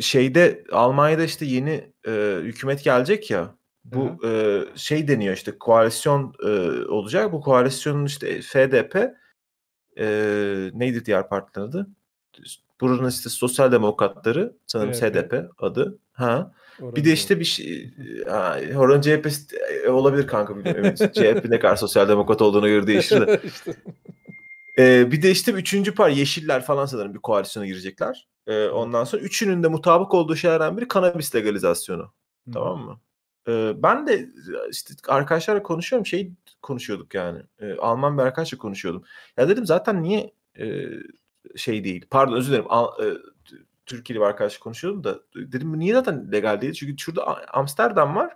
şeyde Almanya'da işte yeni e, hükümet gelecek ya. Bu Hı -hı. e, şey deniyor işte koalisyon e, olacak. Bu koalisyonun işte FDP e, neydi diğer partinin adı? Buranın işte Sosyal Demokratları sanırım evet. SDP adı. Ha. Oranın bir de işte bir şey ha, oranın CHP'si olabilir kanka bilmiyorum. CHP ne kadar sosyal demokrat olduğuna göre değişir de. işte. bir de işte üçüncü par Yeşiller falan sanırım bir koalisyona girecekler. E, ondan sonra üçünün de mutabık olduğu şeylerden biri kanabis legalizasyonu. Hı. Tamam mı? E, ben de işte arkadaşlarla konuşuyorum şey konuşuyorduk yani. E, Alman bir arkadaşla konuşuyordum. Ya dedim zaten niye e, şey değil. Pardon özür dilerim. Al, e, Türkiye'li bir arkadaşla konuşuyordum da dedim niye zaten legal değil? Çünkü şurada Amsterdam var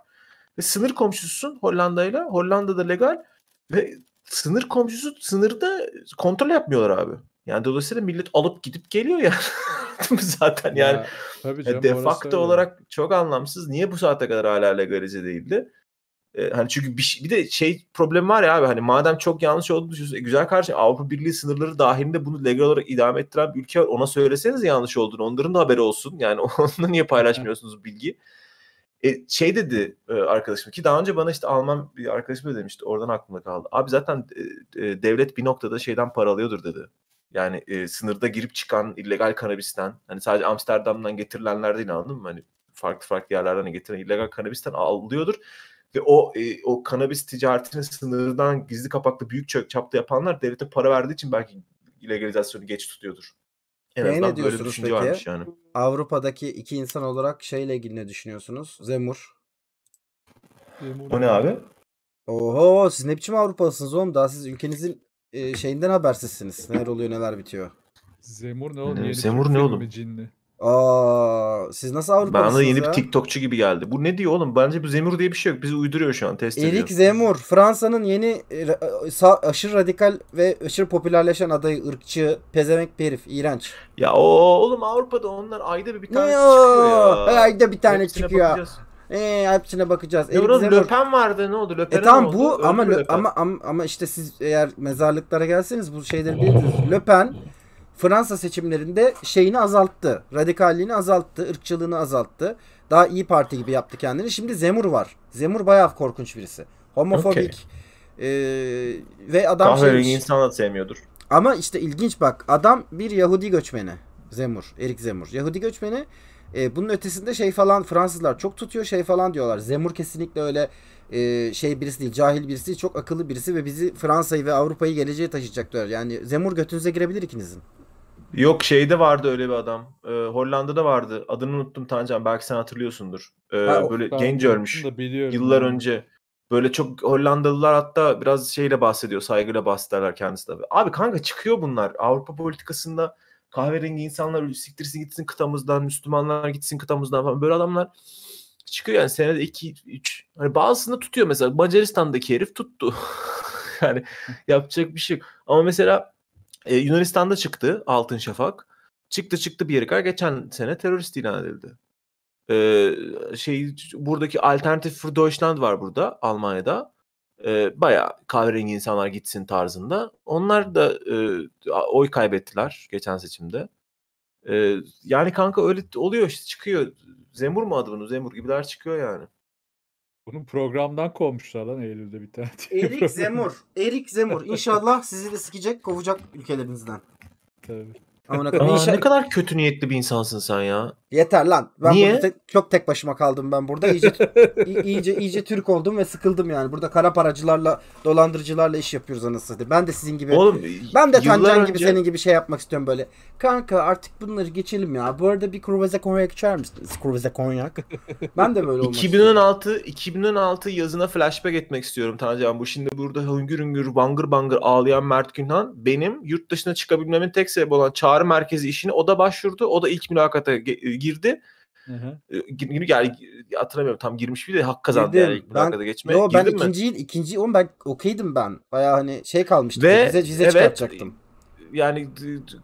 ve sınır komşususun Hollanda'yla. Hollanda'da legal ve sınır komşusu sınırda kontrol yapmıyorlar abi. Yani dolayısıyla millet alıp gidip geliyor ya. Zaten yani ya, e, de facto olarak çok anlamsız. Niye bu saate kadar hala legalize değildi? Ee, hani çünkü bir, bir de şey problem var ya abi hani madem çok yanlış oldu e, güzel karşı Avrupa Birliği sınırları dahilinde bunu legal olarak idame ettiren bir ülke var. Ona söyleseniz yanlış olduğunu onların da haberi olsun. Yani onunla niye paylaşmıyorsunuz bilgi? E, şey dedi e, arkadaşım ki daha önce bana işte Alman bir arkadaşım da demişti oradan aklımda kaldı. Abi zaten e, e, devlet bir noktada şeyden para alıyordur dedi. Yani e, sınırda girip çıkan illegal kanabisten hani sadece Amsterdam'dan getirilenler değil anladın mı? Hani farklı farklı yerlerden getiren illegal kanabisten alıyordur Ve o e, o kanabis ticaretini sınırdan gizli kapaklı büyük çök çapta yapanlar devlete para verdiği için belki ilegalizasyonu geç tutuyordur. En azından ne böyle bir düşünce peki? varmış yani. Avrupa'daki iki insan olarak şeyle ilgili ne düşünüyorsunuz? Zemur. Zemur o ne abi? Oho siz ne biçim Avrupalısınız oğlum? Daha siz ülkenizin e, şeyinden habersizsiniz. Neler oluyor neler bitiyor. Zemur ne oğlum? Yeni Zemur ne oğlum? Cinli. Aa, siz nasıl Avrupa'lısınız Bana yeni ya? bir TikTokçu gibi geldi. Bu ne diyor oğlum? Bence bu Zemur diye bir şey yok. Bizi uyduruyor şu an test ediyor. Erik Zemur. Fransa'nın yeni e, e aşırı radikal ve aşırı popülerleşen adayı ırkçı, pezemek bir herif. iğrenç. Ya o oğlum Avrupa'da onlar ayda bir, bir tane çıkıyor ya. Ayda bir tane Hepsine çıkıyor. Bakacağız. Eee hepsine bakacağız. Ya oğlum Elinize Löpen vardı ne oldu? Löpen E tamam bu ama, Lö- ama ama ama işte siz eğer mezarlıklara gelseniz bu şeyleri bilirsiniz. Löpen, Fransa seçimlerinde şeyini azalttı. Radikalliğini azalttı, ırkçılığını azalttı. Daha iyi parti gibi yaptı kendini. Şimdi Zemur var. Zemur bayağı korkunç birisi. Homofobik. e, ve adam şey- Kahverengi şeymiş. insan da sevmiyordur. Ama işte ilginç bak. Adam bir Yahudi göçmeni. Zemur, Erik Zemur. Yahudi göçmeni e, bunun ötesinde şey falan Fransızlar çok tutuyor şey falan diyorlar. Zemur kesinlikle öyle e, şey birisi değil, cahil birisi değil, çok akıllı birisi ve bizi Fransa'yı ve Avrupa'yı geleceğe taşıyacak diyorlar. Yani Zemur götünüze girebilir ikinizin. Yok şeyde vardı öyle bir adam. Ee, Hollanda'da vardı. Adını unuttum Tancan. Belki sen hatırlıyorsundur. Ee, ha, böyle genç ölmüş. Yıllar yani. önce. Böyle çok Hollandalılar hatta biraz şeyle bahsediyor. Saygıyla bahsederler kendisi de. Abi kanka çıkıyor bunlar. Avrupa politikasında kahverengi insanlar siktirsin gitsin kıtamızdan, Müslümanlar gitsin kıtamızdan falan böyle adamlar çıkıyor yani senede 2 3 hani bazısını tutuyor mesela Macaristan'daki herif tuttu. yani yapacak bir şey yok. Ama mesela e, Yunanistan'da çıktı Altın Şafak. Çıktı çıktı bir yere kadar geçen sene terörist ilan edildi. Ee, şey buradaki alternatif für Deutschland var burada Almanya'da e, bayağı kahverengi insanlar gitsin tarzında. Onlar da e, oy kaybettiler geçen seçimde. E, yani kanka öyle oluyor işte çıkıyor. zemur mu adı bunu? Zembur gibiler çıkıyor yani. Bunun programdan kovmuşlar lan Eylül'de bir tane. Erik Zemur. Erik Zemur. İnşallah sizi de sikecek, kovacak ülkelerinizden. Tabii. Ama ne kadar kötü niyetli bir insansın sen ya. Yeter lan. Ben Niye? Burada tek, çok tek başıma kaldım ben burada. İyice, iyice iyice Türk oldum ve sıkıldım yani. Burada kara paracılarla, dolandırıcılarla iş yapıyoruz anasını satayım. Ben de sizin gibi Oğlum, ben de Tancan önce... gibi senin gibi şey yapmak istiyorum böyle. Kanka artık bunları geçelim ya. Bu arada bir Kurveze Konyak içer misiniz? Kurveze Konyak. ben de böyle olmak 2016 istiyorum. 2016 yazına flashback etmek istiyorum Tancan. Bu şimdi burada hüngür hüngür bangır bangır ağlayan Mert Günhan benim yurt dışına çıkabilmemin tek sebebi olan çağrı merkezi işini o da başvurdu. O da ilk mülakata girdi. Hı Günü yani hatırlamıyorum tam girmiş bir de hak kazandı Girdim. yani ilk mülakata geçme. Yo, ben ikinci, mi? ikinci oğlum ben okeydim ben. Baya hani şey kalmıştı. Ve, vize, vize evet, çıkartacaktım. Yani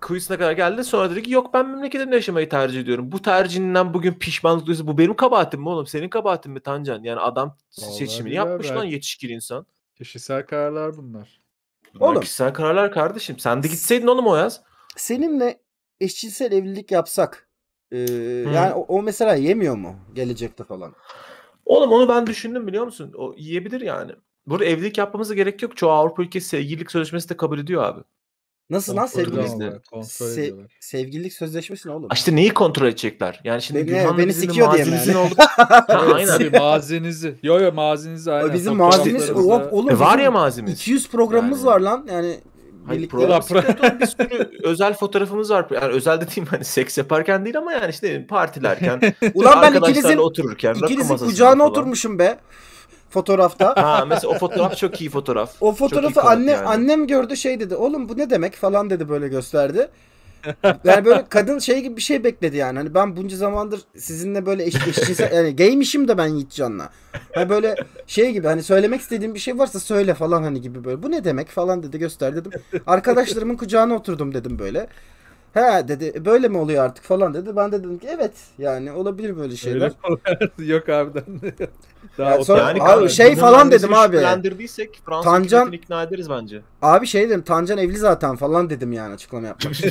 kuyusuna kadar geldi sonra dedi ki yok ben memleketimde yaşamayı tercih ediyorum. Bu tercihinden bugün pişmanlık duysa bu benim kabahatim mi oğlum? Senin kabahatin mi Tancan? Yani adam Vallahi seçimini yapmış ben. lan yetişkin insan. Kişisel kararlar bunlar. bunlar oğlum. Kişisel kararlar kardeşim. Sen de gitseydin oğlum o yaz. Seninle eşcinsel evlilik yapsak ee, Yani o, o mesela yemiyor mu gelecekte falan? Oğlum onu ben düşündüm biliyor musun? O yiyebilir yani. Burada evlilik yapmamıza gerek yok. Çoğu Avrupa ülkesi sevgililik sözleşmesi de kabul ediyor abi. Nasıl kontrol lan sevgililik? Se- sevgililik sözleşmesi ne oğlum? İşte neyi kontrol edecekler? Yani şimdi beni, Gülhan beni sikiyor diye yani. oldu. ha, aynen. Abi, mazinizi. Yo yo mazinizi aynen. O bizim mazimiz o, oğlum. E, var ya mazimiz. 200 programımız yani. var lan. Yani Hayır, pro... bir sürü özel fotoğrafımız var. Yani özel dediğim hani seks yaparken değil ama yani işte partilerken. Ulan ben ikinizin, otururken, ikinizin kucağına falan. oturmuşum be fotoğrafta. Ha mesela o fotoğraf çok iyi fotoğraf. O fotoğrafı anne yani. annem gördü şey dedi. Oğlum bu ne demek falan dedi böyle gösterdi. yani böyle kadın şey gibi bir şey bekledi yani. Hani ben bunca zamandır sizinle böyle eş, eşcinsel yani gaymişim de ben Yiğitcan'la. Hani böyle şey gibi hani söylemek istediğim bir şey varsa söyle falan hani gibi böyle. Bu ne demek falan dedi göster dedim. Arkadaşlarımın kucağına oturdum dedim böyle. He dedi e, böyle mi oluyor artık falan dedi. Ben de dedim ki evet yani olabilir böyle şeyler. Yok abi. Daha yani sonra, yani abi, şey falan dedim abi. Şüphelendirdiysek Fransa Tancan, ikna ederiz bence. Abi şey dedim Tancan evli zaten falan dedim yani açıklama yapmak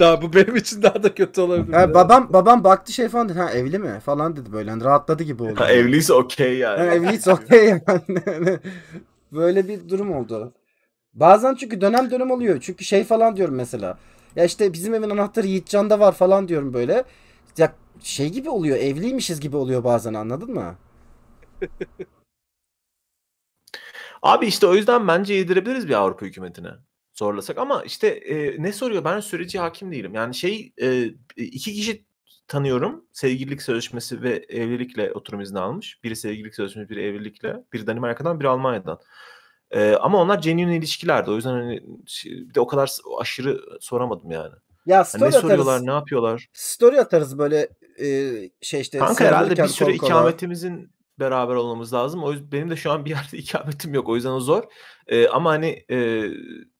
daha bu benim için daha da kötü olabilir. Yani babam babam baktı şey falan dedi. Ha evli mi falan dedi böyle. Yani rahatladı gibi oldu. Ha, evliyse okey yani. yani evliyse okey yani. böyle bir durum oldu. Bazen çünkü dönem dönem oluyor. Çünkü şey falan diyorum mesela. Ya işte bizim evin anahtarı Yiğitcan'da var falan diyorum böyle. Ya şey gibi oluyor. Evliymişiz gibi oluyor bazen anladın mı? Abi işte o yüzden bence yedirebiliriz bir Avrupa hükümetine zorlasak ama işte e, ne soruyor ben süreci hakim değilim. Yani şey e, iki kişi tanıyorum. Sevgililik sözleşmesi ve evlilikle oturum izni almış. Biri sevgililik sözleşmesi, biri evlilikle. Biri Danimarka'dan, biri Almanya'dan. E, ama onlar genuine ilişkilerdi. O yüzden hani şey, bir de o kadar aşırı soramadım yani. Ya story hani ne atarız. soruyorlar, ne yapıyorlar? Story atarız böyle e, şey işte. Kanka herhalde bir süre ikametimizin beraber olmamız lazım. O yüzden benim de şu an bir yerde ikametim yok. O yüzden o zor. E, ama hani e,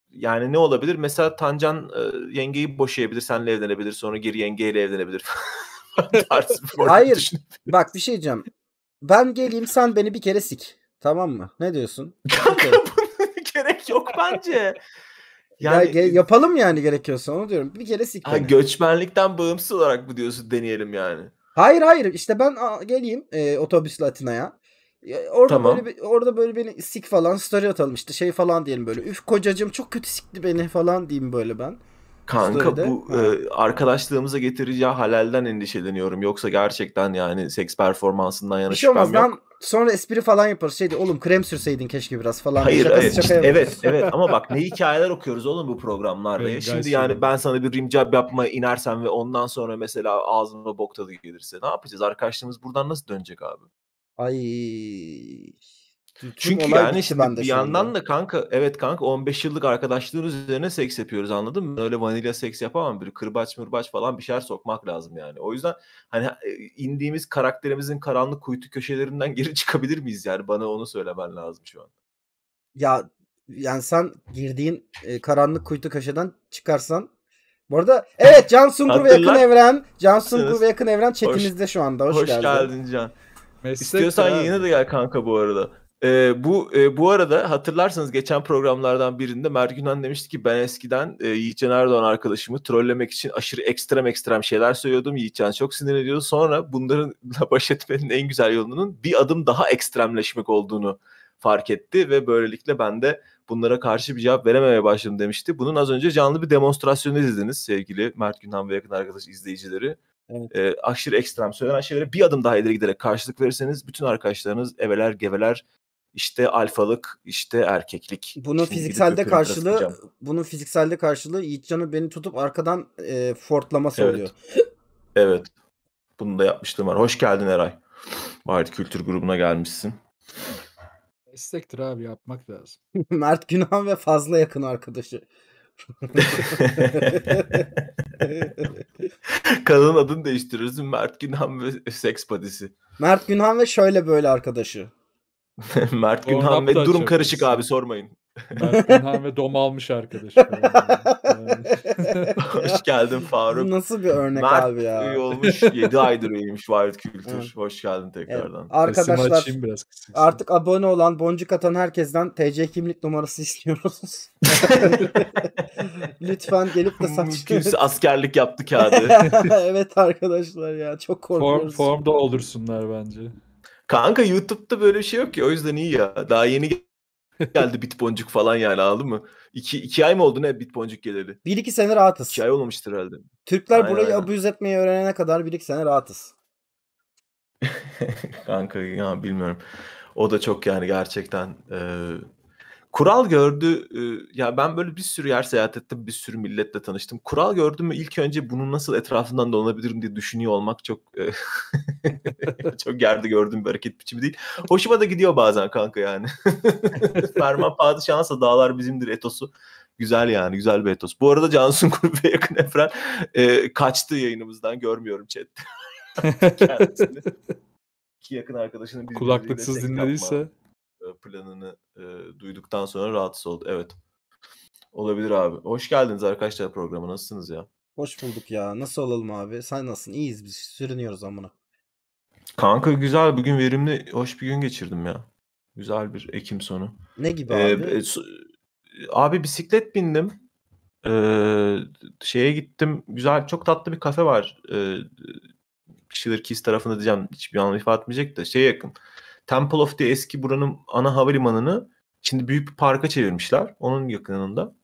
yani ne olabilir? Mesela Tancan e, yengeyi boşayabilir, senle evlenebilir. Sonra geri yengeyle evlenebilir. Hayır. Bak bir şey diyeceğim. Ben geleyim sen beni bir kere sik. Tamam mı? Ne diyorsun? Kanka bunun gerek yok bence. Yani, ya, yapalım yani gerekiyorsa onu diyorum. Bir kere sik. Ha, göçmenlikten bağımsız olarak mı diyorsun deneyelim yani? Hayır hayır işte ben geleyim e, otobüsle Atina'ya. Orada tamam. böyle bir, orada böyle beni sik falan story atalım işte şey falan diyelim böyle. Üf kocacığım çok kötü sikti beni falan diyeyim böyle ben. Kanka Story'de. bu e, arkadaşlığımıza getireceği halalden endişeleniyorum. Yoksa gerçekten yani seks performansından yana bir şey şüphem yok. Sonra espri falan yaparız. Şeydi oğlum krem sürseydin keşke biraz falan. Hayır Şakası hayır. İşte, evet evet ama bak ne hikayeler okuyoruz oğlum bu programlarda. ya. Şimdi yani ben sana bir rimcap yapma inersen ve ondan sonra mesela ağzıma bok tadı gelirse ne yapacağız? Arkadaşlığımız buradan nasıl dönecek abi? Ay Tüm Çünkü yani şimdi ben de bir şey yandan da kanka evet kanka 15 yıllık arkadaşlığın üzerine seks yapıyoruz anladın mı? Öyle vanilya seks yapamam. bir kırbaç mırbaç falan bir şeyler sokmak lazım yani. O yüzden hani e, indiğimiz karakterimizin karanlık kuytu köşelerinden geri çıkabilir miyiz yani? Bana onu söylemen lazım şu an. Ya yani sen girdiğin e, karanlık kuytu köşeden çıkarsan bu arada evet Can Sungur ve Yakın Evren Can Sungur ve Yakın Evren chatimizde şu anda. Hoş, hoş geldin. geldin Can. Meslek İstiyorsan ya. yine de gel kanka bu arada. E, bu e, bu arada hatırlarsanız geçen programlardan birinde Mert Günhan demişti ki ben eskiden e, Yiğitcan Erdoğan arkadaşımı trollemek için aşırı ekstrem ekstrem şeyler söylüyordum. Yiğitcan çok sinir Sonra bunların baş etmenin en güzel yolunun bir adım daha ekstremleşmek olduğunu fark etti ve böylelikle ben de bunlara karşı bir cevap verememeye başladım demişti. Bunun az önce canlı bir demonstrasyonu izlediniz sevgili Mert Günhan ve yakın arkadaş izleyicileri. Evet. E, aşırı ekstrem söylenen şeylere bir adım daha ileri giderek karşılık verirseniz bütün arkadaşlarınız eveler geveler işte alfalık, işte erkeklik. Bunun işte fizikselde karşılığı bunun fizikselde karşılığı Yiğitcan'ı beni tutup arkadan e, fortlaması evet. oluyor. evet. Bunu da yapmıştım var. Hoş geldin Eray. Vahit Kültür grubuna gelmişsin. Meslektir abi yapmak lazım. Mert Günhan ve fazla yakın arkadaşı. Kanalın adını değiştiririz. Mert Günhan ve Seks Padisi. Mert Günhan ve şöyle böyle arkadaşı. Mert Günhan ve durum karışık abi sormayın. Mert Günhan ve dom almış arkadaş. Hoş geldin Faruk. Nasıl bir örnek Mert abi ya. Mert olmuş 7 aydır üyeymiş Wild Kültür. Evet. Hoş geldin tekrardan. Evet. Arkadaşlar biraz artık abone olan boncuk atan herkesten TC kimlik numarası istiyoruz. Lütfen gelip de hmm, saç. Mümkünse askerlik yaptı kağıdı. evet arkadaşlar ya çok korkuyoruz. Form, formda olursunlar bence. Kanka YouTube'da böyle bir şey yok ki, o yüzden iyi ya. Daha yeni geldi Bitboncuk falan yani anladın mı? İki, iki ay mı oldu ne Bitboncuk geleli? Bir iki sene rahatız. İki ay olmamıştır herhalde. Türkler aynen, burayı aynen. etmeyi öğrenene kadar bir iki sene rahatız. Kanka ya bilmiyorum. O da çok yani gerçekten e, kural gördü ıı, ya ben böyle bir sürü yer seyahat ettim bir sürü milletle tanıştım kural gördüm mü ilk önce bunun nasıl etrafından dolanabilirim diye düşünüyor olmak çok ıı, çok yerde gördüğüm bir hareket biçimi değil hoşuma da gidiyor bazen kanka yani ferman padişahınsa dağlar bizimdir etosu Güzel yani güzel bir etos. Bu arada Cansun Kulübe yakın Efren e, kaçtı yayınımızdan görmüyorum chat. Kendisini. İki yakın arkadaşının Kulaklıksız dinlediyse. Yapma. E, planını e, duyduktan sonra rahatsız oldu. Evet. Olabilir abi. Hoş geldiniz arkadaşlar programı Nasılsınız ya? Hoş bulduk ya. Nasıl olalım abi? Sen nasılsın? İyiyiz biz. Sürünüyoruz amına. Kanka güzel. Bugün verimli, hoş bir gün geçirdim ya. Güzel bir Ekim sonu. Ne gibi ee, abi? E, su, abi bisiklet bindim. Ee, şeye gittim. Güzel, çok tatlı bir kafe var. Ee, Schiller Keys tarafında diyeceğim. Hiçbir anlamı ifade etmeyecek de. şey yakın. Temple of the eski buranın ana havalimanını şimdi büyük bir parka çevirmişler. Onun yakınında.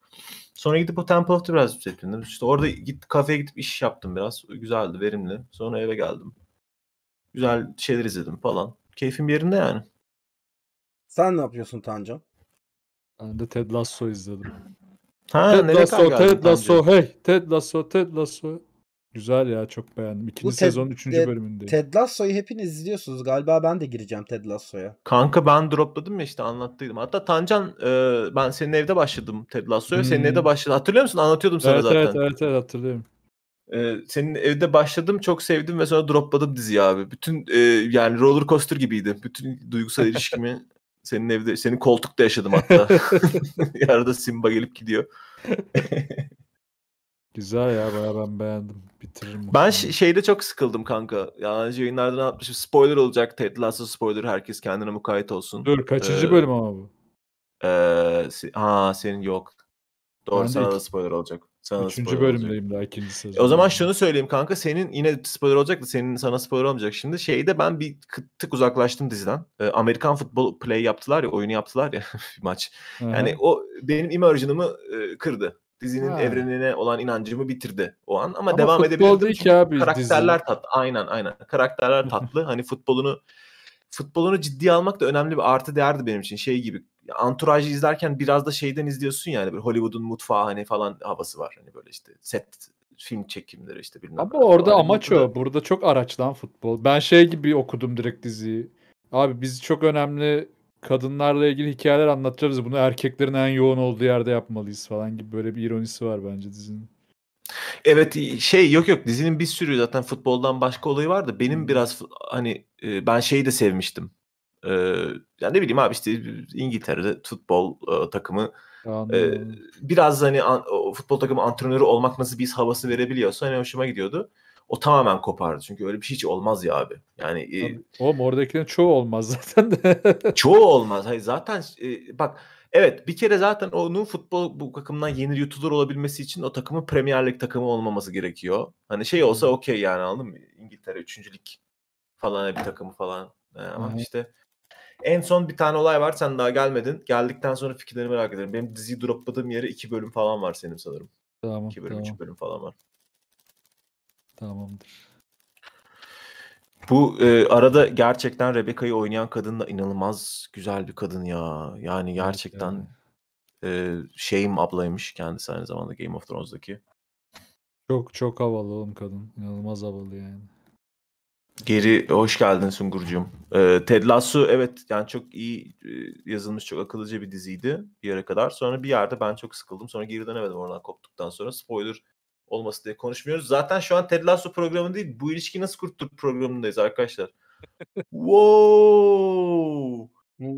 Sonra gidip o Temple of the biraz düzelttim. İşte orada git kafeye gidip iş yaptım biraz. Güzeldi, verimli. Sonra eve geldim. Güzel şeyler izledim falan. Keyfim yerinde yani. Sen ne yapıyorsun Tancan? Ben de Ted Lasso izledim. Ha, Ted Lasso, Ted Lasso, hey, Ted Lasso, Ted Lasso. Güzel ya çok beğendim. İkinci sezon üçüncü Ted, bölümünde. Ted Lasso'yu hepiniz izliyorsunuz. Galiba ben de gireceğim Ted Lasso'ya. Kanka ben dropladım ya işte anlattıydım. Hatta Tancan e, ben senin evde başladım Ted Lasso'ya. Hmm. Senin evde başladım. Hatırlıyor musun? Anlatıyordum sana evet, zaten. Evet evet evet hatırlıyorum. E, senin evde başladım çok sevdim ve sonra dropladım dizi abi. Bütün e, yani roller coaster gibiydi. Bütün duygusal ilişkimi senin evde senin koltukta yaşadım hatta. Yarıda Simba gelip gidiyor. Güzel ya bayağı ben beğendim. Bitiririm. Ben muhtemelen. şeyde çok sıkıldım kanka. Yani yayınlardan atmışım. Spoiler olacak. Ted Lasso spoiler. Herkes kendine mukayyet olsun. Dur kaçıncı ee, bölüm ama bu? Ee, ha senin yok. Doğru ben sana da spoiler olacak. Sana Üçüncü bölümdeyim olacak. daha ikinci sezon. E o zaman şunu söyleyeyim kanka senin yine spoiler olacak da senin sana spoiler olmayacak. Şimdi şeyde ben bir tık uzaklaştım diziden. E, Amerikan futbol play yaptılar ya oyunu yaptılar ya maç. Aha. Yani o benim imajımı e, kırdı dizinin ha. evrenine olan inancımı bitirdi o an ama, ama devam edebilirdim. Çünkü abi karakterler dizi. tatlı. Aynen aynen. Karakterler tatlı. hani futbolunu futbolunu ciddi almak da önemli bir artı değerdi benim için. Şey gibi anturajı izlerken biraz da şeyden izliyorsun yani bir Hollywood'un mutfağı hani falan havası var. Hani böyle işte set film çekimleri işte bilmem. Ama orada falan. Hani amaç Burada... o. Burada çok araçlan futbol. Ben şey gibi okudum direkt diziyi. Abi biz çok önemli kadınlarla ilgili hikayeler anlatacağız. Bunu erkeklerin en yoğun olduğu yerde yapmalıyız falan gibi böyle bir ironisi var bence dizinin. Evet şey yok yok dizinin bir sürü zaten futboldan başka olayı vardı. Benim hmm. biraz hani e, ben şeyi de sevmiştim. Ee, yani ne bileyim abi işte İngiltere'de futbol e, takımı e, biraz hani an, futbol takımı antrenörü olmak nasıl bir havası verebiliyorsa hani hoşuma gidiyordu. O tamamen kopardı. Çünkü öyle bir şey hiç olmaz ya abi. Yani abi, e, o oradakilerin çoğu olmaz zaten de. çoğu olmaz. Hayır zaten e, bak evet bir kere zaten onun futbol bu takımdan yeni yutulur olabilmesi için o takımın Premier Lig takımı olmaması gerekiyor. Hani şey olsa okey yani aldım İngiltere 3. lig falan bir takımı falan. Ee, ama Hı-hı. işte en son bir tane olay var. Sen daha gelmedin. Geldikten sonra fikirlerini merak ederim. Benim diziyi dropladığım yere iki bölüm falan var senin sanırım. Tamam. İki bölüm, tamam. üç bölüm falan var. Tamamdır. Bu e, arada gerçekten Rebecca'yı oynayan kadın da inanılmaz güzel bir kadın ya. Yani gerçekten e, şeyim ablaymış kendisi aynı zamanda Game of Thrones'daki. Çok çok havalı oğlum kadın. İnanılmaz havalı yani. Geri e, hoş geldin Sungurcuğum. Ee, Ted Lasso evet yani çok iyi e, yazılmış çok akıllıca bir diziydi bir yere kadar. Sonra bir yerde ben çok sıkıldım. Sonra geri dönemedim oradan koptuktan sonra. Spoiler olması diye konuşmuyoruz. Zaten şu an Ted Lasso programı değil, bu ilişki nasıl kurtulur programındayız arkadaşlar. wow!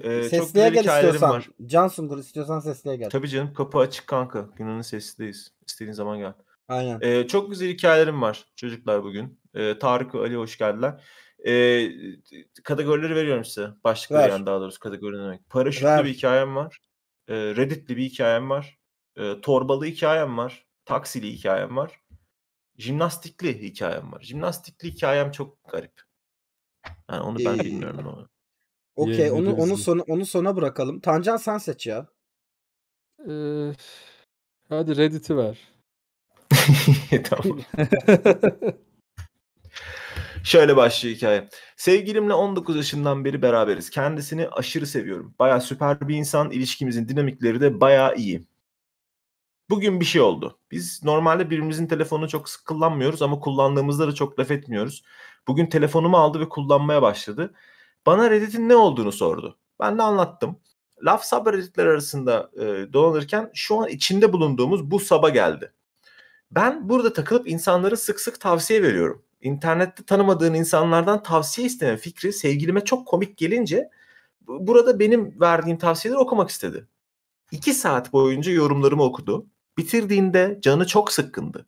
Ee, sesliye gel istiyorsan. Var. Can Sungur istiyorsan sesliğe gel. Tabii canım kapı açık kanka. Günün seslideyiz. İstediğin zaman gel. Aynen. Ee, çok güzel hikayelerim var çocuklar bugün. Ee, Tarık ve Ali hoş geldiler. Ee, kategorileri veriyorum size. Başlıkları Ver. yani daha doğrusu kategori demek. Paraşütlü Ver. bir hikayem var. Ee, Reddit'li bir hikayem var. Ee, torbalı hikayem var taksili hikayem var. Jimnastikli hikayem var. Jimnastikli hikayem çok garip. Yani onu ben ee, bilmiyorum ama. Okey, onu onu sona onu sona bırakalım. Tancan sen seç ya. Ee, hadi Reddit'i ver. tamam. Şöyle başlıyor hikaye. Sevgilimle 19 yaşından beri beraberiz. Kendisini aşırı seviyorum. Baya süper bir insan. İlişkimizin dinamikleri de baya iyi. Bugün bir şey oldu. Biz normalde birbirimizin telefonunu çok sık kullanmıyoruz ama kullandığımızda da çok laf etmiyoruz. Bugün telefonumu aldı ve kullanmaya başladı. Bana Reddit'in ne olduğunu sordu. Ben de anlattım. Laf subredditler arasında e, dolanırken şu an içinde bulunduğumuz bu saba geldi. Ben burada takılıp insanlara sık sık tavsiye veriyorum. İnternette tanımadığın insanlardan tavsiye isteme fikri sevgilime çok komik gelince burada benim verdiğim tavsiyeleri okumak istedi. İki saat boyunca yorumlarımı okudu Bitirdiğinde canı çok sıkkındı.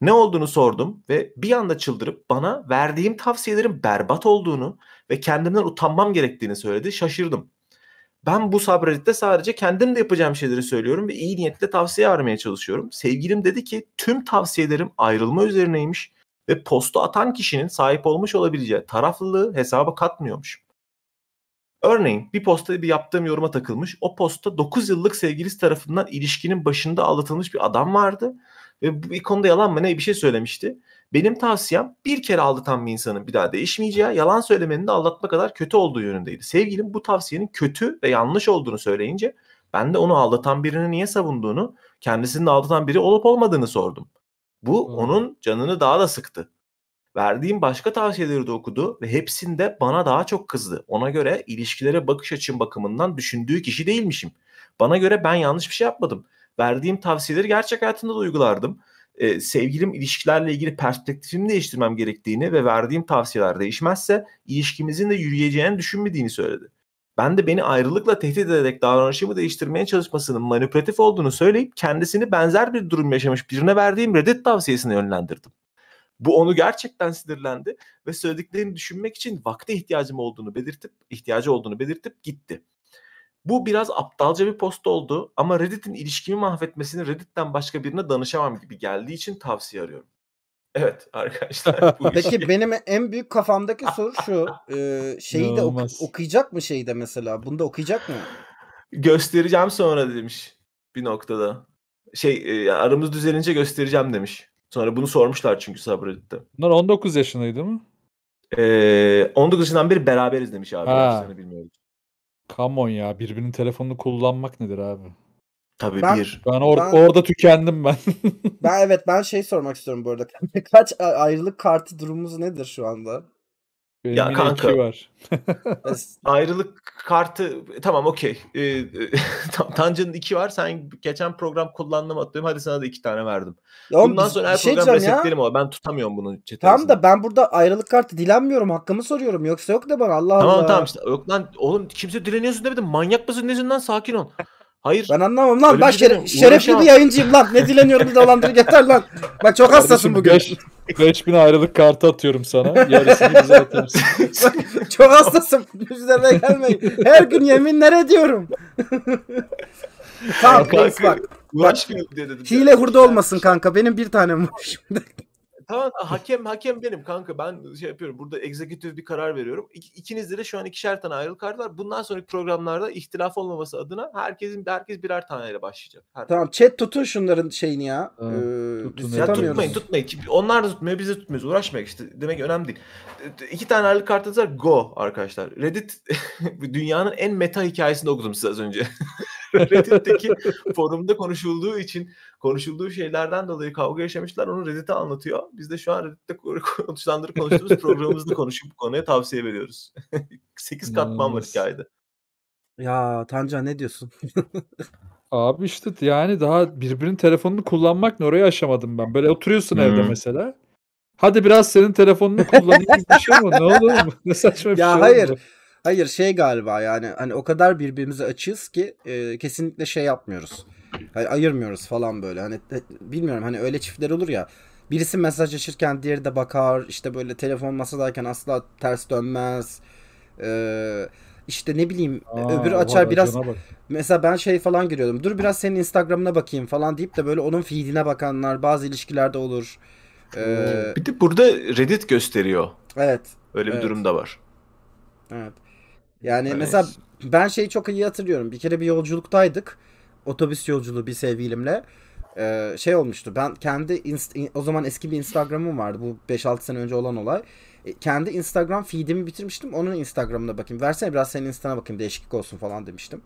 Ne olduğunu sordum ve bir anda çıldırıp bana verdiğim tavsiyelerin berbat olduğunu ve kendimden utanmam gerektiğini söyledi. Şaşırdım. Ben bu subreddit'te sadece kendim de yapacağım şeyleri söylüyorum ve iyi niyetle tavsiye aramaya çalışıyorum. Sevgilim dedi ki tüm tavsiyelerim ayrılma üzerineymiş ve postu atan kişinin sahip olmuş olabileceği taraflılığı hesaba katmıyormuş. Örneğin bir postta bir yaptığım yoruma takılmış. O posta 9 yıllık sevgilisi tarafından ilişkinin başında aldatılmış bir adam vardı. Ve bu konuda yalan mı ne bir şey söylemişti. Benim tavsiyem bir kere aldatan bir insanın bir daha değişmeyeceği, yalan söylemenin de aldatma kadar kötü olduğu yönündeydi. Sevgilim bu tavsiyenin kötü ve yanlış olduğunu söyleyince ben de onu aldatan birini niye savunduğunu, kendisinin aldatan biri olup olmadığını sordum. Bu onun canını daha da sıktı. Verdiğim başka tavsiyeleri de okudu ve hepsinde bana daha çok kızdı. Ona göre ilişkilere bakış açım bakımından düşündüğü kişi değilmişim. Bana göre ben yanlış bir şey yapmadım. Verdiğim tavsiyeleri gerçek hayatında da uygulardım. Ee, sevgilim ilişkilerle ilgili perspektifimi değiştirmem gerektiğini ve verdiğim tavsiyeler değişmezse ilişkimizin de yürüyeceğini düşünmediğini söyledi. Ben de beni ayrılıkla tehdit ederek davranışımı değiştirmeye çalışmasının manipülatif olduğunu söyleyip kendisini benzer bir durum yaşamış birine verdiğim Reddit tavsiyesine yönlendirdim. Bu onu gerçekten sinirlendi ve söylediklerini düşünmek için vakte ihtiyacım olduğunu belirtip ihtiyacı olduğunu belirtip gitti. Bu biraz aptalca bir post oldu ama Reddit'in ilişkimi mahvetmesini Reddit'ten başka birine danışamam gibi geldiği için tavsiye arıyorum. Evet arkadaşlar. Peki benim en büyük kafamdaki soru şu. E, şeyi de ok- okuyacak mı şeyi de mesela? Bunu da okuyacak mı? Göstereceğim sonra demiş bir noktada. Şey e, aramız düzelince göstereceğim demiş. Sonra bunu sormuşlar çünkü subreddit'te. Bunlar 19 yaşındaydı mı? Ee, 19 yaşından beri beraberiz demiş abi. Ha. bilmiyorum. Come on ya birbirinin telefonunu kullanmak nedir abi? Tabii ben, bir. Ben, or- ben orada tükendim ben. ben evet ben şey sormak istiyorum bu arada. Kaç ayrılık kartı durumumuz nedir şu anda? Benim ya kanka var. E, ayrılık kartı e, tamam okey. Ee, Tancı'nın iki var. Sen geçen program kullandım atlıyorum. Hadi sana da iki tane verdim. Ya Bundan sonra her şey program resetlerim ama ben tutamıyorum bunu. çetesini. Tamam da ben burada ayrılık kartı dilenmiyorum. Hakkımı soruyorum. Yoksa yok da bana Allah tamam, Allah. Tamam tamam işte. Yok lan oğlum kimse dileniyorsun demedim. Manyak mısın nezinden sakin ol. Hayır. Ben anlamam lan. Öyle ben şeref, şerefli bir yayıncıyım lan. Ne dileniyorum da dolandırı yeter lan. Bak çok hassasım bugün. 5, 5000 ayrılık kartı atıyorum sana. Yarısını bize atarsın. çok hassasım. Üzerine gelmeyin. Her gün yeminler ediyorum. tamam bak. bak. Uğraşmıyorum diye dedim. Hile hurda olmasın kanka. Benim bir tanem var şimdi. Kaan hakem hakem benim kanka. Ben şey yapıyorum. Burada eksekutif bir karar veriyorum. İk, ikinizde de şu an ikişer tane ayrılık kartı var. Bundan sonraki programlarda ihtilaf olmaması adına herkesin herkes birer taneyle başlayacak. Her tamam chat tutun şunların şeyini ya. Ee, ee ya tutmayın tutmayın. Onlar da tutmuyor biz de tutmuyoruz. Uğraşmayın işte. Demek önemli değil. İki tane ayrılık kartınız var. Go arkadaşlar. Reddit dünyanın en meta hikayesini okudum size az önce. Reddit'teki forumda konuşulduğu için konuşulduğu şeylerden dolayı kavga yaşamışlar. Onu Reddit'e anlatıyor. Biz de şu an Reddit'te konuşulanları konuştuğumuz programımızda konuşup bu konuya tavsiye veriyoruz. 8 katman var hikayede. Ya Tanca ne diyorsun? Abi işte yani daha birbirinin telefonunu kullanmak ne oraya aşamadım ben. Böyle oturuyorsun hmm. evde mesela. Hadi biraz senin telefonunu kullanayım bir şey ama ne olur mu? Ne saçma bir ya şey hayır. Oldu. Hayır şey galiba yani hani o kadar birbirimize açığız ki e, kesinlikle şey yapmıyoruz. Hani ayırmıyoruz falan böyle. Hani e, bilmiyorum hani öyle çiftler olur ya. Birisi mesaj açırken diğeri de bakar. işte böyle telefon masadayken asla ters dönmez. Eee işte ne bileyim Aa, öbürü açar biraz mesela ben şey falan görüyordum dur biraz senin instagramına bakayım falan deyip de böyle onun feedine bakanlar bazı ilişkilerde olur. Ee, bir de burada reddit gösteriyor. Evet. Öyle bir evet. durum da var. Evet. Yani evet. mesela ben şeyi çok iyi hatırlıyorum. Bir kere bir yolculuktaydık. Otobüs yolculuğu bir sevgilimle. Ee, şey olmuştu. Ben kendi inst- o zaman eski bir Instagram'ım vardı. Bu 5-6 sene önce olan olay. E, kendi Instagram feed'imi bitirmiştim. Onun Instagram'ına bakayım. Versene biraz senin Insta'na bakayım değişiklik olsun falan demiştim.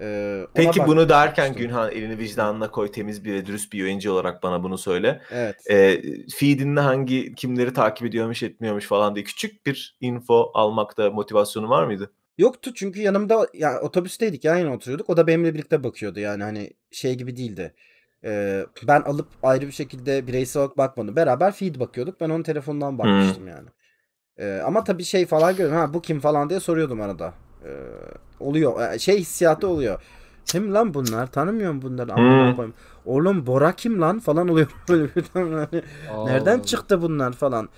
Ee, Peki bunu derken işte. Günhan elini vicdanına koy temiz bir ve dürüst bir yayıncı olarak bana bunu söyle. Evet. Ee, feedinde hangi kimleri takip ediyormuş etmiyormuş falan diye küçük bir info almakta motivasyonu var mıydı? Yoktu çünkü yanımda ya otobüsteydik yani yana oturuyorduk. O da benimle birlikte bakıyordu yani hani şey gibi değildi. Ee, ben alıp ayrı bir şekilde bireysel olarak bakmadım. Beraber feed bakıyorduk. Ben onun telefonundan bakmıştım hmm. yani. Ee, ama tabii şey falan gördüm. Ha bu kim falan diye soruyordum arada. Ee, oluyor. Şey hissiyatı oluyor. Kim lan bunlar? Tanımıyorum bunları. Hmm. Oğlum Bora kim lan falan oluyor Nereden çıktı bunlar falan.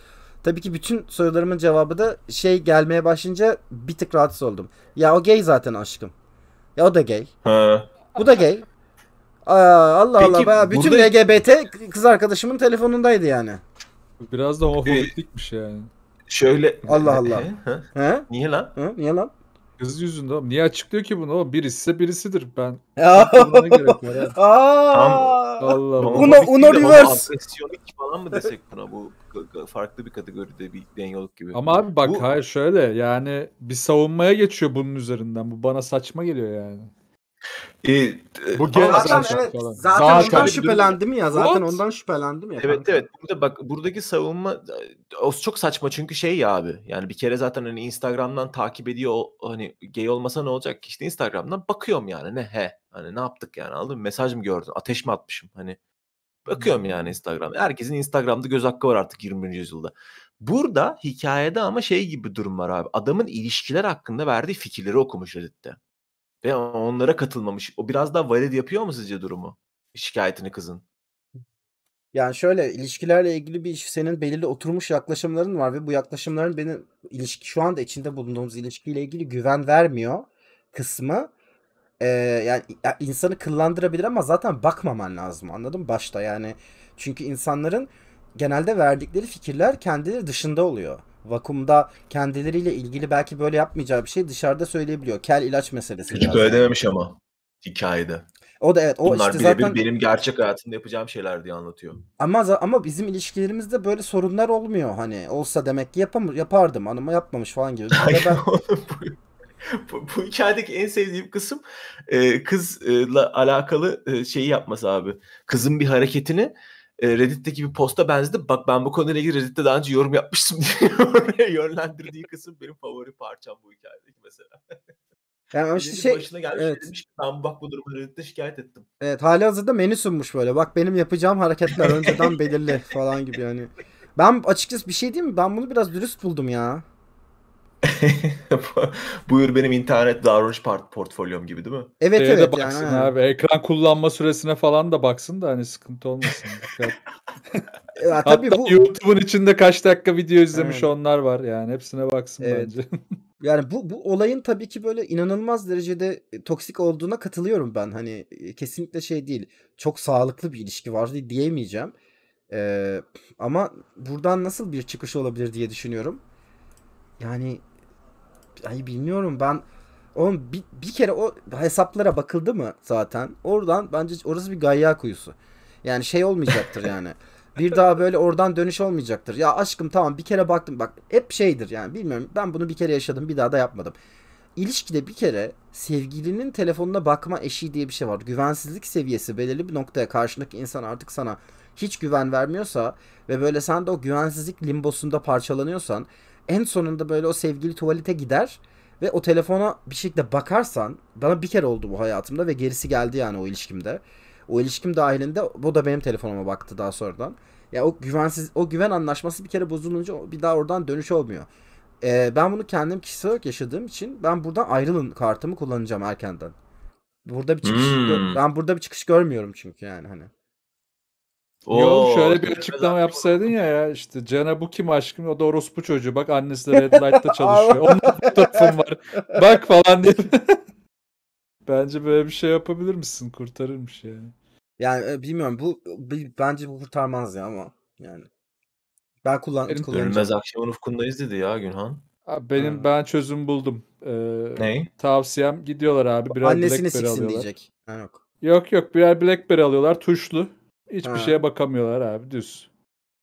Tabii ki bütün sorularımın cevabı da şey gelmeye başlayınca bir tık rahatsız oldum. Ya o gay zaten aşkım. Ya o da gay. Ha. Bu da gay. Aa, Allah Peki, Allah. Bayağı bütün burada... LGBT kız arkadaşımın telefonundaydı yani. Biraz da homofobikmiş yani. Şöyle. Allah Allah. Ha? Niye lan? Hı? Niye lan? kız yüzünden. Niye açıklıyor ki bunu? O birisi birisidir ben. Buna gerek var Allah Allah. Uno, Uno reverse. falan mı desek buna bu farklı bir kategoride bir dengoluk gibi. Ama abi bak Bu- hayır şöyle yani bir savunmaya geçiyor bunun üzerinden. Bu bana saçma geliyor yani. E, e, bu genel zaten, zaten, evet, zaten, zaten ondan şüphelendim ya. Zaten What? ondan şüphelendim ya. Evet kanka. evet. Burada bak buradaki savunma o çok saçma çünkü şey ya abi. Yani bir kere zaten hani Instagram'dan takip ediyor hani gay olmasa ne olacak ki? İşte Instagram'dan bakıyorum yani ne he. Hani ne yaptık yani aldım Mesaj mı gördün? Ateş mi atmışım? Hani bakıyorum yani Instagram. Herkesin Instagram'da göz hakkı var artık 21. yüzyılda. Burada hikayede ama şey gibi bir durum var abi. Adamın ilişkiler hakkında verdiği fikirleri okumuş Reddit'te ve onlara katılmamış. O biraz daha valid yapıyor mu sizce durumu? Şikayetini kızın. Yani şöyle ilişkilerle ilgili bir senin belirli oturmuş yaklaşımların var ve bu yaklaşımların benim ilişki şu anda içinde bulunduğumuz ilişkiyle ilgili güven vermiyor kısmı e, yani insanı kıllandırabilir ama zaten bakmaman lazım anladın mı başta yani çünkü insanların genelde verdikleri fikirler kendileri dışında oluyor vakumda kendileriyle ilgili belki böyle yapmayacağı bir şey dışarıda söyleyebiliyor. Kel ilaç meselesi. Küçük öyle dememiş ama hikayede. O da evet. O Bunlar işte zaten benim gerçek hayatımda yapacağım şeyler diye anlatıyor. Ama ama bizim ilişkilerimizde böyle sorunlar olmuyor hani. Olsa demek ki yapam yapardım hanıma yapmamış falan gibi. ben... bu, bu hikayedeki en sevdiğim kısım e, kızla alakalı e, şeyi yapması abi. Kızın bir hareketini e, Reddit'teki bir posta benzedi. Bak ben bu konuyla ilgili Reddit'te daha önce yorum yapmıştım diye oraya yönlendirdiği kısım benim favori parçam bu hikayedeki mesela. Yani işte şey, başına gelmiş evet. demiş ki ben bak bu durumu Reddit'te şikayet ettim. Evet hali hazırda menü sunmuş böyle. Bak benim yapacağım hareketler önceden belirli falan gibi yani. Ben açıkçası bir şey diyeyim mi? Ben bunu biraz dürüst buldum ya. Buyur benim internet davranış part portfolyom gibi değil mi? Evet Şeye evet. baksın yani, abi. Ekran kullanma süresine falan da baksın da hani sıkıntı olmasın. E, ya, Hatta bu... YouTube'un içinde kaç dakika video izlemiş evet. onlar var yani. Hepsine baksın evet. bence. yani bu, bu olayın tabii ki böyle inanılmaz derecede e, toksik olduğuna katılıyorum ben. Hani e, kesinlikle şey değil. Çok sağlıklı bir ilişki var diyemeyeceğim. Ee, ama buradan nasıl bir çıkış olabilir diye düşünüyorum. Yani ay bilmiyorum ben oğlum bir, bir kere o hesaplara bakıldı mı zaten oradan bence orası bir gayya kuyusu. Yani şey olmayacaktır yani. bir daha böyle oradan dönüş olmayacaktır. Ya aşkım tamam bir kere baktım bak hep şeydir yani bilmiyorum ben bunu bir kere yaşadım bir daha da yapmadım. İlişkide bir kere sevgilinin telefonuna bakma eşiği diye bir şey var. Güvensizlik seviyesi belirli bir noktaya karşındaki insan artık sana hiç güven vermiyorsa ve böyle sen de o güvensizlik limbosunda parçalanıyorsan en sonunda böyle o sevgili tuvalete gider ve o telefona bir şekilde bakarsan bana bir kere oldu bu hayatımda ve gerisi geldi yani o ilişkimde. O ilişkim dahilinde bu da benim telefonuma baktı daha sonradan. Ya o güvensiz o güven anlaşması bir kere bozulunca bir daha oradan dönüş olmuyor. Ee, ben bunu kendim kişisel olarak yaşadığım için ben buradan ayrılın kartımı kullanacağım erkenden. Burada bir çıkış hmm. ben burada bir çıkış görmüyorum çünkü yani hani. Yok şöyle bir açıklama yapsaydın ya ya işte Cana bu kim aşkım o da orospu çocuğu bak annesi de Red Light'ta çalışıyor. Onun fotoğrafım var. Bak falan diye. Bence böyle bir şey yapabilir misin? Kurtarırmış yani. Yani e, bilmiyorum bu bence bu kurtarmaz ya ama yani. Ben kullan benim, kullanacağım. Ölmez akşamın ufkundayız dedi ya Günhan. Abi benim ha. ben çözüm buldum. Ee, ne? Tavsiyem gidiyorlar abi birer Annesini Blackberry alıyorlar. diyecek. Ha, yok. Yok yok birer Blackberry alıyorlar tuşlu. Hiçbir ha. şeye bakamıyorlar abi düz.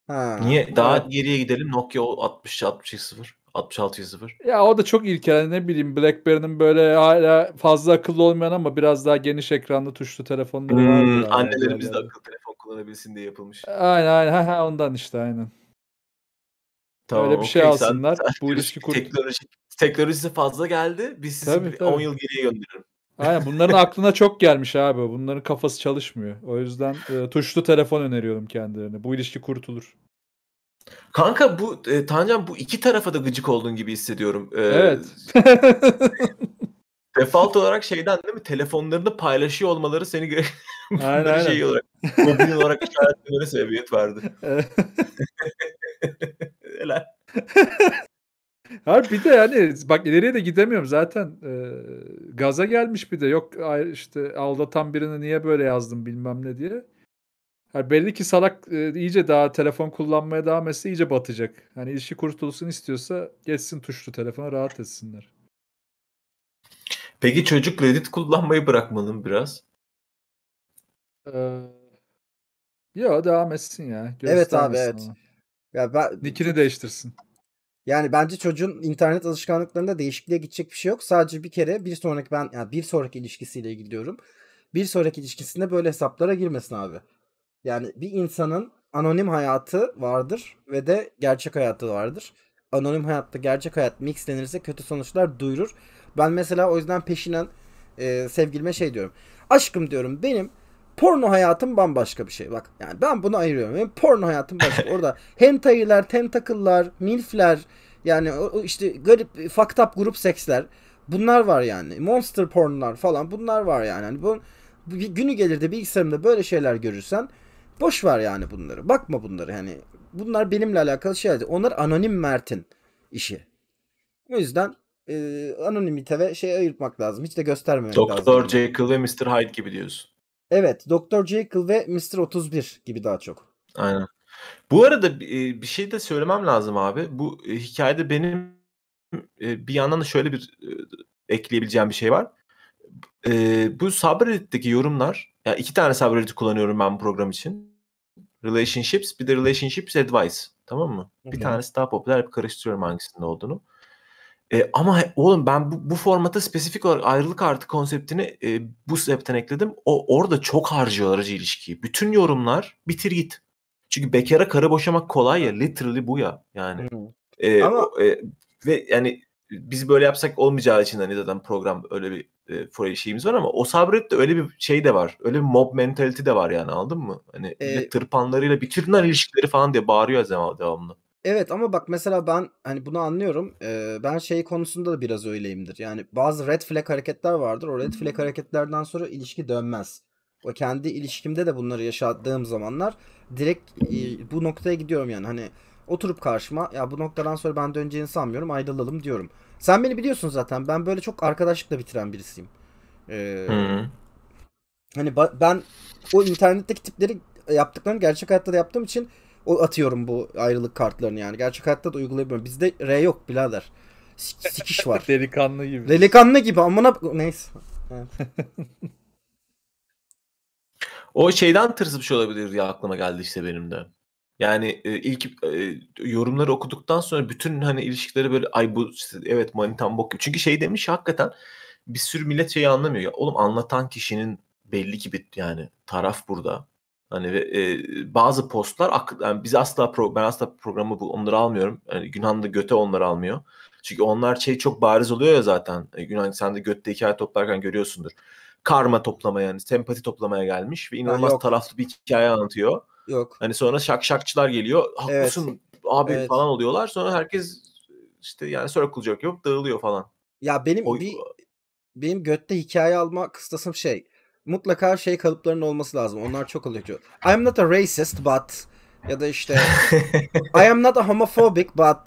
Ha. Niye? Daha ha. geriye gidelim. Nokia 60 60 6600. Ya o da çok ilkel hani ne bileyim BlackBerry'nin böyle hala fazla akıllı olmayan ama biraz daha geniş ekranlı tuşlu telefonları hmm, vardı. Annelerimiz yani. de akıllı telefon kullanabilsin diye yapılmış. Aynen aynen ha, ha, ondan işte aynen. Tamam, Öyle bir okay. şey alsınlar. Sen, sen bu ilişki kur... Teknoloji, teknolojisi fazla geldi. Biz sizi tabii, tabii. yıl geriye gönderirim. Aynen bunların aklına çok gelmiş abi. Bunların kafası çalışmıyor. O yüzden e, tuşlu telefon öneriyorum kendilerine. Bu ilişki kurtulur. Kanka bu e, Tancan bu iki tarafa da gıcık olduğun gibi hissediyorum. Ee, evet. default olarak şeyden değil mi? Telefonlarını paylaşıyor olmaları seni aynen, şey olarak mobil olarak işaretlemene sebebiyet verdi. Helal. Her bir de yani bak ileriye de gidemiyorum zaten. E, gaza gelmiş bir de. Yok işte aldatan birini niye böyle yazdım bilmem ne diye. Her belli ki salak e, iyice daha telefon kullanmaya devam etse iyice batacak. Hani ilişki kurtulsun istiyorsa geçsin tuşlu telefona rahat etsinler. Peki çocuk Reddit kullanmayı bırakmalı mı biraz? Ee, ya devam etsin ya. Evet abi evet. Ona. Ya ben... Nickini değiştirsin. Yani bence çocuğun internet alışkanlıklarında değişikliğe gidecek bir şey yok. Sadece bir kere bir sonraki ben yani bir sonraki ilişkisiyle ilgili diyorum. Bir sonraki ilişkisinde böyle hesaplara girmesin abi. Yani bir insanın anonim hayatı vardır ve de gerçek hayatı vardır. Anonim hayatta gerçek hayat mixlenirse kötü sonuçlar duyurur. Ben mesela o yüzden peşinen e, sevgilime şey diyorum. Aşkım diyorum benim porno hayatım bambaşka bir şey. Bak yani ben bunu ayırıyorum. Benim porno hayatım başka. Orada hentai'ler, tentacle'lar, milf'ler yani işte garip fucked up grup seksler. Bunlar var yani. Monster pornlar falan bunlar var yani. Hani bu günü gelir de bilgisayarımda böyle şeyler görürsen boş ver yani bunları. Bakma bunları hani. Bunlar benimle alakalı şeyler. Onlar anonim Mert'in işi. O yüzden e, anonimite ve şey ayırtmak lazım. Hiç de göstermemek Doktor lazım. Doktor Jekyll ve Mr. Hyde gibi diyorsun. Evet, Doktor Jekyll ve Mr. 31 gibi daha çok. Aynen. Bu arada e, bir şey de söylemem lazım abi. Bu e, hikayede benim e, bir yandan da şöyle bir ekleyebileceğim bir şey var. Bu subreddit'teki yorumlar, ya iki tane subreddit kullanıyorum ben bu program için. Relationships, bir de Relationships Advice. Tamam mı? Hı-hı. Bir tanesi daha popüler, hep karıştırıyorum hangisinin olduğunu. E, ama oğlum ben bu, bu formata spesifik olarak ayrılık artı konseptini e, bu sebepten ekledim. O orada çok harcıyorlar aracı ilişkiyi. Bütün yorumlar bitir git. Çünkü bekara karı boşamak kolay ya. Literally bu ya. Yani. Hmm. E, ama... e, ve yani biz böyle yapsak olmayacağı için hani zaten program öyle bir e, foray şeyimiz var ama o sabrette öyle bir şey de var. Öyle bir mob mentality de var yani aldın mı? Hani ee, tırpanlarıyla bitirler ilişkileri falan diye bağırıyor devamlı. Evet ama bak mesela ben hani bunu anlıyorum. Ee, ben şey konusunda da biraz öyleyimdir. Yani bazı red flag hareketler vardır. O red flag hareketlerden sonra ilişki dönmez. O kendi ilişkimde de bunları yaşadığım zamanlar direkt e, bu noktaya gidiyorum yani. Hani oturup karşıma ya bu noktadan sonra ben döneceğini sanmıyorum ayrılalım diyorum. Sen beni biliyorsun zaten. Ben böyle çok arkadaşlıkla bitiren birisiyim. Ee, hmm. Hani ben o internetteki tipleri yaptıklarını gerçek hayatta da yaptığım için o atıyorum bu ayrılık kartlarını yani. Gerçek hayatta da uygulayamıyorum. Bizde R yok birader. S- sikiş var. Delikanlı gibi. Delikanlı gibi amına neyse. Evet. o şeyden şey olabilir ya aklıma geldi işte benim de. Yani e, ilk e, yorumları okuduktan sonra bütün hani ilişkileri böyle ay bu işte, evet manitan bok gibi. Çünkü şey demiş hakikaten bir sürü millet şeyi anlamıyor. Ya, oğlum anlatan kişinin belli ki bir yani taraf burada. Hani e, bazı postlar yani biz asla pro, ben asla programı bu onları almıyorum. Yani Günhan da göte onları almıyor. Çünkü onlar şey çok bariz oluyor ya zaten. E, Günhan sen de götte hikaye toplarken görüyorsundur. Karma toplama yani sempati toplamaya gelmiş ve inanılmaz ha, taraflı bir hikaye anlatıyor. Yok. Hani sonra şak şakçılar geliyor. Haklısın evet. abi evet. falan oluyorlar. Sonra herkes işte yani circle jerk yok dağılıyor falan. Ya benim o, bir benim götte hikaye alma kıstasım şey mutlaka şey kalıplarının olması lazım. Onlar çok alıcı. I am not a racist but ya da işte I am not a homophobic but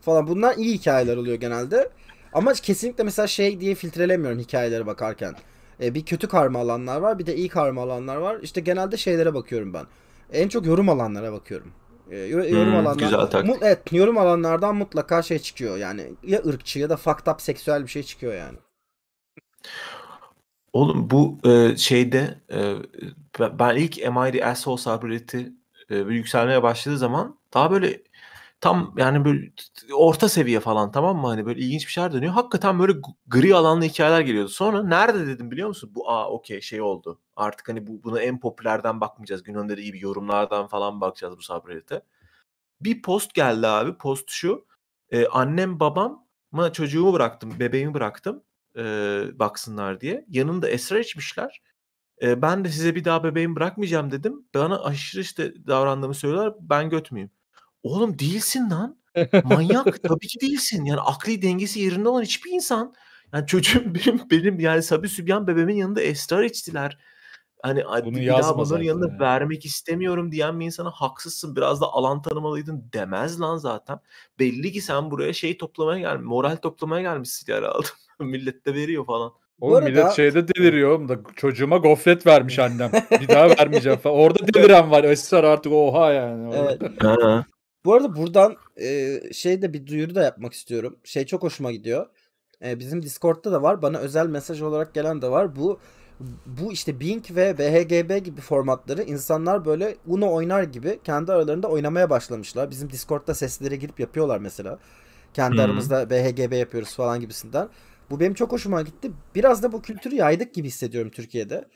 falan bunlar iyi hikayeler oluyor genelde. Ama kesinlikle mesela şey diye filtrelemiyorum hikayelere bakarken. Ee, bir kötü karma alanlar var bir de iyi karma alanlar var. İşte genelde şeylere bakıyorum ben. En çok yorum alanlara bakıyorum. Ee, yorum hmm, alanlar, güzel taktik. Evet yorum alanlardan mutlaka şey çıkıyor yani ya ırkçı ya da fucked up seksüel bir şey çıkıyor yani. Oğlum bu e, şeyde e, ben ilk Am I Asshole subreddit'i e, yükselmeye başladığı zaman daha böyle tam yani böyle orta seviye falan tamam mı? Hani böyle ilginç bir şeyler dönüyor. Hakikaten böyle gri alanlı hikayeler geliyordu. Sonra nerede dedim biliyor musun? Bu a okey şey oldu. Artık hani bu, bunu en popülerden bakmayacağız. Gün önünde iyi bir yorumlardan falan bakacağız bu subreddit'e. Bir post geldi abi. Post şu. E, annem babam çocuğumu bıraktım. Bebeğimi bıraktım e, baksınlar diye. Yanında esrar içmişler. E, ben de size bir daha bebeğimi bırakmayacağım dedim. Bana aşırı işte davrandığımı söylüyorlar. Ben göt müyüm? Oğlum değilsin lan. Manyak tabii ki değilsin. Yani akli dengesi yerinde olan hiçbir insan. Yani çocuğum benim, benim yani Sabi Sübyan bebeğimin yanında esrar içtiler hani Bunu bir daha bunların yanına yani. vermek istemiyorum diyen bir insana haksızsın biraz da alan tanımalıydın demez lan zaten. Belli ki sen buraya şey toplamaya gelmiş, moral toplamaya gelmişsin sigara aldın. Millet de veriyor falan. o arada... millet şeyde deliriyor. Da çocuğuma gofret vermiş annem. Bir daha vermeyeceğim falan. Orada deliren var. Esrar artık oha yani. Evet. Bu arada buradan e, şey bir duyuru da yapmak istiyorum. Şey çok hoşuma gidiyor. E, bizim Discord'da da var. Bana özel mesaj olarak gelen de var. Bu bu işte Bing ve bhgb gibi formatları insanlar böyle Uno oynar gibi kendi aralarında oynamaya başlamışlar. Bizim Discord'da seslere girip yapıyorlar mesela. Kendi hmm. aramızda bhgb yapıyoruz falan gibisinden. Bu benim çok hoşuma gitti. Biraz da bu kültürü yaydık gibi hissediyorum Türkiye'de.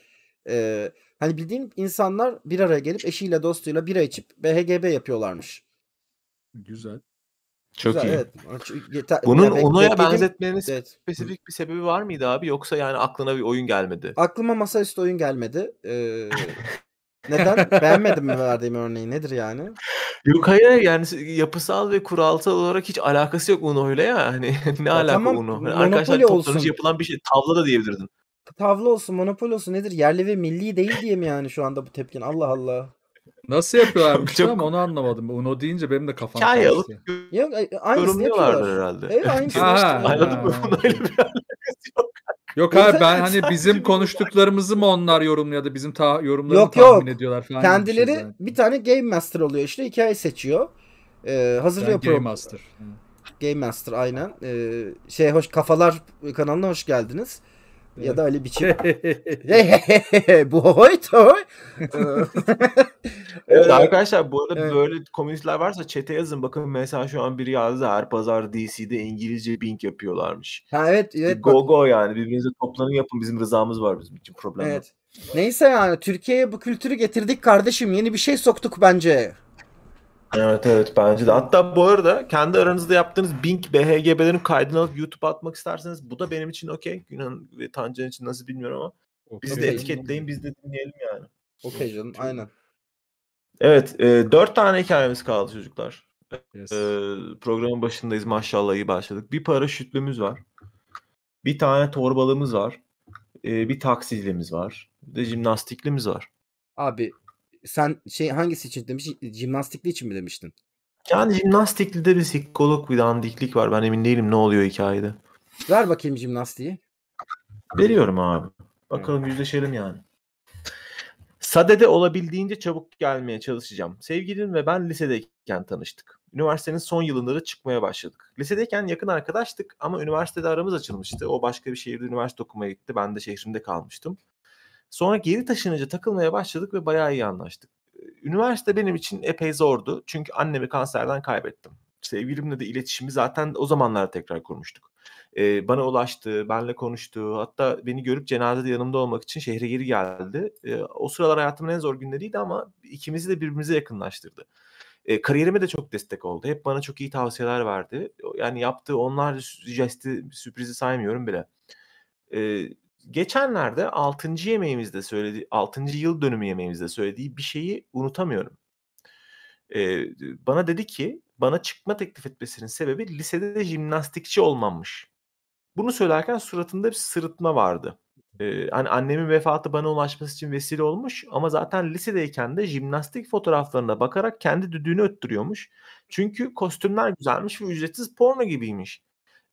Ee, hani bildiğim insanlar bir araya gelip eşiyle dostuyla bira içip BHGB yapıyorlarmış. Güzel. Çok Güzel, iyi. Evet. Yeter, Bunun yani Uno'ya benzetmenin evet. spesifik bir sebebi var mıydı abi? Yoksa yani aklına bir oyun gelmedi. Aklıma masaüstü oyun gelmedi. Ee, neden? Beğenmedim mi verdiğim örneği? Nedir yani? Yok hayır yani yapısal ve kuralsal olarak hiç alakası yok Uno ya. Hani ne ya alaka tamam, Uno? Hani arkadaşlar toplanış yapılan bir şey. Tavla da diyebilirdin. Tavla olsun, monopol olsun nedir? Yerli ve milli değil diye mi yani şu anda bu tepkin? Allah Allah. Nasıl yapıyorlar? çok... Şey ama onu anlamadım. Uno deyince benim de kafam Çay alıp Yok, aynısını yapıyorlar. herhalde. Evet aynısını ha, işte. Anladın mı? Bununla öyle bir alakası yok. Yok abi ben hani bizim konuştuklarımızı mı onlar yorumluyor da bizim ta yorumlarını yok, tahmin ediyorlar falan. Şey Kendileri bir, bir tane Game Master oluyor işte hikaye seçiyor. Ee, hazırlıyor yani Game Master. Game Master aynen. Ee, şey hoş kafalar kanalına hoş geldiniz ya da Ali Biçim. Şey. bu hoy toy. evet arkadaşlar bu arada evet. böyle komünistler varsa çete yazın. Bakın mesela şu an biri yazdı her pazar DC'de İngilizce Bing yapıyorlarmış. Ha evet. evet go go yani birbirinize toplanın yapın bizim rızamız var bizim için problem evet. yok. Neyse yani Türkiye'ye bu kültürü getirdik kardeşim. Yeni bir şey soktuk bence. Evet evet bence de. Hatta bu arada kendi aranızda yaptığınız Bing BHGB'lerin kaydını alıp YouTube'a atmak isterseniz bu da benim için okey. Günhan ve Tancan için nasıl bilmiyorum ama biz de etiketleyin biz de dinleyelim yani. Okey canım aynen. Evet e, dört tane hikayemiz kaldı çocuklar. Yes. E, programın başındayız maşallah iyi başladık. Bir paraşütlümüz var. Bir tane torbalığımız var. E, bir taksilimiz var. Bir de jimnastiklimiz var. Abi sen şey hangisi için demiş? Jimnastikli için mi demiştin? Yani jimnastikli de bir psikolog bir dandiklik var. Ben emin değilim ne oluyor hikayede. Ver bakayım jimnastiği. Veriyorum abi. Bakalım hmm. yüzleşelim yani. Sadede olabildiğince çabuk gelmeye çalışacağım. Sevgilim ve ben lisedeyken tanıştık. Üniversitenin son yılları çıkmaya başladık. Lisedeyken yakın arkadaştık ama üniversitede aramız açılmıştı. O başka bir şehirde üniversite okumaya gitti. Ben de şehrimde kalmıştım. Sonra geri taşınınca takılmaya başladık ve bayağı iyi anlaştık. Üniversite benim için epey zordu. Çünkü annemi kanserden kaybettim. Sevgilimle de iletişimi zaten o zamanlarda tekrar kurmuştuk. Ee, bana ulaştı, benle konuştu. Hatta beni görüp cenazede yanımda olmak için şehre geri geldi. Ee, o sıralar hayatımın en zor günleriydi ama ikimizi de birbirimize yakınlaştırdı. E, kariyerime de çok destek oldu. Hep bana çok iyi tavsiyeler verdi. Yani yaptığı onlar jesti, sürprizi saymıyorum bile. E, geçenlerde 6. yemeğimizde söyledi, 6. yıl dönümü yemeğimizde söylediği bir şeyi unutamıyorum. Ee, bana dedi ki bana çıkma teklif etmesinin sebebi lisede de jimnastikçi olmamış. Bunu söylerken suratında bir sırıtma vardı. Ee, hani annemin vefatı bana ulaşması için vesile olmuş ama zaten lisedeyken de jimnastik fotoğraflarına bakarak kendi düdüğünü öttürüyormuş. Çünkü kostümler güzelmiş ve ücretsiz porno gibiymiş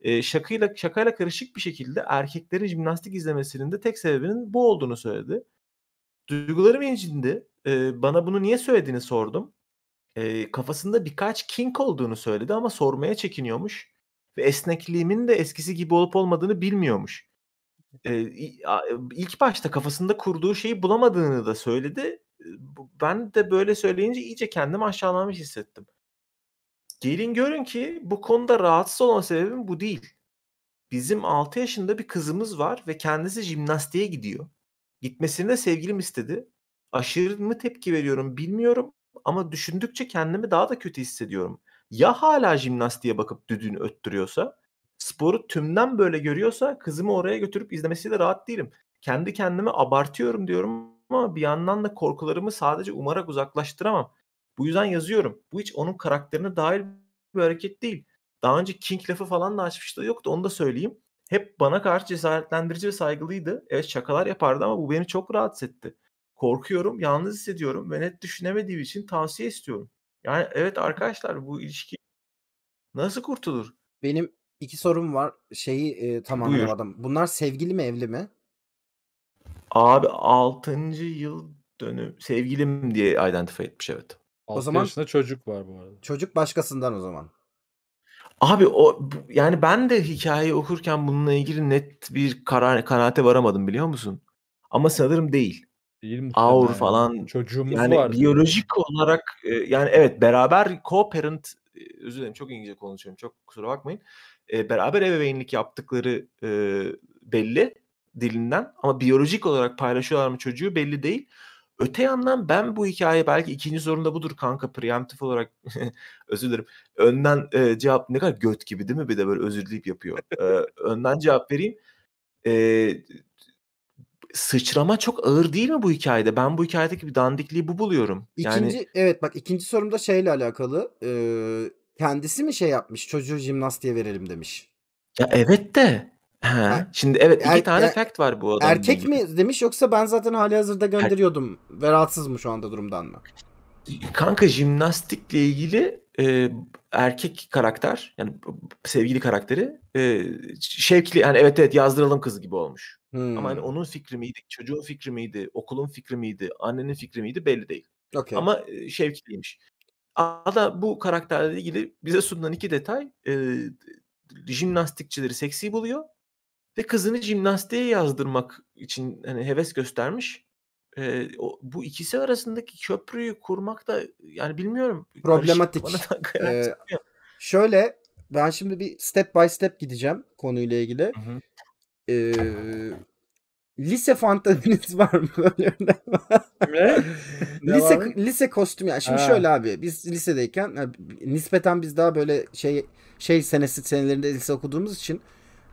e, şakayla karışık bir şekilde erkeklerin jimnastik izlemesinin de tek sebebinin bu olduğunu söyledi. Duygularım incindi. E, bana bunu niye söylediğini sordum. E, kafasında birkaç kink olduğunu söyledi ama sormaya çekiniyormuş. Ve esnekliğimin de eskisi gibi olup olmadığını bilmiyormuş. E, ilk başta kafasında kurduğu şeyi bulamadığını da söyledi. Ben de böyle söyleyince iyice kendimi aşağılanmış hissettim. Gelin görün ki bu konuda rahatsız olan sebebim bu değil. Bizim 6 yaşında bir kızımız var ve kendisi jimnastiğe gidiyor. Gitmesini de sevgilim istedi. Aşırı mı tepki veriyorum bilmiyorum ama düşündükçe kendimi daha da kötü hissediyorum. Ya hala jimnastiğe bakıp düdüğünü öttürüyorsa, sporu tümden böyle görüyorsa kızımı oraya götürüp izlemesi de rahat değilim. Kendi kendime abartıyorum diyorum ama bir yandan da korkularımı sadece umarak uzaklaştıramam. Bu yüzden yazıyorum. Bu hiç onun karakterine dair bir hareket değil. Daha önce King lafı falan da açmıştı yoktu onu da söyleyeyim. Hep bana karşı cesaretlendirici ve saygılıydı. Evet şakalar yapardı ama bu beni çok rahatsız etti. Korkuyorum, yalnız hissediyorum ve net düşünemediğim için tavsiye istiyorum. Yani evet arkadaşlar bu ilişki nasıl kurtulur? Benim iki sorum var. Şeyi e, tamamlamadım. Buyur. Bunlar sevgili mi evli mi? Abi 6. yıl dönüm sevgilim diye identify etmiş evet o zaman yaşında çocuk var bu arada. Çocuk başkasından o zaman. Abi o yani ben de hikayeyi okurken bununla ilgili net bir karar kanaate varamadım biliyor musun? Ama sanırım değil. Değil Aur yani. falan. Çocuğumuz yani var. Biyolojik değil olarak e, yani evet beraber co-parent e, özür dilerim çok İngilizce konuşuyorum çok kusura bakmayın. E, beraber ebeveynlik yaptıkları belli dilinden ama biyolojik olarak paylaşıyorlar mı çocuğu belli değil. Öte yandan ben bu hikaye belki ikinci zorunda budur kanka preemptif olarak özür dilerim. Önden e, cevap ne kadar göt gibi değil mi bir de böyle özür dileyip yapıyor. e, önden cevap vereyim. E, sıçrama çok ağır değil mi bu hikayede? Ben bu hikayedeki bir dandikliği bu buluyorum. Yani... İkinci, evet bak ikinci sorumda şeyle alakalı. E, kendisi mi şey yapmış çocuğu jimnastiğe verelim demiş. Ya evet de Ha, şimdi evet iki er, tane er, fact var bu adamda. Erkek mi demiş yoksa ben zaten hali hazırda gönderiyordum er, ve rahatsız mı şu anda durumdan mı? Kanka jimnastikle ilgili e, erkek karakter yani sevgili karakteri e, şevkli yani evet evet yazdıralım kız gibi olmuş. Hmm. Ama hani onun fikri miydi, çocuğun fikri miydi, okulun fikri miydi, annenin fikri miydi belli değil. Okay. Ama e, şevkliymiş. Ada bu karakterle ilgili bize sunulan iki detay e, jimnastikçileri seksi buluyor ve kızını jimnastiğe yazdırmak için hani heves göstermiş. E, o, bu ikisi arasındaki köprüyü kurmak da yani bilmiyorum. Problematik. Ee, şöyle ben şimdi bir step by step gideceğim konuyla ilgili. Hı hı. Ee, lise fantaziniz var mı? lise, lise kostüm yani. Şimdi ha. şöyle abi biz lisedeyken nispeten biz daha böyle şey şey senesi senelerinde lise okuduğumuz için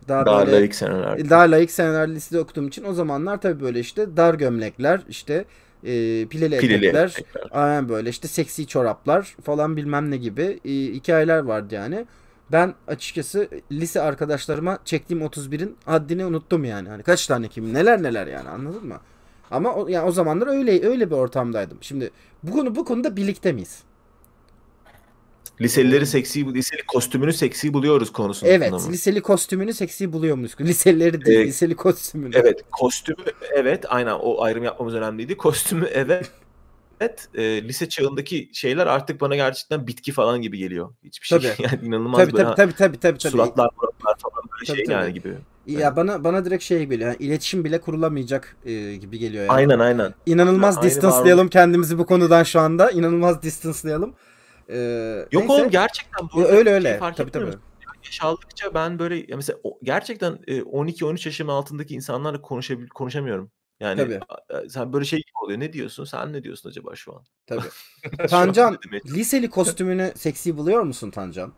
daha, daha böyle, layık seneler. E, daha layık seneler lisede okuduğum için o zamanlar tabii böyle işte dar gömlekler işte e, pileli, pileli etekler. Aynen böyle işte seksi çoraplar falan bilmem ne gibi e, hikayeler vardı yani. Ben açıkçası lise arkadaşlarıma çektiğim 31'in haddini unuttum yani. Hani kaç tane kim neler neler yani anladın mı? Ama o, yani o zamanlar öyle öyle bir ortamdaydım. Şimdi bu konu bu konuda birlikte miyiz? Liselileri ee, seksi, liseli kostümünü seksi buluyoruz konusunda. Evet, mı? liseli kostümünü seksi buluyor muyuz? Liselileri de ee, liseli kostümünü. Evet, kostümü evet, aynen o ayrım yapmamız önemliydi. Kostümü evet, evet e, lise çağındaki şeyler artık bana gerçekten bitki falan gibi geliyor. Hiçbir şey tabii. yani inanılmaz tabii, böyle. Tabii tabii tabii tabii. Suratlar, suratlar falan böyle tabii, şey tabii. yani gibi. Ya evet. bana bana direkt şey geliyor. Yani iletişim bile kurulamayacak e, gibi geliyor yani. Aynen aynen. İnanılmaz ya, distancelayalım kendimizi bu konudan şu anda. İnanılmaz distancelayalım. Ee, Yok neyse. oğlum gerçekten. Bu öyle öyle. Şey fark tabii tabii. Yaş aldıkça ben böyle mesela gerçekten 12-13 e, yaşım altındaki insanlarla konuşabil, konuşamıyorum. Yani Tabii. sen böyle şey gibi oluyor. Ne diyorsun? Sen ne diyorsun acaba şu an? Tabii. Tancan liseli kostümünü seksi buluyor musun Tancan?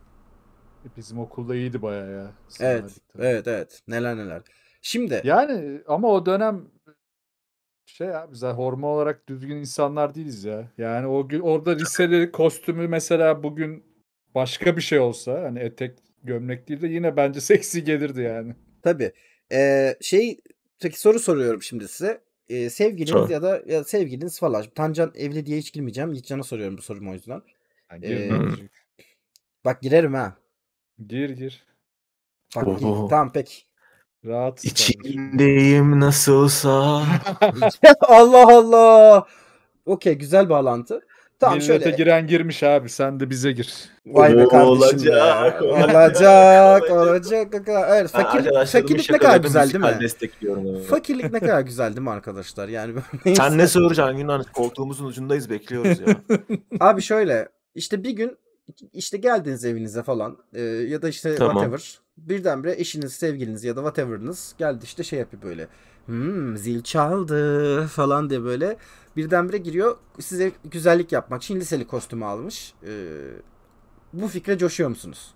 E, bizim okulda iyiydi baya ya. evet. Evet evet. Neler neler. Şimdi. Yani ama o dönem şey ya biz hormon olarak düzgün insanlar değiliz ya. Yani o gün orada liseli kostümü mesela bugün başka bir şey olsa hani etek gömlek değil de yine bence seksi gelirdi yani. Tabii. Ee, şey peki soru soruyorum şimdi size. Ee, sevgiliniz Sor. ya da ya sevgiliniz falan. Tancan evli diye hiç girmeyeceğim. Yiğitcan'a soruyorum bu sorumu o yüzden. ee, bak girerim ha. Gir gir. Bak, gir. Tamam pek. Rahat. İçindeyim nasılsa. Allah Allah. Okey güzel bağlantı. Tamam Millete şöyle. giren girmiş abi sen de bize gir. Vay be kardeşim olacak, be. Olacak, olacak, olacak. Evet, fakirlik, ha, fakirlik ne kadar güzel değil mi? Destekliyorum evet. Fakirlik ne kadar güzel değil mi arkadaşlar? Yani neyse. Sen ne soracaksın Yunan? Koltuğumuzun ucundayız bekliyoruz ya. abi şöyle işte bir gün işte geldiniz evinize falan e, ya da işte tamam. whatever birdenbire eşiniz, sevgiliniz ya da whatever'ınız geldi işte şey yapıyor böyle. Hmm, zil çaldı falan diye böyle birdenbire giriyor size güzellik yapmak için liseli kostümü almış. Ee, bu fikre coşuyor musunuz?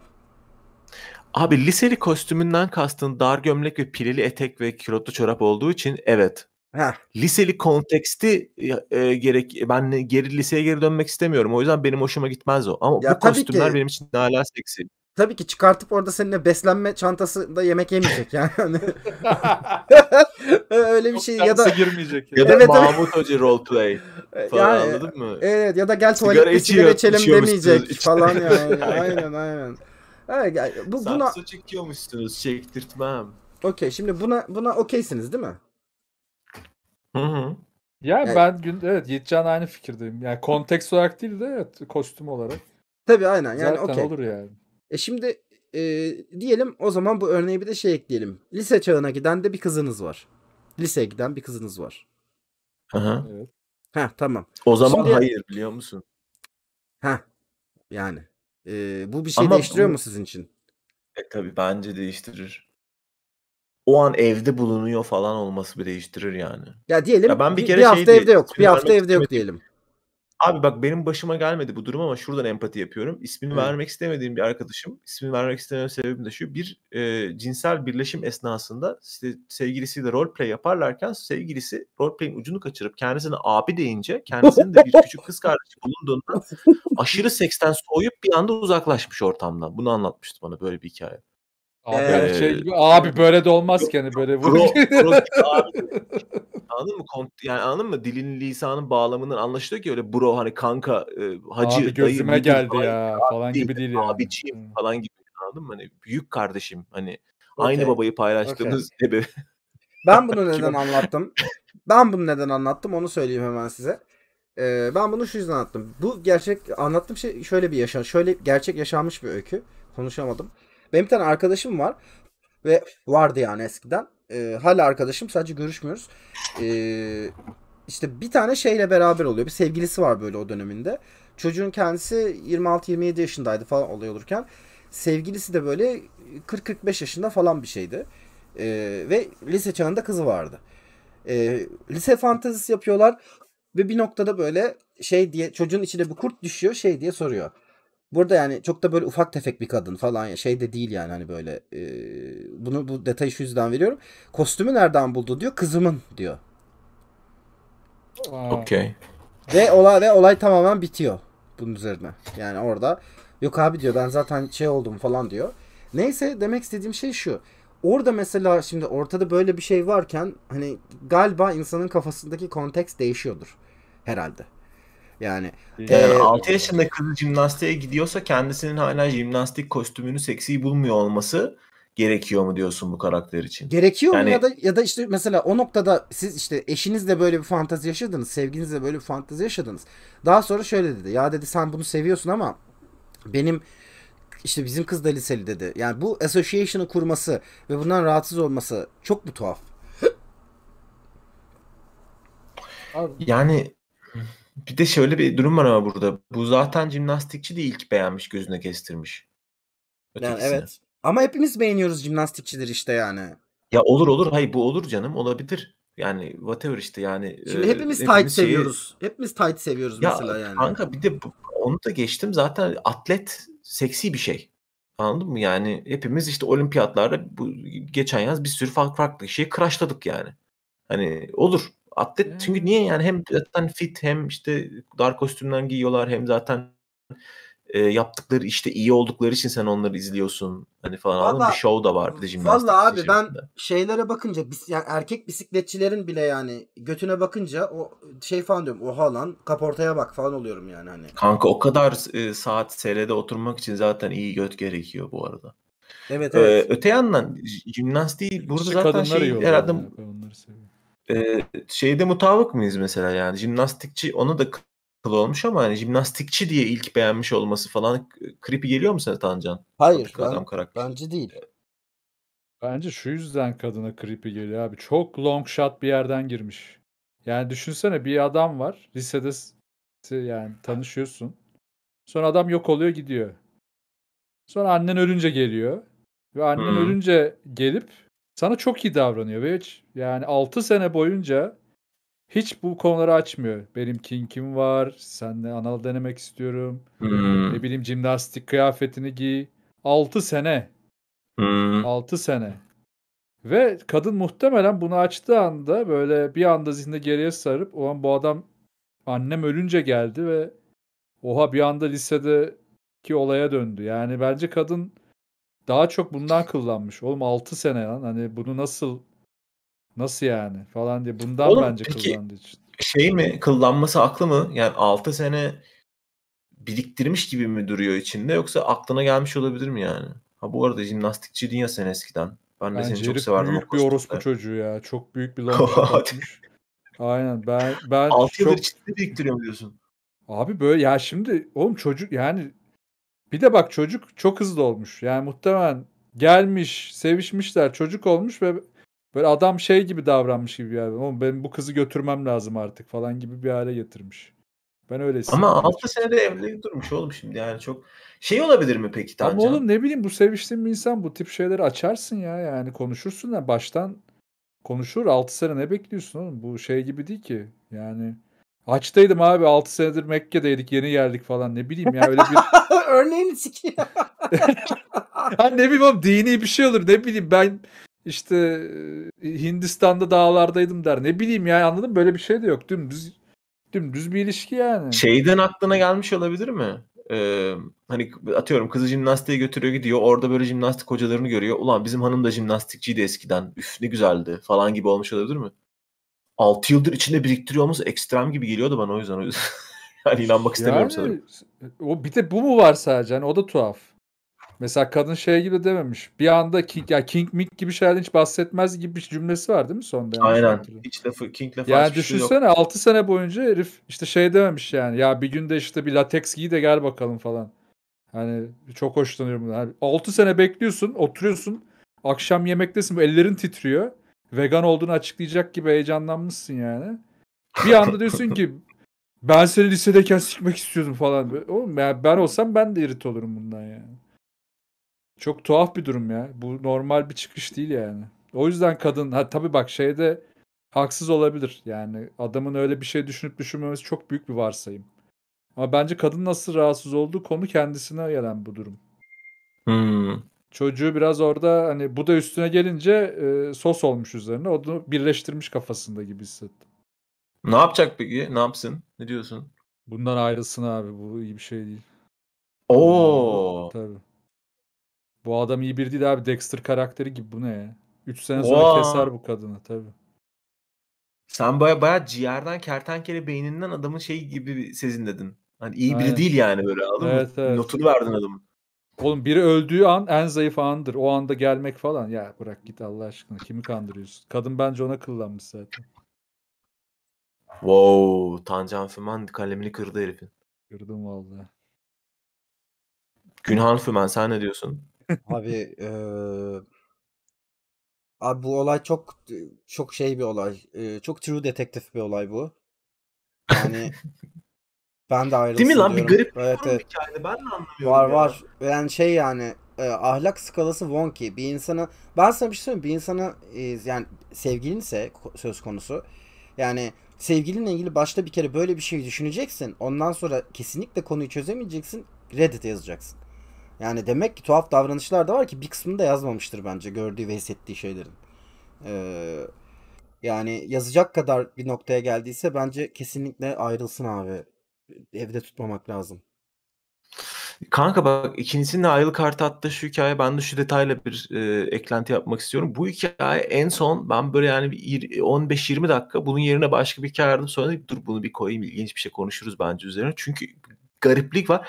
Abi liseli kostümünden kastın dar gömlek ve pileli etek ve kilotlu çorap olduğu için evet. Heh. Liseli konteksti e, gerek ben geri liseye geri dönmek istemiyorum. O yüzden benim hoşuma gitmez o. Ama ya bu kostümler ki. benim için hala seksi tabii ki çıkartıp orada seninle beslenme çantası da yemek yemeyecek yani. Hani. Öyle bir Çok şey ya da girmeyecek. Ya da evet, Mahmut Hoca roleplay e, falan yani, anladın mı? Evet ya da gel sigara tuvalette sigara içelim demeyecek falan yani. aynen aynen. Evet, yani bu, Sarsu buna... çekiyormuşsunuz çektirtmem. Okey şimdi buna buna okeysiniz değil mi? Hı hı. Yani, yani ben gün evet Yiğitcan aynı fikirdeyim. Yani konteks olarak değil de evet, kostüm olarak. Tabii aynen yani okey. Zaten okay. olur yani. E şimdi e, diyelim o zaman bu örneği bir de şey ekleyelim. Lise çağına giden de bir kızınız var. Liseye giden bir kızınız var. Aha. Evet. Ha tamam. O zaman şimdi, hayır biliyor musun? Ha yani. E, bu bir şey Ama değiştiriyor bu... mu sizin için? E, tabii bence değiştirir. O an evde bulunuyor falan olması bir değiştirir yani. Ya diyelim ya ben bir, kere bir şey hafta şey evde değil, yok. Bir hafta evde yok diyelim. Abi bak benim başıma gelmedi bu durum ama şuradan empati yapıyorum. İsmini Hı. vermek istemediğim bir arkadaşım. İsmini vermek istemediğim sebebim de şu. Bir e, cinsel birleşim esnasında işte sevgilisiyle roleplay yaparlarken sevgilisi roleplay'in ucunu kaçırıp kendisine abi deyince kendisinin de bir küçük kız kardeşi bulunduğunda aşırı seksten soğuyup bir anda uzaklaşmış ortamdan. Bunu anlatmıştı bana böyle bir hikaye. Abi ee, şey abi böyle de olmaz ki hani böyle pro, pro anladın mı yani anladın mı dilin lisanın bağlamından anlaşılıyor ki öyle bro hani kanka e, hacı abi gözüme dayı, geldi falan, ya falan gibi değil yani. abiciğim hmm. falan gibi anladın mı hani büyük kardeşim hani okay. aynı babayı paylaştığımız okay. gibi. Ben bunu neden anlattım? Ben bunu neden anlattım onu söyleyeyim hemen size. Ee, ben bunu şu yüzden anlattım. Bu gerçek anlattığım şey şöyle bir yaşa şöyle gerçek yaşanmış bir öykü. Konuşamadım. Benim bir tane arkadaşım var ve vardı yani eskiden. E, hala arkadaşım sadece görüşmüyoruz. E, işte bir tane şeyle beraber oluyor. Bir sevgilisi var böyle o döneminde. Çocuğun kendisi 26-27 yaşındaydı falan olay olurken. Sevgilisi de böyle 40-45 yaşında falan bir şeydi. E, ve lise çağında kızı vardı. E, lise fantezisi yapıyorlar ve bir noktada böyle şey diye çocuğun içine bir kurt düşüyor şey diye soruyor. Burada yani çok da böyle ufak tefek bir kadın falan şey de değil yani hani böyle e, bunu bu detayı şu yüzden veriyorum. Kostümü nereden buldu diyor kızımın diyor. Okey. Ve olay ve olay tamamen bitiyor bunun üzerine. Yani orada yok abi diyor ben zaten şey oldum falan diyor. Neyse demek istediğim şey şu. Orada mesela şimdi ortada böyle bir şey varken hani galiba insanın kafasındaki konteks değişiyordur herhalde. Yani, yani e, 6 yaşında kızı jimnastiğe gidiyorsa kendisinin hala jimnastik kostümünü seksi bulmuyor olması gerekiyor mu diyorsun bu karakter için? Gerekiyor yani, mu ya da ya da işte mesela o noktada siz işte eşinizle böyle bir fantazi yaşadınız, sevginizle böyle bir fantazi yaşadınız. Daha sonra şöyle dedi. Ya dedi sen bunu seviyorsun ama benim işte bizim kız da liseli dedi. Yani bu association'ı kurması ve bundan rahatsız olması çok mu tuhaf? yani bir de şöyle bir durum var ama burada. Bu zaten jimnastikçi de ilk beğenmiş gözüne kestirmiş. Yani evet. Ama hepimiz beğeniyoruz jimnastikçidir işte yani. Ya olur olur. Hayır bu olur canım. Olabilir. Yani whatever işte yani. Şimdi e, hepimiz e, tight şeyi... seviyoruz. Hepimiz tight seviyoruz ya, mesela yani. Kanka bir de bu, onu da geçtim. Zaten atlet seksi bir şey. Anladın mı? Yani hepimiz işte olimpiyatlarda bu geçen yaz bir sürü farklı farklı şeyi crashladık yani. Hani olur. Atlet hmm. çünkü niye yani hem zaten fit hem işte dar kostümden giyiyorlar hem zaten e, yaptıkları işte iyi oldukları için sen onları izliyorsun hani falan vallahi, bir show da var bir de jimnastik. Valla abi ben şeylere bakınca yani erkek bisikletçilerin bile yani götüne bakınca o şey falan diyorum oha lan kaportaya bak falan oluyorum yani hani. Kanka o kadar e, saat serede oturmak için zaten iyi göt gerekiyor bu arada. Evet evet. Ee, öte yandan jimnastiği burada işte zaten şey herhalde yani, e, şeyde mutabık mıyız mesela yani jimnastikçi onu da kıl olmuş ama yani jimnastikçi diye ilk beğenmiş olması falan creepy geliyor mu sana Tancan? Hayır ben, adam karakter. bence değil. Bence şu yüzden kadına creepy geliyor abi. Çok long shot bir yerden girmiş. Yani düşünsene bir adam var. Lisede yani tanışıyorsun. Sonra adam yok oluyor gidiyor. Sonra annen ölünce geliyor. Ve annen hmm. ölünce gelip sana çok iyi davranıyor ve hiç yani 6 sene boyunca hiç bu konuları açmıyor. Benim kinkim var, senle anal denemek istiyorum. Hmm. Ne bileyim jimnastik kıyafetini giy. 6 sene. Hmm. 6 sene. Ve kadın muhtemelen bunu açtığı anda böyle bir anda zihninde geriye sarıp o an bu adam annem ölünce geldi ve oha bir anda lisedeki olaya döndü. Yani bence kadın daha çok bundan kullanmış. Oğlum 6 sene lan hani bunu nasıl nasıl yani falan diye bundan Oğlum, bence peki, kullandığı için. Şey mi kullanması aklı mı? Yani 6 sene biriktirmiş gibi mi duruyor içinde yoksa aklına gelmiş olabilir mi yani? Ha bu arada jimnastikçi dünya sen eskiden. Ben de Bence seni çok severdim. Büyük bir orospu çocuğu ya. Çok büyük bir lamba Aynen ben ben 6 çok... yıldır ciddi biriktiriyorum diyorsun. Abi böyle ya şimdi oğlum çocuk yani bir de bak çocuk çok hızlı olmuş. Yani muhtemelen gelmiş, sevişmişler, çocuk olmuş ve böyle adam şey gibi davranmış gibi yani. Ama ben bu kızı götürmem lazım artık falan gibi bir hale getirmiş. Ben öyle Ama 6 senede evli durmuş oğlum şimdi yani çok şey olabilir mi peki Tancan? Ama oğlum ne bileyim bu seviştiğin bir insan bu tip şeyleri açarsın ya yani konuşursun da baştan konuşur 6 sene ne bekliyorsun oğlum bu şey gibi değil ki yani Açtaydım abi 6 senedir Mekke'deydik yeni geldik falan ne bileyim ya öyle bir örneğini sikeyim. ha, ne bileyim oğlum dini bir şey olur ne bileyim ben işte e, Hindistan'da dağlardaydım der. Ne bileyim ya anladım böyle bir şey de yok. Dümdüz dümdüz bir ilişki yani. Şeyden aklına gelmiş olabilir mi? Ee, hani atıyorum kızı jimnastiğe götürüyor gidiyor. Orada böyle jimnastik hocalarını görüyor. Ulan bizim hanım da jimnastikçiydi eskiden. Üf ne güzeldi falan gibi olmuş olabilir mi? 6 yıldır içinde biriktiriyor olması ekstrem gibi geliyordu bana o yüzden o yüzden. Yani inanmak istemiyorum yani, sanırım. O bir de bu mu var sadece? Yani o da tuhaf. Mesela kadın şey gibi dememiş. Bir anda King, ya King Mink gibi şeylerden hiç bahsetmez gibi bir cümlesi var değil mi sonunda? Yani Aynen. Sanki. Hiç lafı King lafı Yani düşünsene yok. 6 sene boyunca herif işte şey dememiş yani. Ya bir günde işte bir latex giy de gel bakalım falan. Hani çok hoşlanıyorum bundan. Yani 6 sene bekliyorsun, oturuyorsun. Akşam yemektesin, ellerin titriyor. Vegan olduğunu açıklayacak gibi heyecanlanmışsın yani. Bir anda diyorsun ki ben seni lisedeyken sikmek istiyordum falan. Oğlum ya ben olsam ben de irit olurum bundan ya. Çok tuhaf bir durum ya. Bu normal bir çıkış değil yani. O yüzden kadın ha tabii bak şeyde haksız olabilir. Yani adamın öyle bir şey düşünüp düşünmemesi çok büyük bir varsayım. Ama bence kadın nasıl rahatsız olduğu konu kendisine gelen bu durum. Hmm. Çocuğu biraz orada hani bu da üstüne gelince e, sos olmuş üzerine. O da birleştirmiş kafasında gibi hissettim. Ne yapacak peki? Ne yapsın? Ne diyorsun? Bundan ayrılsın abi. Bu iyi bir şey değil. Oo. Tabii. Bu adam iyi bir değil abi. Dexter karakteri gibi bu ne ya? 3 sene sonra Oo. keser bu kadını tabii. Sen baya baya ciğerden kertenkele beyninden adamın şey gibi dedin. Hani iyi biri Aynen. değil yani böyle adam. Evet, evet. Notunu verdin adamın. Oğlum biri öldüğü an en zayıf andır. O anda gelmek falan. Ya bırak git Allah aşkına. Kimi kandırıyorsun? Kadın bence ona kıllanmış zaten. Wow, Tancan Fümen kalemini kırdı herifin. Kırdım vallahi. Günhan Fümen sen ne diyorsun? Abi eee Abi bu olay çok çok şey bir olay. Ee, çok true dedektif bir olay bu. Yani ben de ayrılsın Değil mi lan diyorum. bir garip evet, evet. hikayede ben de anlamıyorum. Var ya. var. Yani şey yani e, ahlak skalası wonky. Bir insanı, ben sana bir şey söyleyeyim. Bir insanı e, yani sevgilinse söz konusu. Yani sevgilinle ilgili başta bir kere böyle bir şey düşüneceksin. Ondan sonra kesinlikle konuyu çözemeyeceksin. Reddit'e yazacaksın. Yani demek ki tuhaf davranışlar da var ki bir kısmını da yazmamıştır bence gördüğü ve hissettiği şeylerin. Ee, yani yazacak kadar bir noktaya geldiyse bence kesinlikle ayrılsın abi. Evde tutmamak lazım. Kanka bak ikincisinin ayrılık kartı attığı şu hikaye ben de şu detayla bir e, eklenti yapmak istiyorum. Bu hikaye en son ben böyle yani 15-20 dakika bunun yerine başka bir hikaye aradım. Sonra dur bunu bir koyayım ilginç bir şey konuşuruz bence üzerine. Çünkü gariplik var.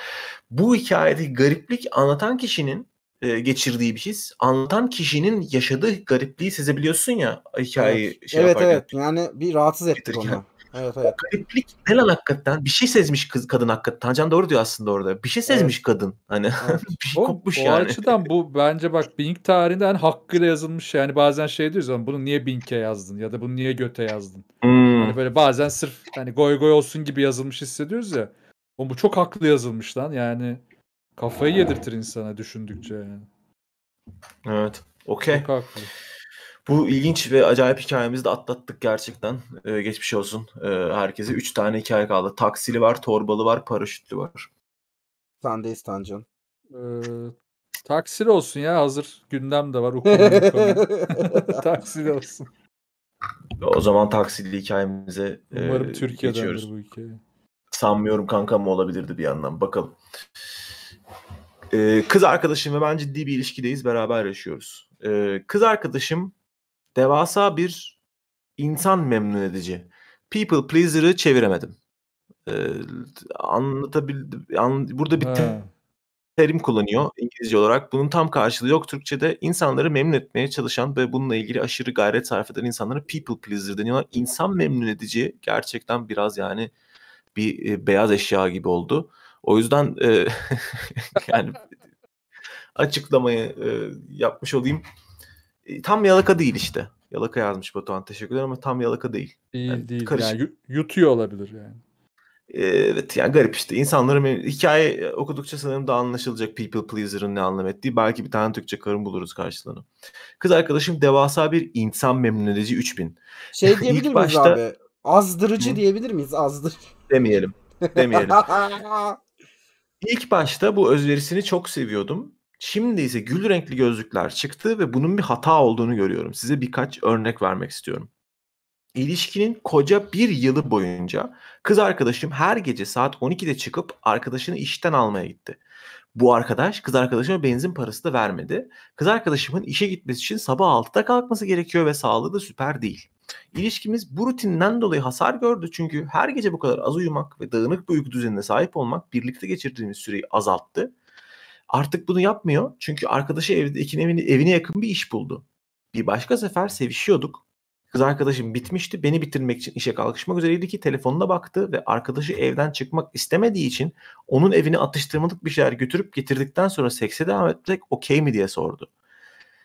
Bu hikayede gariplik anlatan kişinin e, geçirdiği bir his. Anlatan kişinin yaşadığı garipliği sezebiliyorsun ya hikayeyi evet. şey evet, yaparken. evet yani bir rahatsız ettik onu. Evet, evet. O gariplik ne lan hakikaten? Bir şey sezmiş kız kadın hakikaten. Tancan doğru diyor aslında orada. Bir şey sezmiş evet. kadın. Hani evet. bir şey o, kopmuş o yani. O açıdan bu bence bak Bing tarihinden hakkıyla yazılmış. Yani bazen şey diyoruz ama bunu niye Bing'e yazdın ya da bunu niye göte yazdın? Hmm. Hani böyle bazen sırf hani goy goy olsun gibi yazılmış hissediyoruz ya. Oğlum bu çok haklı yazılmış lan yani. Kafayı yedirtir insana düşündükçe yani. Evet. Okey. Çok haklı. Bu ilginç ve acayip hikayemizi de atlattık gerçekten. Ee, geçmiş olsun ee, herkese. Üç tane hikaye kaldı. Taksili var, torbalı var, paraşütlü var. Sendeyiz Tancan. Ee, taksili olsun ya hazır gündem de var. taksili olsun. O zaman taksili hikayemize ee, Umarım e, Türkiye'dendir geçiyoruz. bu hikaye. Sanmıyorum kankam olabilirdi bir yandan. Bakalım. Ee, kız arkadaşım ve ben ciddi bir ilişkideyiz. Beraber yaşıyoruz. Ee, kız arkadaşım devasa bir insan memnun edici. People pleaser'ı çeviremedim. Ee, anlatabildim. An, burada bir te- terim kullanıyor İngilizce olarak. Bunun tam karşılığı yok Türkçe'de. insanları memnun etmeye çalışan ve bununla ilgili aşırı gayret sarf eden insanlara people pleaser deniyorlar. İnsan memnun edici gerçekten biraz yani bir e, beyaz eşya gibi oldu. O yüzden e, yani açıklamayı e, yapmış olayım. E, tam yalaka değil işte. Yalaka yazmış Batuhan teşekkürler ama tam yalaka değil. İyi yani değil. Karışık. Yani yutuyor olabilir yani. E, evet yani garip işte. İnsanların hikaye e, okudukça sanırım da anlaşılacak People Pleaser'ın ne anlam ettiği. Belki bir tane Türkçe karın buluruz karşılığını. Kız arkadaşım devasa bir insan memnun edici 3000. Şey diyebilir miyiz başta... abi? Azdırıcı Hı? diyebilir miyiz? azdır? Demeyelim. Demeyelim. İlk başta bu özverisini çok seviyordum. Şimdi ise gül renkli gözlükler çıktı ve bunun bir hata olduğunu görüyorum. Size birkaç örnek vermek istiyorum. İlişkinin koca bir yılı boyunca kız arkadaşım her gece saat 12'de çıkıp arkadaşını işten almaya gitti. Bu arkadaş kız arkadaşıma benzin parası da vermedi. Kız arkadaşımın işe gitmesi için sabah 6'da kalkması gerekiyor ve sağlığı da süper değil. İlişkimiz bu rutinden dolayı hasar gördü çünkü her gece bu kadar az uyumak ve dağınık bir uyku düzenine sahip olmak birlikte geçirdiğimiz süreyi azalttı Artık bunu yapmıyor. Çünkü arkadaşı evde ikinin evini evine yakın bir iş buldu. Bir başka sefer sevişiyorduk. Kız arkadaşım bitmişti. Beni bitirmek için işe kalkışmak üzereydi ki telefonuna baktı ve arkadaşı evden çıkmak istemediği için onun evine atıştırmalık bir şeyler götürüp getirdikten sonra sekse devam etmek okey mi diye sordu.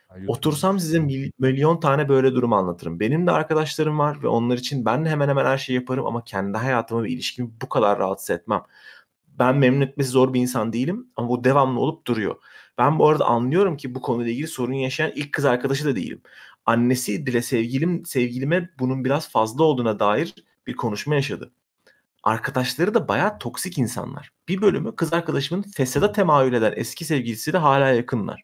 Hayır. Otursam size milyon tane böyle durumu anlatırım. Benim de arkadaşlarım var ve onlar için ben de hemen hemen her şeyi yaparım ama kendi hayatımı ve ilişkimi bu kadar rahatsız etmem ben memnun etmesi zor bir insan değilim ama bu devamlı olup duruyor. Ben bu arada anlıyorum ki bu konuyla ilgili sorun yaşayan ilk kız arkadaşı da değilim. Annesi dile sevgilim sevgilime bunun biraz fazla olduğuna dair bir konuşma yaşadı. Arkadaşları da bayağı toksik insanlar. Bir bölümü kız arkadaşımın fesada temayül eden eski sevgilisi de hala yakınlar.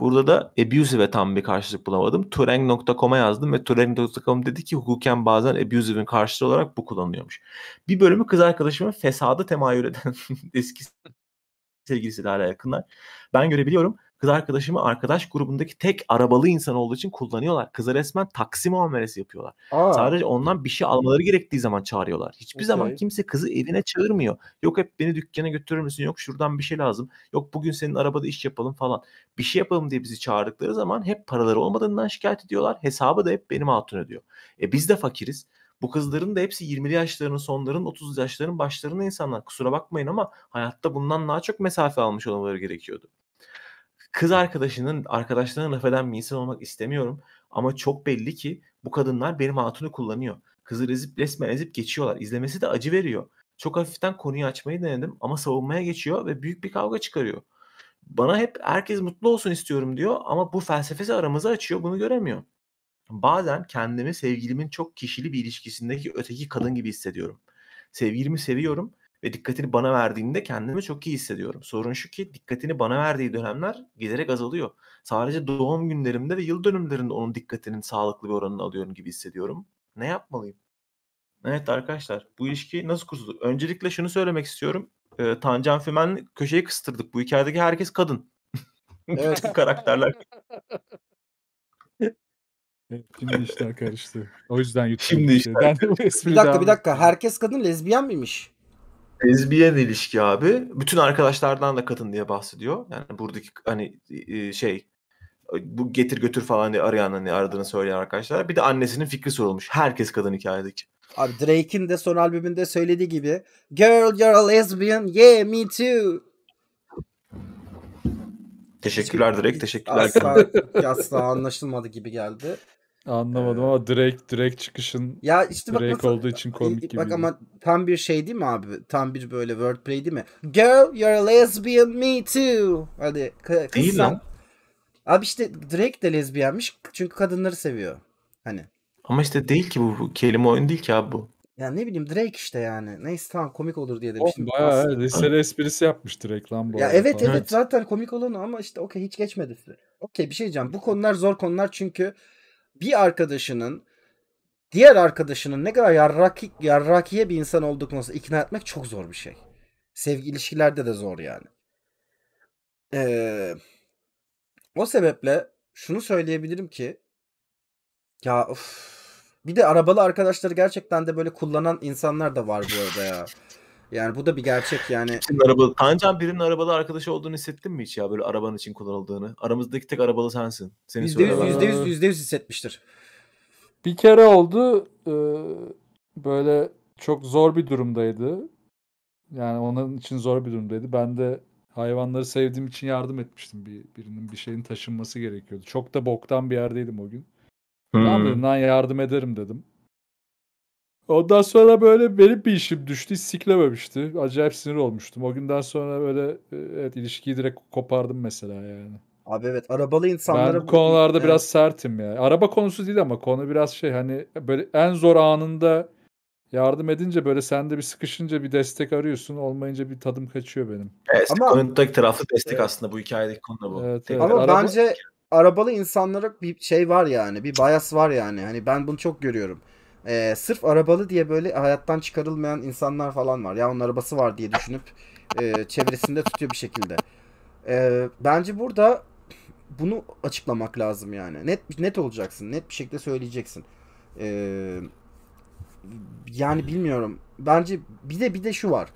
Burada da abusive'e tam bir karşılık bulamadım. Turing.com'a yazdım ve Turing.com dedi ki hukuken bazen abusive'in karşılığı olarak bu kullanılıyormuş. Bir bölümü kız arkadaşımın fesada temayül eden eski sevgilisiyle hala yakınlar. Ben görebiliyorum. Kız arkadaşımı arkadaş grubundaki tek arabalı insan olduğu için kullanıyorlar. Kıza resmen taksi muamelesi yapıyorlar. Aa. Sadece ondan bir şey almaları gerektiği zaman çağırıyorlar. Hiçbir okay. zaman kimse kızı evine çağırmıyor. Yok hep beni dükkana götürür müsün? Yok şuradan bir şey lazım. Yok bugün senin arabada iş yapalım falan. Bir şey yapalım diye bizi çağırdıkları zaman hep paraları olmadığından şikayet ediyorlar. Hesabı da hep benim hatun ödüyor. E biz de fakiriz. Bu kızların da hepsi 20'li yaşlarının sonlarının 30 yaşlarının başlarının insanlar. Kusura bakmayın ama hayatta bundan daha çok mesafe almış olmaları gerekiyordu. Kız arkadaşının, arkadaşlarına laf eden bir insan olmak istemiyorum. Ama çok belli ki bu kadınlar benim hatunu kullanıyor. Kızı rezip, resmen ezip geçiyorlar. İzlemesi de acı veriyor. Çok hafiften konuyu açmayı denedim ama savunmaya geçiyor ve büyük bir kavga çıkarıyor. Bana hep herkes mutlu olsun istiyorum diyor ama bu felsefesi aramızı açıyor bunu göremiyor. Bazen kendimi sevgilimin çok kişili bir ilişkisindeki öteki kadın gibi hissediyorum. Sevgilimi seviyorum ve dikkatini bana verdiğinde kendimi çok iyi hissediyorum. Sorun şu ki dikkatini bana verdiği dönemler giderek azalıyor. Sadece doğum günlerimde ve yıl dönümlerinde onun dikkatinin sağlıklı bir oranını alıyorum gibi hissediyorum. Ne yapmalıyım? Evet arkadaşlar bu ilişki nasıl kurtulur? Öncelikle şunu söylemek istiyorum. E, Tancan Fümen köşeyi kıstırdık. Bu hikayedeki herkes kadın. Evet. karakterler. şimdi işler karıştı. O yüzden YouTube. Şimdi işler. Ben bir dakika bir dakika. Herkes kadın lezbiyen miymiş? Lezbiyen ilişki abi. Bütün arkadaşlardan da kadın diye bahsediyor. Yani buradaki hani şey e, bu getir götür falan diye arayan hani aradığını söyleyen arkadaşlar. Bir de annesinin fikri sorulmuş. Herkes kadın hikayedeki. Abi Drake'in de son albümünde söylediği gibi Girl you're a lesbian yeah me too. Teşekkürler Drake teşekkürler. Asla, asla anlaşılmadı gibi geldi. Anlamadım ee, ama Drake Drake çıkışın ya işte bak Drake olduğu için komik ee, gibi. Bak ama tam bir şey değil mi abi? Tam bir böyle wordplay değil mi? Girl you're a lesbian me too. Hadi kız lan. Abi işte Drake de lezbiyenmiş çünkü kadınları seviyor. Hani. Ama işte değil ki bu, bu kelime oyun değil ki abi bu. Ya ne bileyim Drake işte yani. Neyse tamam komik olur diye demiştim. Oğlum bayağı Aslında. liseli esprisi yapmış Drake lan bu. Ya evet falan. evet zaten komik olan ama işte okey hiç geçmedi. Okey bir şey diyeceğim. Bu konular zor konular çünkü bir arkadaşının diğer arkadaşının ne kadar yarraki, yarrakiye bir insan olduğu konusunda ikna etmek çok zor bir şey. Sevgi ilişkilerde de zor yani. Ee, o sebeple şunu söyleyebilirim ki ya of, bir de arabalı arkadaşları gerçekten de böyle kullanan insanlar da var bu arada ya. Yani bu da bir gerçek yani. Kimsenin araba, Tancan birinin arabalı arkadaşı olduğunu hissettin mi hiç ya böyle arabanın için kullanıldığını? Aramızdaki tek arabalı sensin. Seni %100, %100, %100 hissetmiştir. Bir kere oldu e, böyle çok zor bir durumdaydı. Yani onun için zor bir durumdaydı. Ben de hayvanları sevdiğim için yardım etmiştim. Bir, birinin bir şeyin taşınması gerekiyordu. Çok da boktan bir yerdeydim o gün. Hmm. Tamam dedim yardım ederim dedim. Ondan sonra böyle benim bir işim düştü. Hiç siklememişti. Acayip sinir olmuştum. O günden sonra böyle e, evet ilişkiyi direkt kopardım mesela yani. Abi evet arabalı insanlara... Ben bu konularda evet. biraz sertim ya. Araba konusu değil ama konu biraz şey hani böyle en zor anında yardım edince böyle sende bir sıkışınca bir destek arıyorsun. Olmayınca bir tadım kaçıyor benim. Evet, ama konudaki taraflı destek evet. aslında bu hikayedeki konu bu. Evet, evet. Ama araba... bence arabalı insanlara bir şey var yani. Bir bias var yani. Hani ben bunu çok görüyorum e, sırf arabalı diye böyle hayattan çıkarılmayan insanlar falan var. Ya onun arabası var diye düşünüp e, çevresinde tutuyor bir şekilde. E, bence burada bunu açıklamak lazım yani. Net net olacaksın. Net bir şekilde söyleyeceksin. E, yani bilmiyorum. Bence bir de bir de şu var.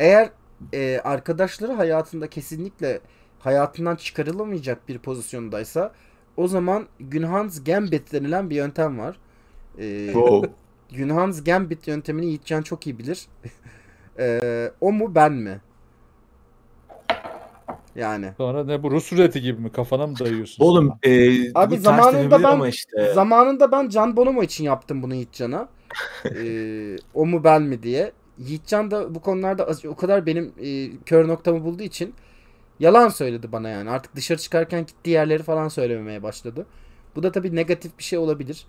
Eğer e, arkadaşları hayatında kesinlikle hayatından çıkarılamayacak bir pozisyondaysa o zaman Günhans Gambit denilen bir yöntem var. Ee, wow. Yunan's Gambit yöntemini Yiğitcan çok iyi bilir. ee, o mu ben mi? Yani. Sonra ne bu Rus ruleti gibi mi? Kafana mı dayıyorsun? Oğlum e, Abi zamanında ben işte. zamanında ben Can Bonomo için yaptım bunu Yiğitcan'a. ee, o mu ben mi diye. Yiğitcan da bu konularda az, o kadar benim e, kör noktamı bulduğu için yalan söyledi bana yani. Artık dışarı çıkarken gittiği yerleri falan söylememeye başladı. Bu da tabii negatif bir şey olabilir.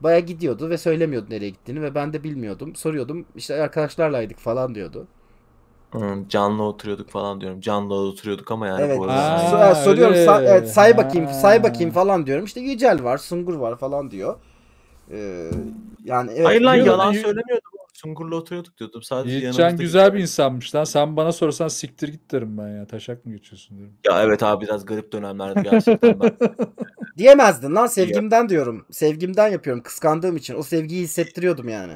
Baya gidiyordu ve söylemiyordu nereye gittiğini ve ben de bilmiyordum. Soruyordum işte arkadaşlarlaydık falan diyordu. Hmm, canlı oturuyorduk falan diyorum. Canlı oturuyorduk ama yani Evet. bu arada. Aa, e, soruyorum sa- evet, say bakayım say bakayım falan diyorum. İşte Yücel var, Sungur var falan diyor. Ee, yani evet. Hayır lan yalan söylemiyordu. Sungur'la oturuyorduk diyordum. Sadece Yiğitcan güzel geçiyor. bir insanmış lan. Sen bana sorsan siktir git derim ben ya. Taşak mı geçiyorsun derim. Ya evet abi biraz garip dönemlerde gerçekten ben. Diyemezdin lan sevgimden diyorum. Sevgimden yapıyorum kıskandığım için. O sevgiyi hissettiriyordum yani.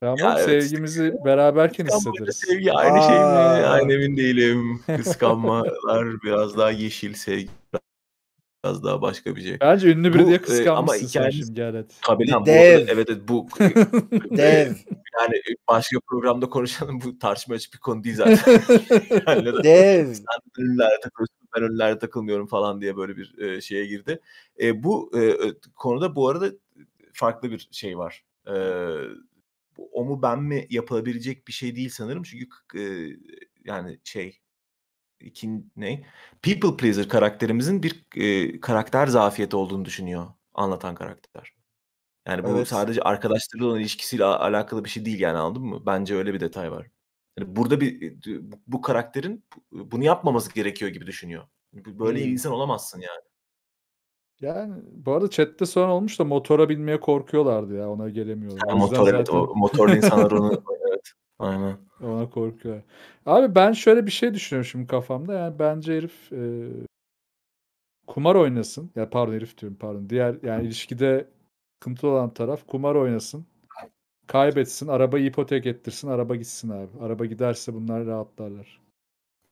Tamam ya sevgimizi evet. İşte, beraberken hissederiz. Sevgi aynı Aa. şey mi? Aynı emin değilim. Kıskanmalar biraz daha yeşil sevgi biraz daha başka bir şey. Bence ünlü biri bu, diye e, kıskanmışsın ama hikayeniz... sen şimdi Dev. Bu arada, evet evet bu. Dev. Yani başka programda konuşalım bu tartışma açık bir konu değil zaten. yani, Dev. Sen ünlülerde takılıyorsun ben önlerde takılmıyorum falan diye böyle bir e, şeye girdi. E, bu e, konuda bu arada farklı bir şey var. E, o mu ben mi yapılabilecek bir şey değil sanırım çünkü e, yani şey ikin ne? People pleaser karakterimizin bir e, karakter zafiyeti olduğunu düşünüyor anlatan karakter. Yani bu evet. sadece arkadaşlarıyla olan ilişkisiyle alakalı bir şey değil yani anladın mı? Bence öyle bir detay var. Yani burada bir e, bu karakterin bunu yapmaması gerekiyor gibi düşünüyor. Böyle hmm. insan olamazsın yani. Yani bu arada chatte sorun olmuş da motora binmeye korkuyorlardı ya ona gelemiyorlar. Yani motor, zaten... motorlu insanlar onu Aynen. Ona korkuyor. Abi ben şöyle bir şey düşünüyorum şimdi kafamda. Yani bence herif e, kumar oynasın. Ya yani pardon herif diyorum pardon. Diğer yani ilişkide sıkıntı olan taraf kumar oynasın. Kaybetsin, araba ipotek ettirsin, araba gitsin abi. Araba giderse bunlar rahatlarlar.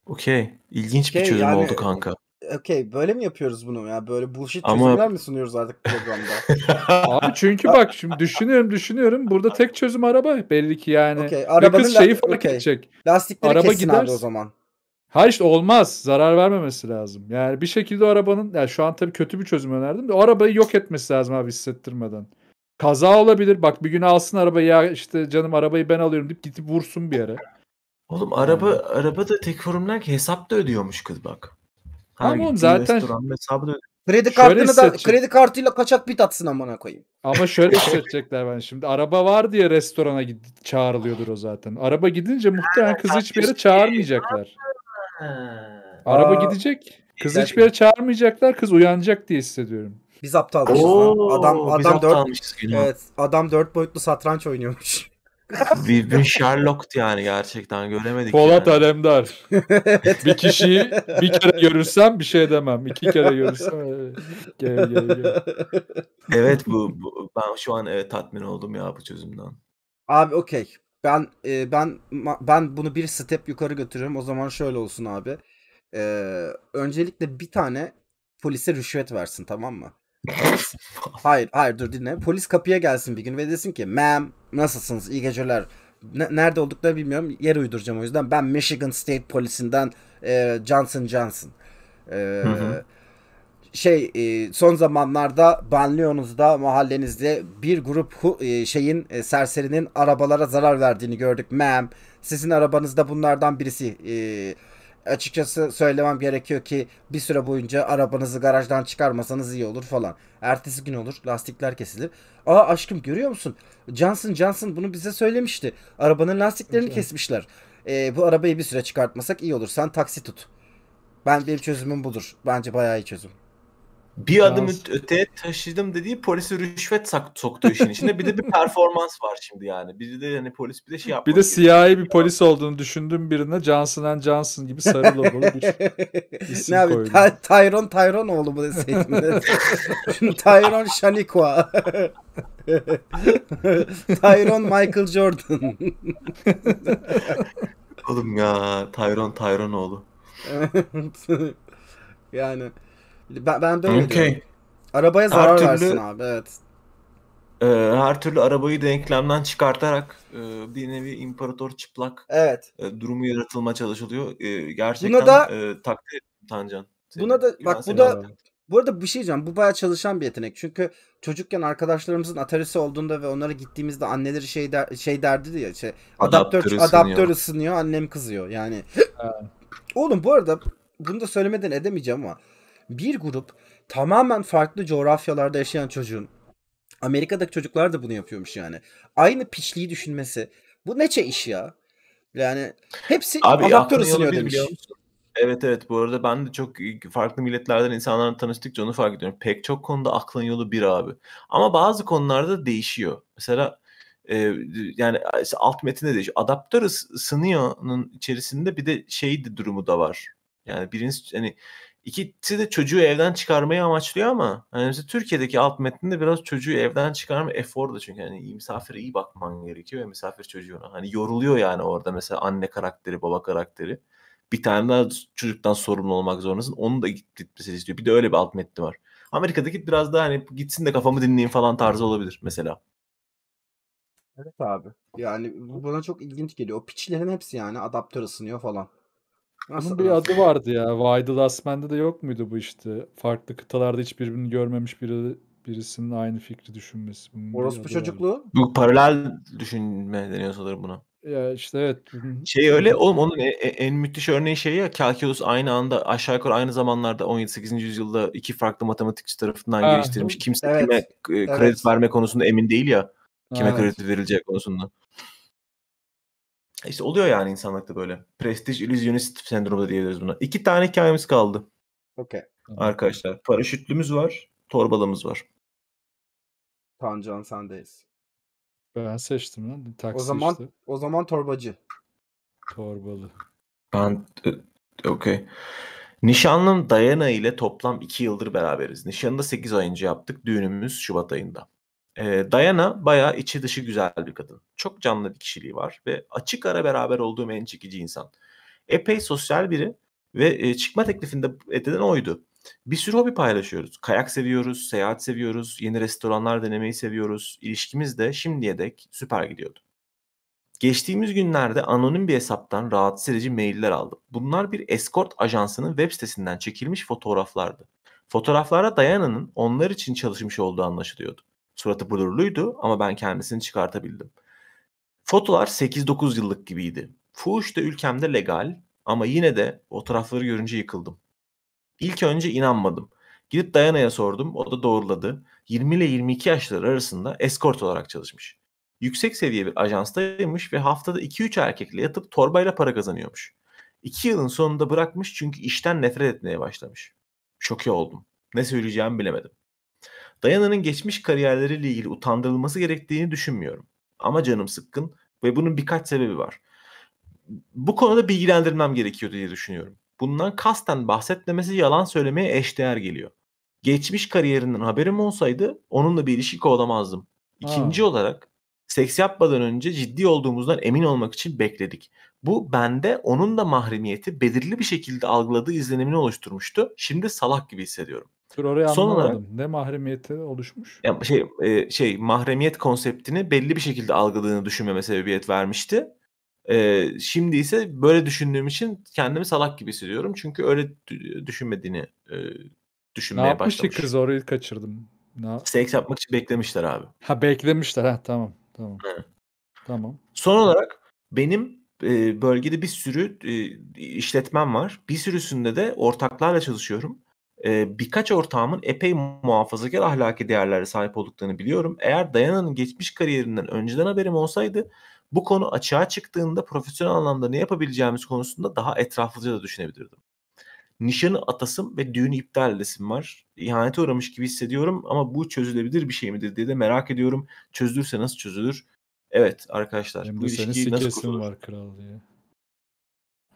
Okey. İlginç okay, bir çözüm yani, oldu kanka okey böyle mi yapıyoruz bunu ya? Böyle bullshit Ama... çözümler mi sunuyoruz artık programda? Abi çünkü bak şimdi düşünüyorum düşünüyorum. Burada tek çözüm araba belli ki yani. Okay, arabanın kız şeyi fark okay. edecek. Lastikleri araba kesin gider. abi o zaman. Hayır işte olmaz. Zarar vermemesi lazım. Yani bir şekilde arabanın yani şu an tabii kötü bir çözüm önerdim de arabayı yok etmesi lazım abi hissettirmeden. Kaza olabilir. Bak bir gün alsın arabayı ya işte canım arabayı ben alıyorum deyip gidip vursun bir yere. Oğlum araba araba da tek forumlar ki hesap da ödüyormuş kız bak. Her tamam zaten. hesabı da Kredi kartını da kredi kartıyla kaçak bit atsın amına koyayım. Ama şöyle hissedecekler ben şimdi. Araba var diye restorana gid- çağrılıyordur o zaten. Araba gidince muhtemelen kız hiçbir yere çağırmayacaklar. Araba gidecek. kız hiçbir yere çağırmayacaklar. Kız uyanacak diye hissediyorum. Biz aptalmışız Oo, lan. Adam adam 4 Evet, adam 4 boyutlu satranç oynuyormuş bir, bir Sherlock yani gerçekten göremedik. Polat yani. Alemdar. bir kişiyi bir kere görürsem bir şey demem. İki kere görürsem gel gel gel. Evet bu, bu ben şu an evet, tatmin oldum ya bu çözümden. Abi okey. Ben e, ben ben bunu bir step yukarı götürüyorum. O zaman şöyle olsun abi. E, öncelikle bir tane polise rüşvet versin tamam mı? hayır hayır dur dinle. Polis kapıya gelsin bir gün ve desin ki ma'am nasılsınız iyi geceler. Ne, nerede olduklarını bilmiyorum. Yer uyduracağım o yüzden. Ben Michigan State polisinden e, Johnson Johnson. E, Şey e, son zamanlarda banliyonuzda mahallenizde bir grup hu, e, şeyin e, serserinin arabalara zarar verdiğini gördük ma'am. Sizin arabanızda bunlardan birisi. E, açıkçası söylemem gerekiyor ki bir süre boyunca arabanızı garajdan çıkarmasanız iyi olur falan. Ertesi gün olur lastikler kesilir. Aa aşkım görüyor musun? Johnson Johnson bunu bize söylemişti. Arabanın lastiklerini kesmişler. Ee, bu arabayı bir süre çıkartmasak iyi olur. Sen taksi tut. Ben bir çözümüm budur. Bence bayağı iyi çözüm bir Biraz... adım öteye taşıdım dediği polisi rüşvet sak soktu işin içinde. Bir de bir performans var şimdi yani. Bir de hani polis bir de şey yapmak Bir de siyahi bir polis olduğunu düşündüğüm birine Johnson Johnson gibi sarı logolu bir isim ne abi, koydum. Ty- Tyron Tyron oğlu mu deseydim. Tyron Shaniqua. Tyron Michael Jordan. Oğlum ya Tyron Tyron oğlu. yani ben, ben böyle okay. diyorum. Arabaya zarar her türlü, versin abi evet. E, her türlü arabayı denklemden çıkartarak e, bir nevi imparator çıplak evet. e, durumu yaratılma çalışılıyor. E, gerçekten buna da, e, takdir ettim Tancan. Seni, buna da bak bu da bu arada bir şey diyeceğim. Bu bayağı çalışan bir yetenek. Çünkü çocukken arkadaşlarımızın Atari'si olduğunda ve onlara gittiğimizde anneleri şey der, şey derdi ya işte adaptör adaptör adaptör ısınıyor annem kızıyor. Yani Oğlum bu arada bunu da söylemeden edemeyeceğim ama bir grup tamamen farklı coğrafyalarda yaşayan çocuğun Amerika'daki çocuklar da bunu yapıyormuş yani. Aynı piçliği düşünmesi. Bu neçe iş ya? Yani hepsi Abi, adaptör ısınıyor demiş. Evet evet bu arada ben de çok farklı milletlerden insanlarla tanıştıkça onu fark ediyorum. Pek çok konuda aklın yolu bir abi. Ama bazı konularda değişiyor. Mesela e, yani alt metinde değişiyor. Adaptör ısınıyor'nun içerisinde bir de şey durumu da var. Yani birincisi hani İkisi de çocuğu evden çıkarmayı amaçlıyor ama hani mesela Türkiye'deki alt metninde biraz çocuğu evden çıkarma efor da çünkü hani iyi misafire iyi bakman gerekiyor ve misafir çocuğuna. Hani yoruluyor yani orada mesela anne karakteri, baba karakteri. Bir tane daha çocuktan sorumlu olmak zorundasın. Onun da gitmesi istiyor. Bir de öyle bir alt metni var. Amerika'daki biraz daha hani gitsin de kafamı dinleyin falan tarzı olabilir mesela. Evet abi. Yani bu bana çok ilginç geliyor. O piçlerin hepsi yani adaptör ısınıyor falan. Bunun bir adı vardı ya. Wide Last Man'de de yok muydu bu işte? Farklı kıtalarda hiçbirbirini görmemiş biri birisinin aynı fikri düşünmesi. Bunun Orospu çocukluğu. Vardı. Bu paralel düşünme deniyor sanırım buna. Ya işte evet. Şey öyle oğlum onun en, e, en müthiş örneği şey ya Calculus aynı anda aşağı yukarı aynı zamanlarda 17-8. yüzyılda iki farklı matematikçi tarafından ha. geliştirilmiş. Kimse evet. kime e, kredi evet. verme konusunda emin değil ya. Kime evet. kredi verileceği konusunda. İşte oluyor yani insanlıkta böyle. Prestij illüzyonist sendromu da diyebiliriz buna. İki tane hikayemiz kaldı. Okey. Arkadaşlar paraşütlümüz var, torbalımız var. Tancan sendeyiz. Ben seçtim lan. Taksi o zaman işte. o zaman torbacı. Torbalı. Ben e, okey. Nişanlım Dayana ile toplam 2 yıldır beraberiz. Nişanı da 8 ay önce yaptık. Düğünümüz Şubat ayında. E, Diana bayağı içi dışı güzel bir kadın. Çok canlı bir kişiliği var ve açık ara beraber olduğum en çekici insan. Epey sosyal biri ve e, çıkma teklifinde edilen oydu. Bir sürü hobi paylaşıyoruz. Kayak seviyoruz, seyahat seviyoruz, yeni restoranlar denemeyi seviyoruz. İlişkimiz de şimdiye dek süper gidiyordu. Geçtiğimiz günlerde anonim bir hesaptan rahatsız edici mailler aldım. Bunlar bir escort ajansının web sitesinden çekilmiş fotoğraflardı. Fotoğraflara Diana'nın onlar için çalışmış olduğu anlaşılıyordu. Suratı blurluydu ama ben kendisini çıkartabildim. Fotolar 8-9 yıllık gibiydi. Fuhuş da ülkemde legal ama yine de fotoğrafları görünce yıkıldım. İlk önce inanmadım. Gidip Dayana'ya sordum, o da doğruladı. 20 ile 22 yaşları arasında eskort olarak çalışmış. Yüksek seviye bir ajanstaymış ve haftada 2-3 erkekle yatıp torbayla para kazanıyormuş. 2 yılın sonunda bırakmış çünkü işten nefret etmeye başlamış. Şoke oldum. Ne söyleyeceğimi bilemedim. Dayana'nın geçmiş kariyerleriyle ilgili utandırılması gerektiğini düşünmüyorum. Ama canım sıkkın ve bunun birkaç sebebi var. Bu konuda bilgilendirmem gerekiyor diye düşünüyorum. Bundan kasten bahsetmemesi yalan söylemeye eşdeğer geliyor. Geçmiş kariyerinden haberim olsaydı onunla bir ilişki kovalamazdım. İkinci ha. olarak seks yapmadan önce ciddi olduğumuzdan emin olmak için bekledik. Bu bende onun da mahremiyeti belirli bir şekilde algıladığı izlenimini oluşturmuştu. Şimdi salak gibi hissediyorum. Dur Son anlamadım. Olarak, ne mahremiyeti oluşmuş? Yani şey e, şey mahremiyet konseptini belli bir şekilde algıladığını düşünmeme sebebiyet vermişti. E, şimdi ise böyle düşündüğüm için kendimi salak gibi hissediyorum. Çünkü öyle düşünmediğini e, düşünmeye ne yapmış başlamış. kız orayı kaçırdım. Ne... Seks yapmak için beklemişler abi. Ha beklemişler ha tamam tamam. Hı. Tamam. Son olarak benim e, bölgede bir sürü e, işletmem var. Bir sürüsünde de ortaklarla çalışıyorum e, birkaç ortağımın epey muhafazakar ahlaki değerlere sahip olduklarını biliyorum. Eğer Diana'nın geçmiş kariyerinden önceden haberim olsaydı bu konu açığa çıktığında profesyonel anlamda ne yapabileceğimiz konusunda daha etraflıca da düşünebilirdim. Nişanı atasım ve düğünü iptal edesim var. İhanete uğramış gibi hissediyorum ama bu çözülebilir bir şey midir diye de merak ediyorum. Çözülürse nasıl çözülür? Evet arkadaşlar Hem bu ilişkiyi nasıl kurulur? var kral diye.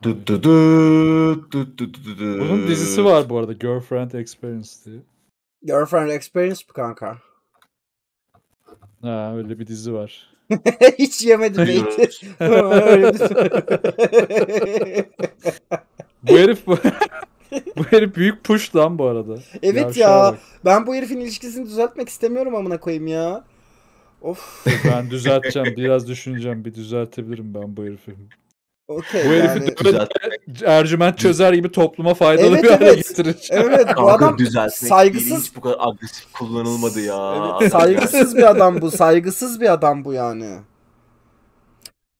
Du, du, du, du, du, du, du. Bunun dizisi var bu arada Girlfriend Experience diye. Girlfriend Experience mi kanka? Ha öyle bir dizi var. Hiç yemedim beyti. bu herif bu, bu herif büyük push lan bu arada. Evet ya, ya ben bu herifin ilişkisini düzeltmek istemiyorum amına koyayım ya. Of. Ben düzelteceğim biraz düşüneceğim bir düzeltebilirim ben bu herifi. Okay, bu herifi yani... düzeltme, Ercüment çözer gibi topluma faydalı evet, bir hale evet. getirir. Evet bu adam saygısız. bu kadar agresif kullanılmadı ya. Evet, saygısız bir adam bu. Saygısız bir adam bu yani.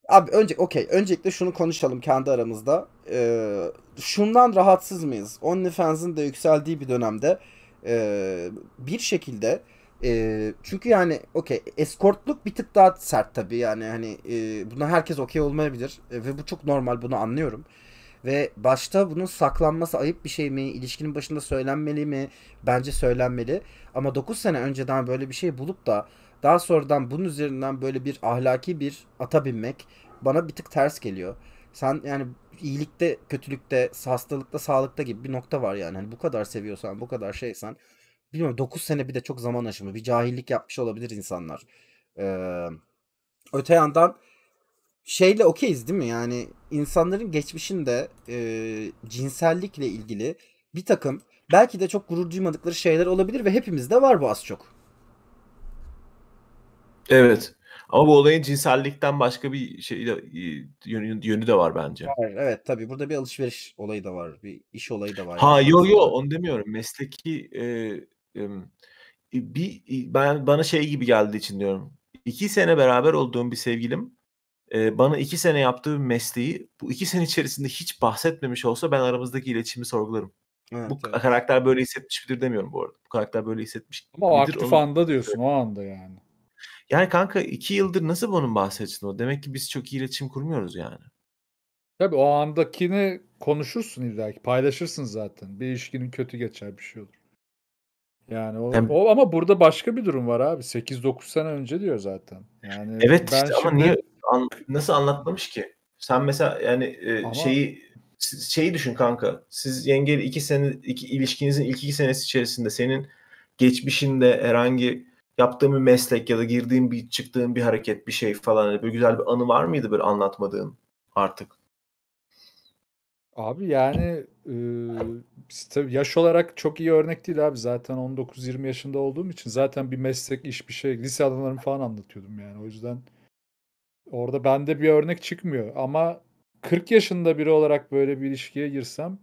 Abi önce okey öncelikle şunu konuşalım kendi aramızda. Ee, şundan rahatsız mıyız? OnlyFans'ın da yükseldiği bir dönemde e, bir şekilde e, çünkü yani okey eskortluk bir tık daha sert tabii yani hani e, buna herkes okey olmayabilir e, ve bu çok normal bunu anlıyorum. Ve başta bunun saklanması ayıp bir şey mi? İlişkinin başında söylenmeli mi? Bence söylenmeli. Ama 9 sene önceden böyle bir şey bulup da daha sonradan bunun üzerinden böyle bir ahlaki bir ata binmek bana bir tık ters geliyor. Sen yani iyilikte, kötülükte, hastalıkta, sağlıkta gibi bir nokta var yani. Hani bu kadar seviyorsan, bu kadar şeysen bilmiyorum 9 sene bir de çok zaman aşımı. Bir cahillik yapmış olabilir insanlar. Ee, öte yandan şeyle okeyiz değil mi? Yani insanların geçmişinde e, cinsellikle ilgili bir takım belki de çok gurur duymadıkları şeyler olabilir ve hepimizde var bu az çok. Evet. Ama bu olayın cinsellikten başka bir şey de, yönü, yönü de var bence. Var, evet tabii burada bir alışveriş olayı da var. Bir iş olayı da var. Ha yani. yok yo onu demiyorum. Mesleki e, bir ben bana şey gibi geldiği için diyorum. İki sene beraber olduğum bir sevgilim bana iki sene yaptığı mesleği bu iki sene içerisinde hiç bahsetmemiş olsa ben aramızdaki iletişimi sorgularım. Evet, bu evet. karakter böyle hissetmiş midir demiyorum bu arada. Bu karakter böyle hissetmiş Ama o aktif onu... anda diyorsun o anda yani. Yani kanka iki yıldır nasıl bunun bahsettin o? Demek ki biz çok iyi iletişim kurmuyoruz yani. Tabii o andakini konuşursun illa ki paylaşırsın zaten. Bir ilişkinin kötü geçer bir şey olur. Yani o, o ama burada başka bir durum var abi. 8-9 sene önce diyor zaten. Yani Evet ben işte şimdi... ama niye an, nasıl anlatmamış ki? Sen mesela yani e, ama... şeyi şeyi düşün kanka. Siz yengeyle iki sene iki, ilişkinizin ilk iki senesi içerisinde senin geçmişinde herhangi yaptığın bir meslek ya da girdiğin bir çıktığın bir hareket bir şey falan hani böyle güzel bir anı var mıydı böyle anlatmadığın artık? Abi yani e, tabii yaş olarak çok iyi örnek değil abi. Zaten 19-20 yaşında olduğum için zaten bir meslek, iş bir şey. Lise adamlarımı falan anlatıyordum yani. O yüzden orada bende bir örnek çıkmıyor. Ama 40 yaşında biri olarak böyle bir ilişkiye girsem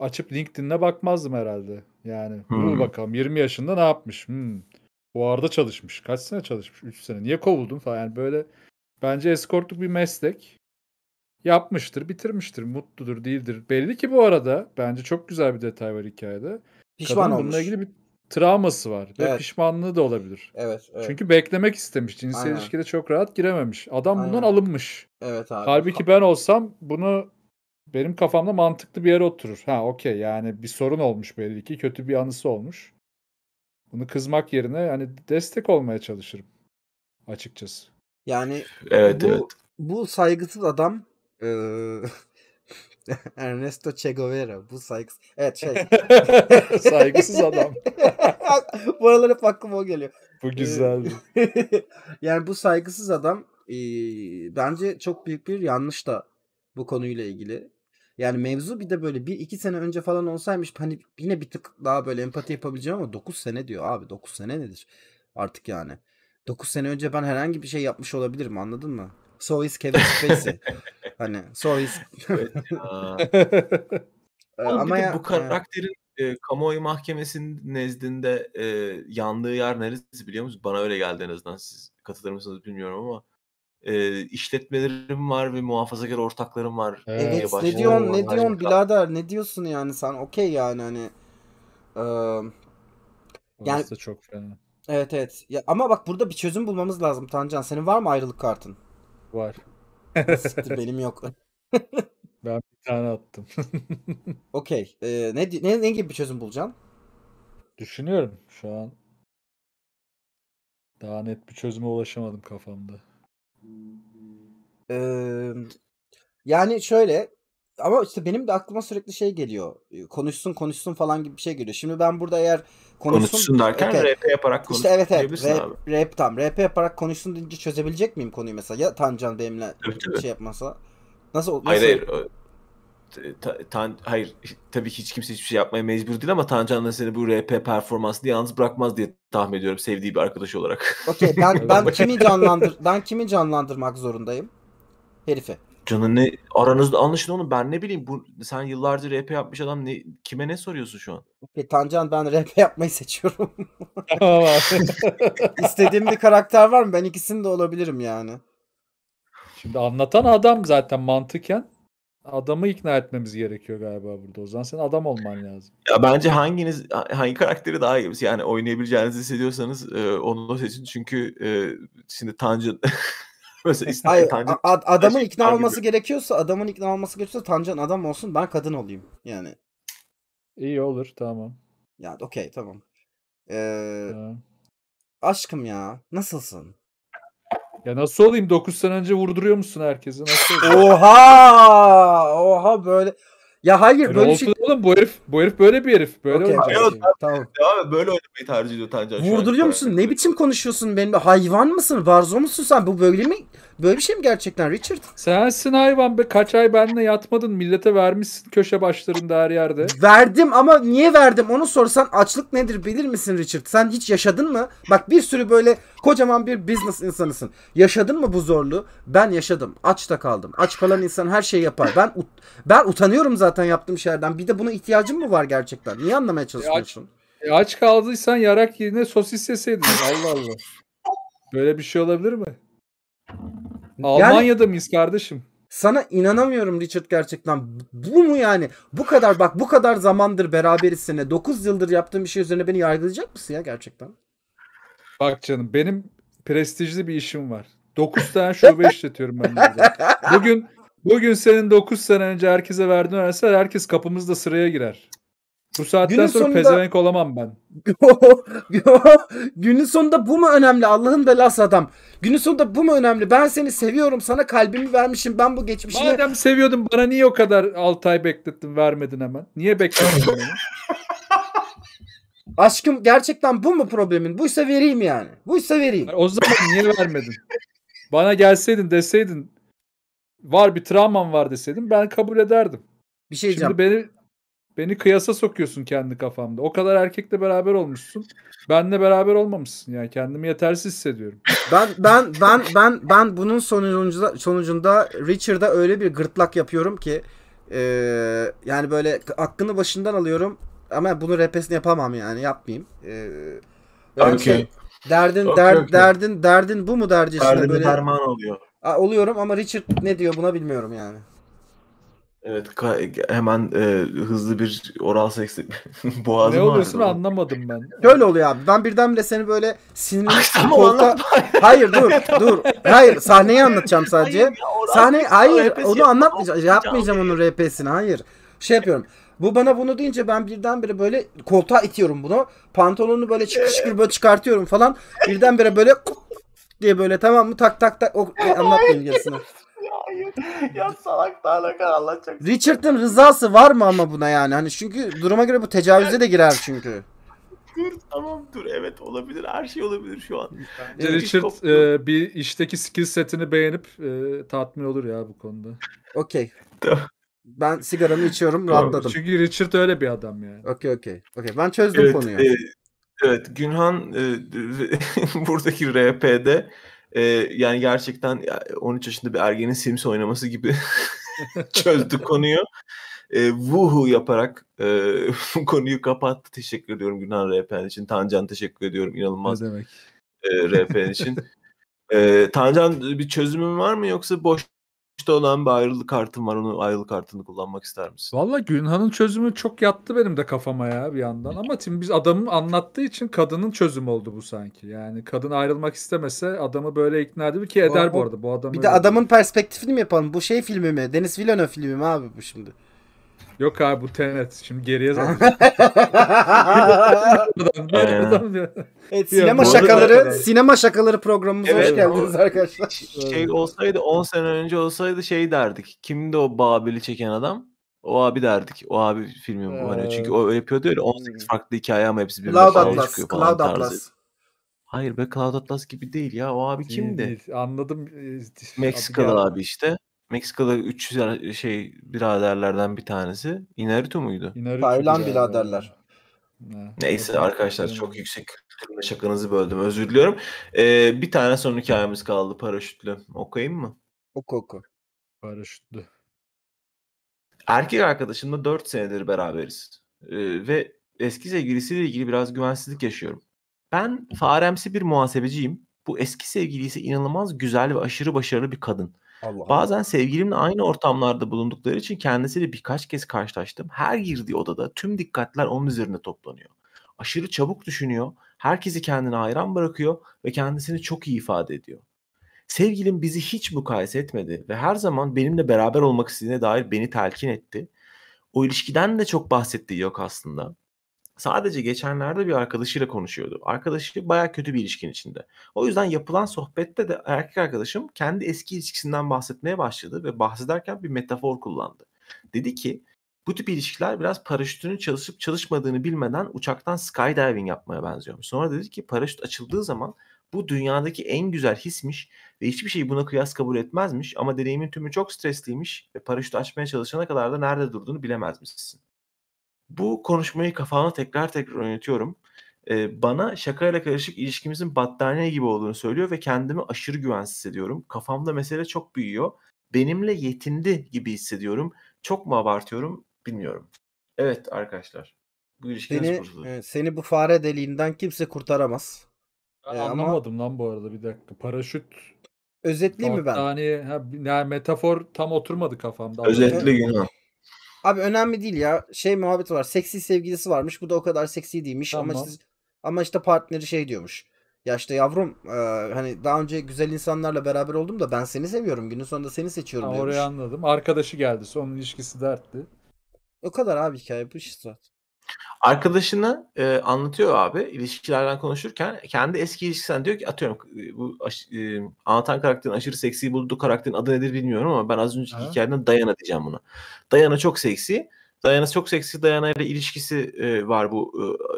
açıp LinkedIn'e bakmazdım herhalde. Yani hmm. dur bakalım 20 yaşında ne yapmış? Hmm. Bu arada çalışmış. Kaç sene çalışmış? 3 sene. Niye kovuldun falan. Yani böyle bence eskortluk bir meslek yapmıştır, bitirmiştir, mutludur, değildir. Belli ki bu arada bence çok güzel bir detay var hikayede. Pişman Kadın olmuş. bununla ilgili bir travması var evet. ve pişmanlığı da olabilir. Evet, evet. Çünkü beklemek istemiş. Cinsel Aynen. ilişkide çok rahat girememiş. Adam Aynen. bundan alınmış. Evet abi. Halbuki ben olsam bunu benim kafamda mantıklı bir yere oturur. Ha okey yani bir sorun olmuş belli ki. Kötü bir anısı olmuş. Bunu kızmak yerine yani destek olmaya çalışırım açıkçası. Yani evet, bu, evet. bu saygısız adam Ernesto Che Guevara. Bu saygısız. Evet şey. saygısız adam. bu aralar hep aklıma o geliyor. Bu güzeldi. yani bu saygısız adam e, bence çok büyük bir yanlış da bu konuyla ilgili. Yani mevzu bir de böyle bir iki sene önce falan olsaymış hani yine bir tık daha böyle empati yapabileceğim ama 9 sene diyor abi 9 sene nedir artık yani. 9 sene önce ben herhangi bir şey yapmış olabilirim anladın mı? So is Kevin Spacey. Hani Soris. evet ee, Ama ya, bu karakterin e, kamuoyu mahkemesinin nezdinde e, yandığı yer neresi biliyor musunuz? Bana öyle geldi en azından. Siz katılır mısınız bilmiyorum ama e, işletmelerim var ve muhafazakar ortaklarım var. Evet ne diyorsun ne diyorsun birader ne diyorsun yani sen okey yani hani e, yani, Orası çok fena. Evet evet. Ya, ama bak burada bir çözüm bulmamız lazım Tancan. Senin var mı ayrılık kartın? Var. Siktir benim yok. ben bir tane attım. Okey. Ee, ne, ne, ne gibi bir çözüm bulacaksın? Düşünüyorum şu an. Daha net bir çözüme ulaşamadım kafamda. Ee, yani şöyle ama işte benim de aklıma sürekli şey geliyor. Konuşsun konuşsun falan gibi bir şey geliyor. Şimdi ben burada eğer konuşsun, konuşsun derken okay, rap yaparak konuş. İşte evet evet rap, abi. rap tam rap yaparak konuşsun deyince çözebilecek miyim konuyu mesela? Ya Tancan benimle evet, şey yapmasa. Nasıl, nasıl? Hayır hayır. Ta, tan, hayır tabii ki hiç kimse hiçbir şey yapmaya mecbur değil ama Tancan da seni bu RP performansını yalnız bırakmaz diye tahmin ediyorum sevdiği bir arkadaş olarak. Okey ben, ben kimi canlandır ben kimi canlandırmak zorundayım? Herife. Canım ne aranızda anlaşın oğlum ben ne bileyim bu sen yıllardır rap yapmış adam ne kime ne soruyorsun şu an? Peki Tancan ben rap yapmayı seçiyorum. Tamam İstediğim bir karakter var mı? Ben ikisini de olabilirim yani. Şimdi anlatan adam zaten mantıken adamı ikna etmemiz gerekiyor galiba burada. O zaman sen adam olman lazım. Ya bence hanginiz hangi karakteri daha iyi yani oynayabileceğinizi hissediyorsanız e, onu seçin çünkü e, şimdi Tancan Mesela Hayır, Tancan, ad- adamın ikna olması gibi. gerekiyorsa adamın ikna olması gerekiyorsa Tancan adam olsun ben kadın olayım yani. İyi olur tamam. Ya yani, okey tamam. Ee, ha. aşkım ya nasılsın? Ya nasıl olayım 9 sene önce vurduruyor musun herkesi? Nasıl oha! Oha böyle ya hayır böyle şey... Oğlum bu herif, bu herif böyle bir herif. Böyle okay, okay. Evet, tamam. Abi böyle oynamayı tercih ediyor Tancan. Vurduruyor musun? Ne biçim konuşuyorsun benim? Hayvan mısın? Varzo musun sen? Bu böyle mi Böyle bir şey mi gerçekten Richard? Sensin hayvan be. Kaç ay benle yatmadın. Millete vermişsin köşe başlarında her yerde. Verdim ama niye verdim onu sorsan açlık nedir bilir misin Richard? Sen hiç yaşadın mı? Bak bir sürü böyle kocaman bir business insanısın. Yaşadın mı bu zorluğu? Ben yaşadım. Aç da kaldım. Aç kalan insan her şeyi yapar. Ben ut ben utanıyorum zaten yaptığım şeylerden. Bir de buna ihtiyacım mı var gerçekten? Niye anlamaya çalışıyorsun? E aç, e aç kaldıysan yarak yerine sosis yeseydin. Allah Allah. Böyle bir şey olabilir mi? Almanya'da yani, mıyız kardeşim? Sana inanamıyorum Richard gerçekten. Bu mu yani? Bu kadar bak bu kadar zamandır beraberiz sene. 9 yıldır yaptığım bir şey üzerine beni yargılayacak mısın ya gerçekten? Bak canım benim prestijli bir işim var. 9 tane şube işletiyorum ben burada. Bugün bugün senin 9 sene önce herkese verdiğin üniversiteler herkes kapımızda sıraya girer. Bu saatten günün sonra sonunda... pezevenk olamam ben. günün sonunda bu mu önemli Allah'ın belası adam. Günün sonunda bu mu önemli? Ben seni seviyorum. Sana kalbimi vermişim. Ben bu geçmişine... Madem seviyordun bana niye o kadar 6 ay beklettin vermedin hemen? Niye beklettin Aşkım gerçekten bu mu problemin? Buysa vereyim yani. Buysa vereyim. O zaman niye vermedin? Bana gelseydin deseydin var bir travman var deseydin ben kabul ederdim. Bir şey diyeceğim. Şimdi beni Beni kıyasa sokuyorsun kendi kafamda. O kadar erkekle beraber olmuşsun. Benle beraber olmamışsın yani. Kendimi yetersiz hissediyorum. Ben ben ben ben ben bunun sonucunda sonucunda Richard'a öyle bir gırtlak yapıyorum ki e, yani böyle aklını başından alıyorum ama bunu repesini yapamam yani yapmayayım. E, hani okay. Sen, şey, derdin okay, derd, okay. derdin derdin bu mu dercesine Derdini böyle. Derman oluyor. Oluyorum ama Richard ne diyor buna bilmiyorum yani. Evet hemen e, hızlı bir oral seks boğazım Ne oluyorsun vardı. anlamadım ben. Böyle oluyor abi. Ben birdenbire seni böyle sinirli tamam, koltuğa... Hayır dur dur. Hayır sahneyi anlatacağım sadece. Hayır, ya, Sahne hayır onu anlatmayacağım. Yapmayacağım onun RP'sini hayır. Şey yapıyorum. Bu bana bunu deyince ben birdenbire böyle koltuğa itiyorum bunu. Pantolonu böyle çıkış şıkır ee? böyle çıkartıyorum falan. Birdenbire böyle diye böyle tamam mı tak tak tak o, anlatmayayım gerisini. Hayır. Ya salak daha ne kadar anlatacak. Richard'ın rızası var mı ama buna yani? Hani çünkü duruma göre bu tecavüze de girer çünkü. Dur tamam dur evet olabilir her şey olabilir şu an. Bence Richard e, bir işteki skill setini beğenip e, tatmin olur ya bu konuda. Okey. Ben sigaramı içiyorum tamam. rahatladım. Çünkü Richard öyle bir adam yani. Okey okey. Okay ben çözdüm evet, konuyu. E, evet Günhan e, buradaki RP'de ee, yani gerçekten 13 yaşında bir ergenin Sims oynaması gibi çözdü konuyu. Ee, vuhu yaparak e, konuyu kapattı. Teşekkür ediyorum Günhan RPN için. Tancan teşekkür ediyorum. inanılmaz Ne demek? E, RPN için. Ee, Tancan bir çözümün var mı yoksa boş işte olan bir ayrılık kartım var. Onu ayrılık kartını kullanmak ister misin? Valla Günhan'ın çözümü çok yattı benim de kafama ya bir yandan. Ama şimdi biz adamın anlattığı için kadının çözümü oldu bu sanki. Yani kadın ayrılmak istemese adamı böyle ikna ediyor ki eder o, bu arada. Bu adam bir de adamın değil. perspektifini mi yapalım? Bu şey filmi mi? Deniz Villeneuve filmi mi abi bu şimdi? Yok abi bu Tenet. Şimdi geriye zaten. evet, sinema ya, şakaları sinema şakaları programımıza evet, hoş geldiniz o, arkadaşlar. Şey olsaydı 10 sene önce olsaydı şey derdik. Kimdi o Babil'i çeken adam? O abi derdik. O abi filmi ee... hani çünkü o yapıyordu öyle 18 hmm. farklı hikaye ama hepsi birbirine Cloud Atlas, çıkıyor falan Cloud tarzı. Atlas. Hayır be Cloud Atlas gibi değil ya. O abi kimdi? Değil, değil. Anladım. E, Meksikalı abi, abi işte. Meksikalı 300 şey biraderlerden bir tanesi. Inarritu muydu? Inarritu biraderler. Ne? Neyse evet. arkadaşlar çok yüksek şakanızı böldüm. Özür diliyorum. Ee, bir tane son hikayemiz kaldı paraşütlü. Okuyayım mı? Oku oku. Paraşütlü. Erkek arkadaşımla 4 senedir beraberiz. Ee, ve eski sevgilisiyle ilgili biraz güvensizlik yaşıyorum. Ben faremsi bir muhasebeciyim. Bu eski sevgilisi inanılmaz güzel ve aşırı başarılı bir kadın. Allah Bazen sevgilimle aynı ortamlarda bulundukları için kendisiyle birkaç kez karşılaştım. Her girdiği odada tüm dikkatler onun üzerine toplanıyor. Aşırı çabuk düşünüyor, herkesi kendine hayran bırakıyor ve kendisini çok iyi ifade ediyor. Sevgilim bizi hiç mukayese etmedi ve her zaman benimle beraber olmak istediğine dair beni telkin etti. O ilişkiden de çok bahsettiği yok aslında sadece geçenlerde bir arkadaşıyla konuşuyordu. Arkadaşı baya kötü bir ilişkin içinde. O yüzden yapılan sohbette de erkek arkadaşım kendi eski ilişkisinden bahsetmeye başladı ve bahsederken bir metafor kullandı. Dedi ki bu tip ilişkiler biraz paraşütünün çalışıp çalışmadığını bilmeden uçaktan skydiving yapmaya benziyormuş. Sonra dedi ki paraşüt açıldığı zaman bu dünyadaki en güzel hismiş ve hiçbir şeyi buna kıyas kabul etmezmiş ama deneyimin tümü çok stresliymiş ve paraşütü açmaya çalışana kadar da nerede durduğunu bilemezmişsin. Bu konuşmayı kafamda tekrar tekrar oynatıyorum. Ee, bana şakayla karışık ilişkimizin battaniye gibi olduğunu söylüyor ve kendimi aşırı güvensiz hissediyorum. Kafamda mesele çok büyüyor. Benimle yetindi gibi hissediyorum. Çok mu abartıyorum bilmiyorum. Evet arkadaşlar. Bu ilişki seni, e, Seni bu fare deliğinden kimse kurtaramaz. Ben ee, anlamadım ama... lan bu arada bir dakika. Paraşüt Özetleyeyim mi ben? Yani yani metafor tam oturmadı kafamda. Özetli günah. Abi önemli değil ya. Şey muhabbeti var. Seksi sevgilisi varmış. Bu da o kadar seksi değilmiş. Tamam. Ama işte, ama işte partneri şey diyormuş. Ya işte yavrum e, hani daha önce güzel insanlarla beraber oldum da ben seni seviyorum. Günün sonunda seni seçiyorum ha, diyormuş. Orayı anladım. Arkadaşı geldi. son ilişkisi dertti. O kadar abi hikaye. Bu işte Arkadaşını e, anlatıyor abi ilişkilerden konuşurken kendi eski ilişkisinden diyor ki atıyorum e, bu e, anlatan karakterin aşırı seksi bulduğu karakterin adı nedir bilmiyorum ama ben az önceki hikayeden Dayana diyeceğim buna. Dayana çok seksi. Dayana çok seksi Dayana ile ilişkisi e, var bu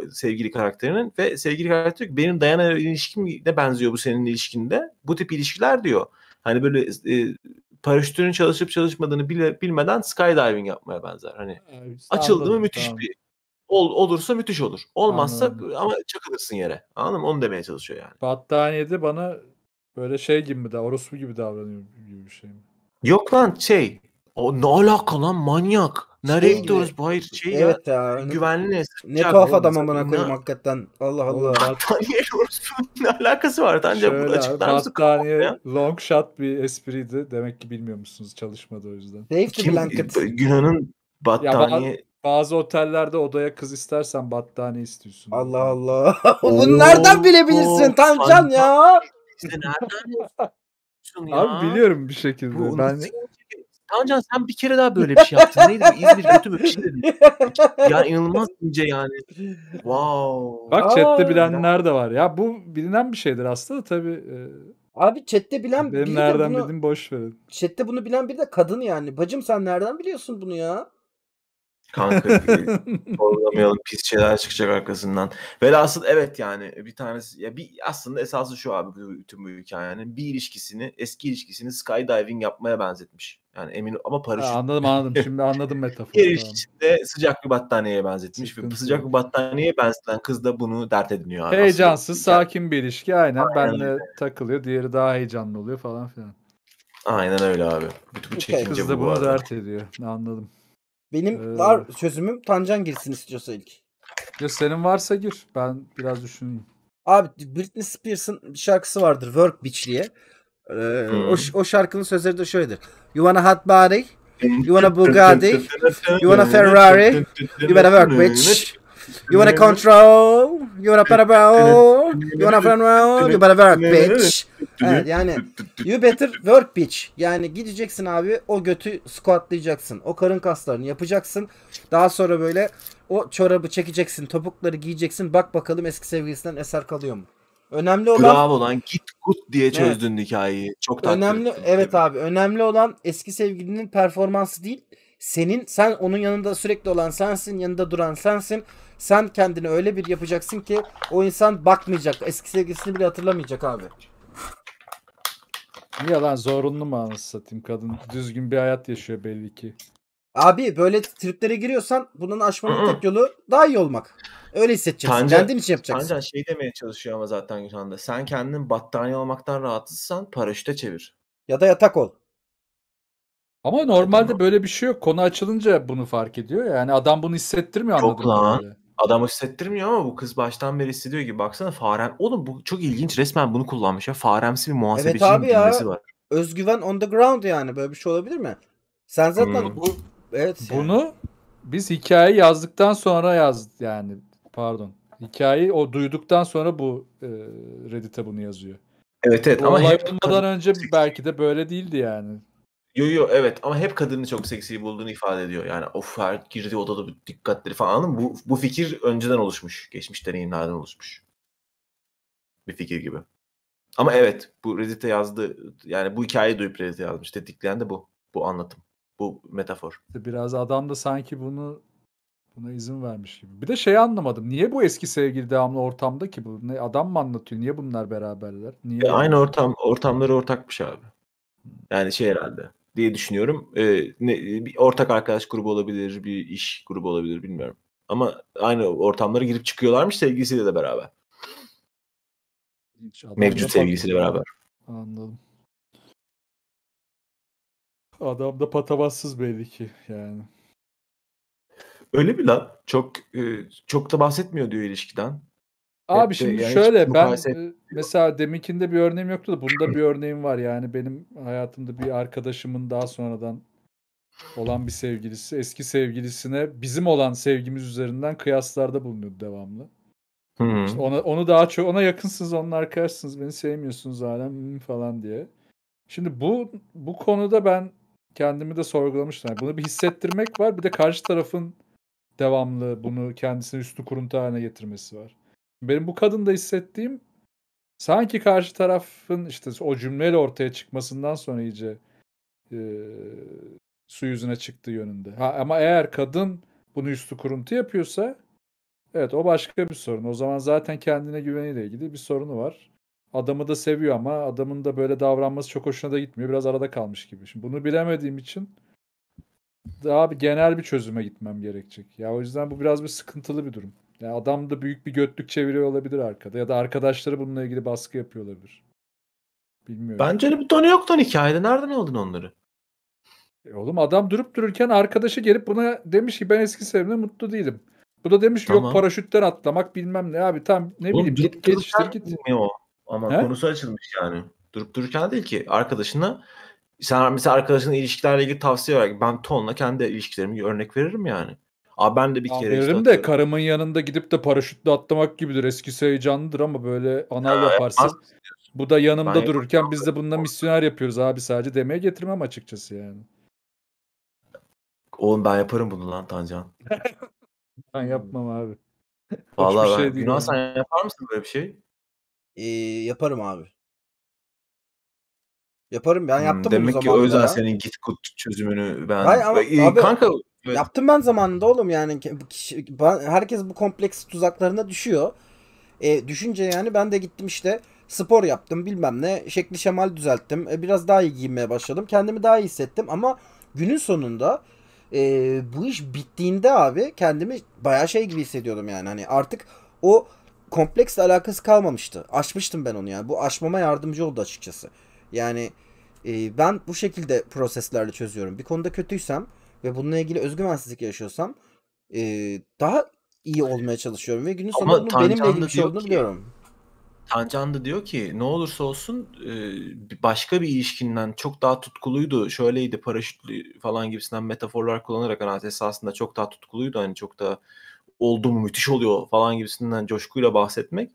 e, sevgili karakterinin ve sevgili karakter diyor ki benim Dayana ile ilişkim ne benziyor bu senin ilişkinde? Bu tip ilişkiler diyor. Hani böyle e, e, paraşütünün çalışıp çalışmadığını bile bilmeden skydiving yapmaya benzer. Hani evet, açıldı mı müthiş tamam. bir Ol, olursa müthiş olur. Olmazsa Anladım. ama çakılırsın yere. Anladın mı? Onu demeye çalışıyor yani. Battaniyede bana böyle şey gibi mi daha orospu gibi davranıyor gibi bir şey mi? Yok lan şey o ne alaka lan manyak. Nereye şey, gidiyoruz bu hayır şey evet ya. ya güvenli ne? Ne tuhaf adam amına koyayım hakikaten. Allah Allah. Battaniye ne alakası var? Anca bunu açıklar Battaniye long shot bir espriydi. Demek ki bilmiyor musunuz çalışmadı o yüzden. Safety Kim, blanket. Günhan'ın battaniye bazı otellerde odaya kız istersen battaniye istiyorsun. Allah Allah. Bunlardan bilebilirsin Tancan ya. İşte nereden biliyorsun ya? Abi biliyorum bir şekilde. Bu, ben şey? Tancan sen bir kere daha böyle bir şey yaptın. Neydi bu? İzmir kötü bir şey dedi. Ya inanılmaz ince yani. Wow. Bak Aa, chatte bilenler de var. Ya bu bilinen bir şeydir aslında da tabii. E... Abi chatte bilen biri nereden de bunu... bildim boş verin. Chatte bunu bilen bir de kadın yani. Bacım sen nereden biliyorsun bunu ya? Kanka sorgulamayalım pis şeyler çıkacak arkasından. Velhasıl evet yani bir tanesi ya bir aslında esası şu abi bütün bu hikayenin bir ilişkisini eski ilişkisini skydiving yapmaya benzetmiş. Yani emin ama paraşüt. anladım anladım şimdi anladım metaforu. Diğer ilişkisinde sıcak bir battaniyeye benzetmiş Sıkıntı. ve sıcak bir battaniyeye benzeyen kız da bunu dert ediniyor. Abi. Heyecansız aslında. sakin bir ilişki aynen, aynen. benle takılıyor diğeri daha heyecanlı oluyor falan filan. Aynen öyle abi. Bütün bu çekince kız bu. da bunu bu dert ediyor anladım. Benim ee... var çözümüm Tancan girsin istiyorsa ilk. Ya senin varsa gir. Ben biraz düşüneyim. Abi Britney Spears'ın bir şarkısı vardır. Work Bitch diye. Ee, hmm. o, o şarkının sözleri de şöyledir. You wanna hot body? You wanna Bugatti? You wanna Ferrari? You better work bitch. You wanna control? You wanna better You wanna run You better work bitch. Evet yani you better work bitch. Yani gideceksin abi o götü squatlayacaksın. O karın kaslarını yapacaksın. Daha sonra böyle o çorabı çekeceksin. Topukları giyeceksin. Bak bakalım eski sevgilisinden eser kalıyor mu? Önemli olan Bravo lan git gut diye çözdün evet. hikayeyi. Çok Önemli ettim, evet abi. Önemli olan eski sevgilinin performansı değil. Senin sen onun yanında sürekli olan sensin, yanında duran sensin. Sen kendini öyle bir yapacaksın ki o insan bakmayacak. Eski sevgilisini bile hatırlamayacak abi. Niye lan zorunlu mu anasını satayım kadın? Düzgün bir hayat yaşıyor belli ki. Abi böyle triplere giriyorsan bunun aşmanın tek yolu daha iyi olmak. Öyle hissedeceksin. Tancan, Kendin için yapacaksın. Tancan şey demeye çalışıyor ama zaten şu anda. Sen kendin battaniye olmaktan rahatsızsan paraşüte çevir. Ya da yatak ol. Ama normalde böyle bir şey yok. Konu açılınca bunu fark ediyor Yani adam bunu hissettirmiyor anladın Yok lan. Böyle. Adam hissettirmiyor ama bu kız baştan beri hissediyor ki baksana farem. Oğlum bu çok ilginç resmen bunu kullanmış ya. Faremsi bir muhasebeci evet abi ya. var. Özgüven on the ground yani böyle bir şey olabilir mi? Sen zaten hmm. bu evet bunu yani. biz hikayeyi yazdıktan sonra yazdık yani pardon. Hikayeyi o duyduktan sonra bu e, Reddit'e bunu yazıyor. Evet evet bu ama olay hep... önce belki de böyle değildi yani. Yo yo evet ama hep kadını çok seksi bulduğunu ifade ediyor. Yani of her girdiği odada bir dikkatleri falan anladın mı? Bu, bu fikir önceden oluşmuş. Geçmiş deneyimlerden oluşmuş. Bir fikir gibi. Ama evet bu Reddit'e yazdı. Yani bu hikayeyi duyup Reddit'e yazmış. dediklerinde bu. Bu anlatım. Bu metafor. Biraz adam da sanki bunu buna izin vermiş gibi. Bir de şey anlamadım. Niye bu eski sevgili devamlı ortamda ki bu? Ne, adam mı anlatıyor? Niye bunlar beraberler? Niye? E, aynı ortam ortamları ortakmış şey abi. Yani şey herhalde diye düşünüyorum. E, ne, bir ortak arkadaş grubu olabilir, bir iş grubu olabilir bilmiyorum. Ama aynı ortamlara girip çıkıyorlarmış sevgilisiyle de beraber. Mevcut sevgilisiyle beraber. Anladım. Adam da patavatsız belli ki yani. Öyle mi lan? Çok e, çok da bahsetmiyor diyor ilişkiden. Abi şimdi yani şöyle ben e, yok. mesela deminkinde bir örneğim yoktu da bunda bir örneğim var. Yani benim hayatımda bir arkadaşımın daha sonradan olan bir sevgilisi eski sevgilisine bizim olan sevgimiz üzerinden kıyaslarda bulunuyordu devamlı. İşte ona, onu daha çok ona yakınsınız onun arkadaşsınız beni sevmiyorsunuz halen falan diye. Şimdi bu bu konuda ben kendimi de sorgulamıştım. Yani bunu bir hissettirmek var bir de karşı tarafın devamlı bunu kendisine üstü kuruntu haline getirmesi var benim bu kadında hissettiğim sanki karşı tarafın işte o cümleyle ortaya çıkmasından sonra iyice e, su yüzüne çıktığı yönünde. Ha, ama eğer kadın bunu üstü kuruntu yapıyorsa evet o başka bir sorun. O zaman zaten kendine güveniyle ilgili bir sorunu var. Adamı da seviyor ama adamın da böyle davranması çok hoşuna da gitmiyor. Biraz arada kalmış gibi. Şimdi bunu bilemediğim için daha bir genel bir çözüme gitmem gerekecek. Ya o yüzden bu biraz bir sıkıntılı bir durum. Yani adam da büyük bir götlük çeviriyor olabilir arkada. Ya da arkadaşları bununla ilgili baskı yapıyor olabilir. Bilmiyorum. Bence öyle bir tonu yok lan hani, hikayede. Nereden aldın onları? E oğlum adam durup dururken arkadaşı gelip buna demiş ki ben eski sevimle mutlu değilim. Bu da demiş tamam. yok paraşütten atlamak bilmem ne abi tam ne oğlum, bileyim git geçiştir git. O. Ama He? konusu açılmış yani. Durup dururken değil ki arkadaşına sen mesela arkadaşının ilişkilerle ilgili tavsiye ver. Ben tonla kendi ilişkilerimi örnek veririm yani. Abi ben de bir Anlarım kere işte de karımın yanında gidip de paraşütle atlamak gibidir. Eskisi heyecanlıdır ama böyle anal ya, yaparsın. Yapmaz. Bu da yanımda ben dururken yapmam. biz de bununla misyoner yapıyoruz abi sadece demeye getirmem açıkçası yani. Oğlum ben yaparım bunu lan Tancan. ben yapmam abi. Vallahi şey ben. Şey Yunan sen yapar mısın böyle bir şey? Ee, yaparım abi. Yaparım ben hmm, yaptım hmm, Demek ki o yüzden ya. senin Git kut çözümünü ben. Hayır ama, ee, abi, kanka Evet. Yaptım ben zamanında oğlum yani. Kişi, ben, herkes bu kompleks tuzaklarına düşüyor. E, düşünce yani ben de gittim işte spor yaptım bilmem ne şekli şemal düzelttim. E, biraz daha iyi giyinmeye başladım. Kendimi daha iyi hissettim ama günün sonunda e, bu iş bittiğinde abi kendimi bayağı şey gibi hissediyordum yani. Hani artık o kompleksle alakası kalmamıştı. açmıştım ben onu yani. Bu aşmama yardımcı oldu açıkçası. Yani e, ben bu şekilde proseslerle çözüyorum. Bir konuda kötüysem ve bununla ilgili özgüvensizlik yaşıyorsam e, daha iyi olmaya çalışıyorum ve günün sonunda bunun benimle ilgili bir şey olduğunu ki, biliyorum. Tancan da diyor ki ne olursa olsun e, başka bir ilişkinden çok daha tutkuluydu. Şöyleydi paraşütlü falan gibisinden metaforlar kullanarak hani esasında çok daha tutkuluydu. Hani çok da oldu mu müthiş oluyor falan gibisinden coşkuyla bahsetmek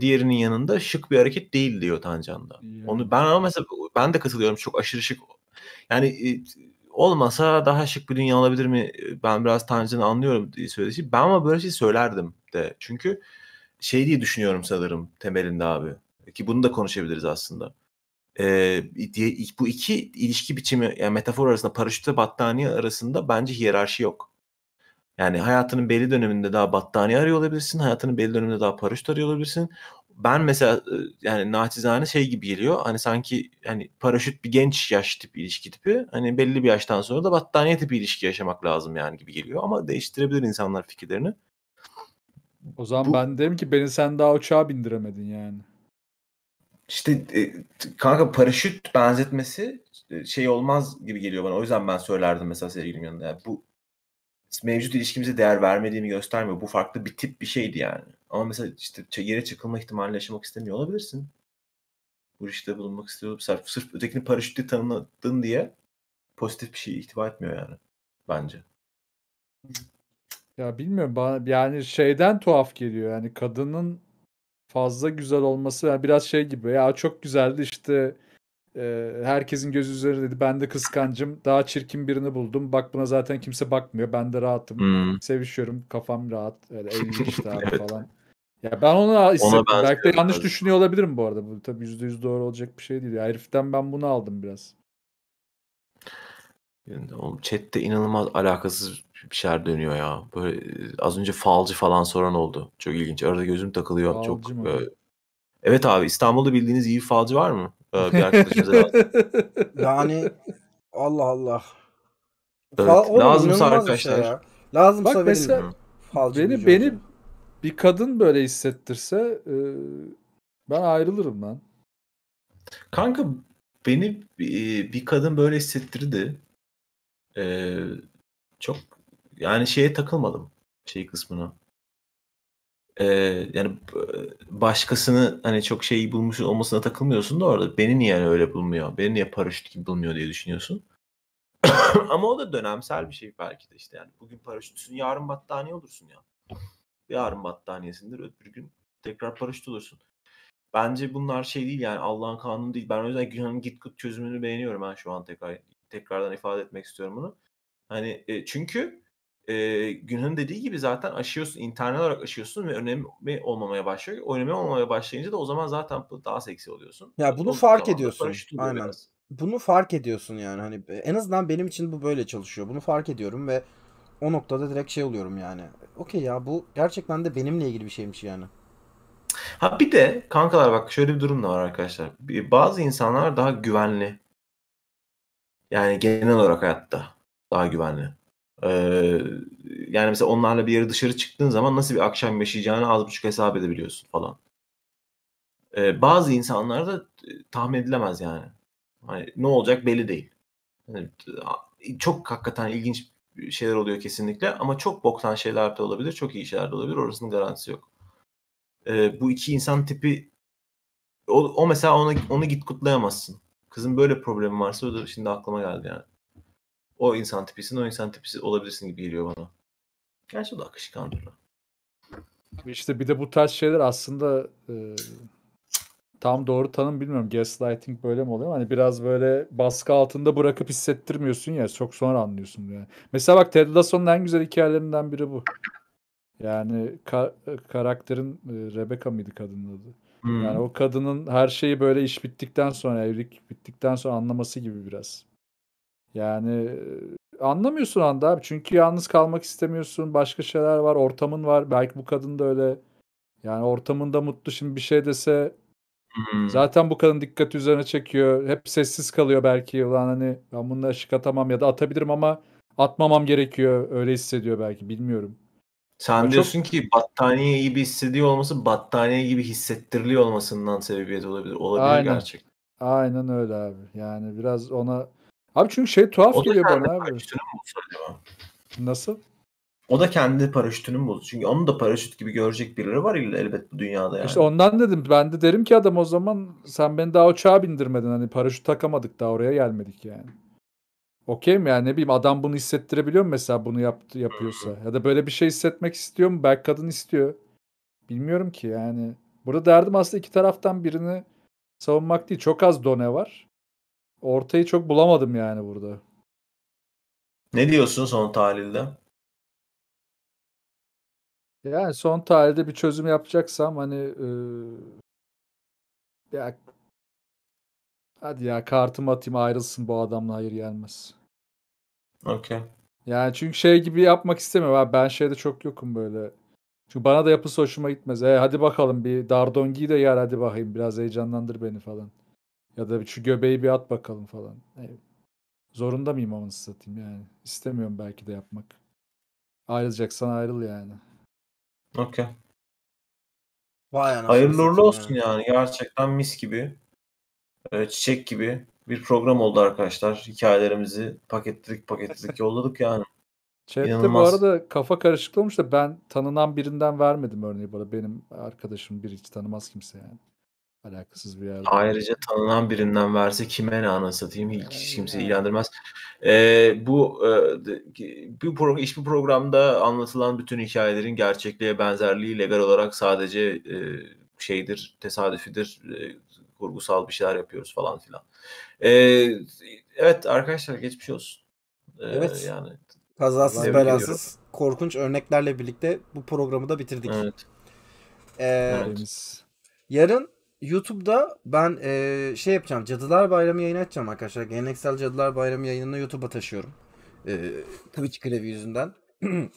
diğerinin yanında şık bir hareket değil diyor Tancan'da. Yani. Onu ben ama mesela ben de katılıyorum çok aşırı şık. Yani e, olmasa daha şık bir dünya olabilir mi? E, ben biraz Tancan'ı anlıyorum diye söyleşi. Ben ama böyle şey söylerdim de. Çünkü şey diye düşünüyorum sanırım temelinde abi. Ki bunu da konuşabiliriz aslında. E, diye, bu iki ilişki biçimi yani metafor arasında paraşütle battaniye arasında bence hiyerarşi yok. Yani hayatının belli döneminde daha battaniye arıyor olabilirsin. Hayatının belli döneminde daha paraşüt arıyor olabilirsin. Ben mesela yani naçizane şey gibi geliyor. Hani sanki hani paraşüt bir genç yaş tipi ilişki tipi. Hani belli bir yaştan sonra da battaniye tipi ilişki yaşamak lazım yani gibi geliyor. Ama değiştirebilir insanlar fikirlerini. O zaman Bu... ben derim ki beni sen daha uçağa bindiremedin yani. İşte e, kanka paraşüt benzetmesi şey olmaz gibi geliyor bana. O yüzden ben söylerdim mesela sevgilim yanında. Yani bu mevcut ilişkimize değer vermediğini göstermiyor. Bu farklı bir tip bir şeydi yani. Ama mesela işte yere çıkılma ihtimali yaşamak istemiyor olabilirsin. Bu işte bulunmak istiyor. Sırf, sırf ötekini paraşütle tanıdın diye pozitif bir şey ihtiva etmiyor yani. Bence. Ya bilmiyorum bana yani şeyden tuhaf geliyor yani kadının fazla güzel olması yani biraz şey gibi ya çok güzeldi işte e, herkesin gözü dedi. Ben de kıskancım. Daha çirkin birini buldum. Bak buna zaten kimse bakmıyor. Ben de rahatım. Hmm. Sevişiyorum. Kafam rahat. Öyle evli işte abi evet. falan. Ya ben onu hissettim. Ona Belki de yanlış tabii. düşünüyor olabilirim bu arada. Bu yüzde yüz doğru olacak bir şey değil. Ya, heriften ben bunu aldım biraz. Yani oğlum chatte inanılmaz alakasız bir şeyler dönüyor ya. Böyle e, az önce falcı falan soran oldu. Çok ilginç. Arada gözüm takılıyor. Falcı çok mı? Böyle... Evet abi İstanbul'da bildiğiniz iyi falcı var mı? Ee, bir arkadaşımıza Yani Allah Allah. Evet, Fa- lazımsa şey arkadaşlar. Şey ya. Bak mesela beni, beni bir kadın böyle hissettirse e, ben ayrılırım ben Kanka beni e, bir kadın böyle hissettirdi. E, çok yani şeye takılmadım şey kısmına e, yani başkasını hani çok şey bulmuş olmasına takılmıyorsun da orada beni niye yani öyle bulmuyor? Beni niye paraşüt gibi bulmuyor diye düşünüyorsun. Ama o da dönemsel bir şey belki de işte yani bugün paraşütsün yarın battaniye olursun ya. Yarın battaniyesindir öbür gün tekrar paraşüt olursun. Bence bunlar şey değil yani Allah'ın kanunu değil. Ben o yüzden Günhan'ın GitHub çözümünü beğeniyorum ben şu an tekrar tekrardan ifade etmek istiyorum bunu. Hani e, çünkü e, Günhan'ın dediği gibi zaten aşıyorsun, internal olarak aşıyorsun ve önemli olmamaya başlıyor. Önemli olmamaya başlayınca da o zaman zaten daha seksi oluyorsun. Ya bunu o fark ediyorsun. Aynen. Biraz. Bunu fark ediyorsun yani hani e, en azından benim için bu böyle çalışıyor. Bunu fark ediyorum ve o noktada direkt şey oluyorum yani. Okey ya bu gerçekten de benimle ilgili bir şeymiş yani. Ha bir de kankalar bak şöyle bir durum da var arkadaşlar. Bazı insanlar daha güvenli. Yani genel olarak hayatta daha güvenli. Ee, yani mesela onlarla bir yere dışarı çıktığın zaman nasıl bir akşam yaşayacağını az buçuk hesap edebiliyorsun falan. Ee, bazı insanlar da e, tahmin edilemez yani. yani ne olacak belli değil. Yani, e, çok hakikaten ilginç şeyler oluyor kesinlikle ama çok boktan şeyler de olabilir, çok iyi şeyler de olabilir. Orasının garantisi yok. Ee, bu iki insan tipi o, o mesela onu onu git kutlayamazsın. Kızın böyle problemi varsa o da şimdi aklıma geldi yani o insan tipisin o insan tipisi olabilirsin gibi geliyor bana. Gerçi o da akışkandır. İşte bir de bu tarz şeyler aslında e, tam doğru tanım bilmiyorum. Gaslighting böyle mi oluyor? Hani biraz böyle baskı altında bırakıp hissettirmiyorsun ya. Çok sonra anlıyorsun. Yani. Mesela bak Ted Lasso'nun en güzel hikayelerinden biri bu. Yani ka- e, karakterin e, Rebecca mıydı kadının adı? Hmm. Yani o kadının her şeyi böyle iş bittikten sonra, evlilik bittikten sonra anlaması gibi biraz. Yani e, anlamıyorsun anda abi. Çünkü yalnız kalmak istemiyorsun. Başka şeyler var. Ortamın var. Belki bu kadın da öyle. Yani ortamında mutlu. Şimdi bir şey dese hmm. Zaten bu kadın dikkat üzerine çekiyor. Hep sessiz kalıyor belki. Ulan hani ben bununla ışık atamam ya da atabilirim ama atmamam gerekiyor. Öyle hissediyor belki. Bilmiyorum. Sen ama diyorsun çok... ki battaniye gibi hissediyor olması battaniye gibi hissettiriliyor olmasından sebebiyet olabilir. Olabilir Aynen. gerçekten. Aynen öyle abi. Yani biraz ona Abi çünkü şey tuhaf o geliyor bana abi. Nasıl? O da kendi paraşütünü mü buldu? Çünkü onun da paraşüt gibi görecek birileri var elbet bu dünyada yani. İşte ondan dedim. Ben de derim ki adam o zaman sen beni daha uçağa bindirmedin. Hani paraşüt takamadık daha oraya gelmedik yani. Okey mi yani ne bileyim adam bunu hissettirebiliyor mu mesela bunu yaptı, yapıyorsa? ya da böyle bir şey hissetmek istiyor mu? Belki kadın istiyor. Bilmiyorum ki yani. Burada derdim aslında iki taraftan birini savunmak değil. Çok az done var ortayı çok bulamadım yani burada. Ne diyorsun son tahlilde? Yani son tarihte bir çözüm yapacaksam hani e, ya hadi ya kartımı atayım ayrılsın bu adamla hayır gelmez. Okey. Yani çünkü şey gibi yapmak istemiyorum. Abi ben şeyde çok yokum böyle. Çünkü bana da yapısı hoşuma gitmez. E, hadi bakalım bir Dardongi'yi de yer hadi bakayım biraz heyecanlandır beni falan. Ya da şu göbeği bir at bakalım falan. Yani zorunda mıyım onu satayım yani. İstemiyorum belki de yapmak. Ayrılacaksan ayrıl yani. Okey. Vay anasını Hayırlı uğurlu olsun yani. yani. Gerçekten mis gibi. Ee, çiçek gibi bir program oldu arkadaşlar. Hikayelerimizi paketledik paketledik yolladık yani. Chat'te İnanılmaz. bu arada kafa karışıklığı olmuş da ben tanınan birinden vermedim örneği bana. Benim arkadaşım biri hiç tanımaz kimse yani. Alakasız bir yer. Ayrıca tanınan birinden verse kime ne anasını satayım hiç kimseyi ilgilendirmez. Ee, bu e, bir pro, hiçbir programda anlatılan bütün hikayelerin gerçekliğe benzerliği legal olarak sadece e, şeydir, tesadüfidir, e, kurgusal bir şeyler yapıyoruz falan filan. Ee, evet arkadaşlar geçmiş olsun. Ee, evet. Yani kazasız belasız ediyorum. korkunç örneklerle birlikte bu programı da bitirdik. Evet. Ee, evet. Yarın YouTube'da ben e, şey yapacağım. Cadılar Bayramı yayını açacağım arkadaşlar. Geleneksel Cadılar Bayramı yayınını YouTube'a taşıyorum. E, Twitch grevi yüzünden.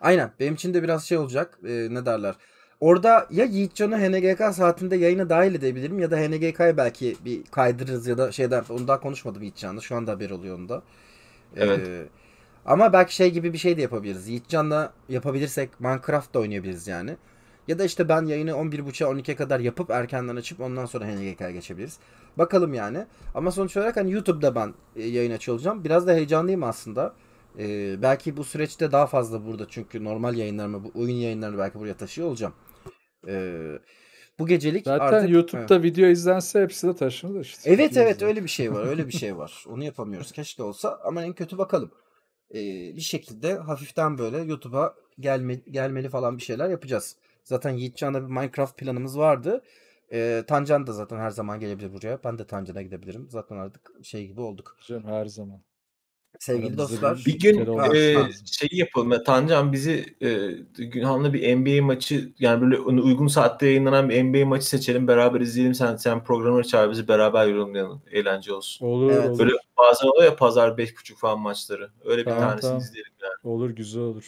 Aynen. Benim için de biraz şey olacak. E, ne derler? Orada ya Yiğitcan'ı HNGK saatinde yayına dahil edebilirim ya da HNGK'ya belki bir kaydırırız ya da şeyden onu daha konuşmadım Yiğitcan'la. Şu anda haber oluyor onda. Evet. Ee, ama belki şey gibi bir şey de yapabiliriz. Yiğitcan'la yapabilirsek Minecraft da oynayabiliriz yani. Ya da işte ben yayını 11.30'a 12'ye kadar yapıp erkenden açıp ondan sonra HNGK'ya geçebiliriz. Bakalım yani. Ama sonuç olarak hani YouTube'da ben e, yayın açıyor olacağım. Biraz da heyecanlıyım aslında. Ee, belki bu süreçte daha fazla burada çünkü normal yayınlarımı, bu oyun yayınlarını belki buraya taşıyor olacağım. Ee, bu gecelik Zaten artık... YouTube'da he. video izlense hepsi de taşınır işte. Evet evet öyle bir şey var öyle bir şey var. Onu yapamıyoruz keşke olsa ama en kötü bakalım. Ee, bir şekilde hafiften böyle YouTube'a gelme, gelmeli falan bir şeyler yapacağız. Zaten Yiğitcan'la bir Minecraft planımız vardı. E, Tancan da zaten her zaman gelebilir buraya. Ben de Tancan'a gidebilirim. Zaten artık şey gibi olduk. Canım her zaman. Sevgili Aramızda dostlar. Bir gün e, şey yapalım. Tancan bizi e, Günhan'la bir NBA maçı yani böyle uygun saatte yayınlanan bir NBA maçı seçelim. Beraber izleyelim. Sen sen programı çağır bizi beraber yorumlayalım. Eğlence olsun. Olur evet. Böyle bazen oluyor ya pazar 5.30 falan maçları. Öyle tamam, bir tanesini tamam. izleyelim yani. Olur güzel olur.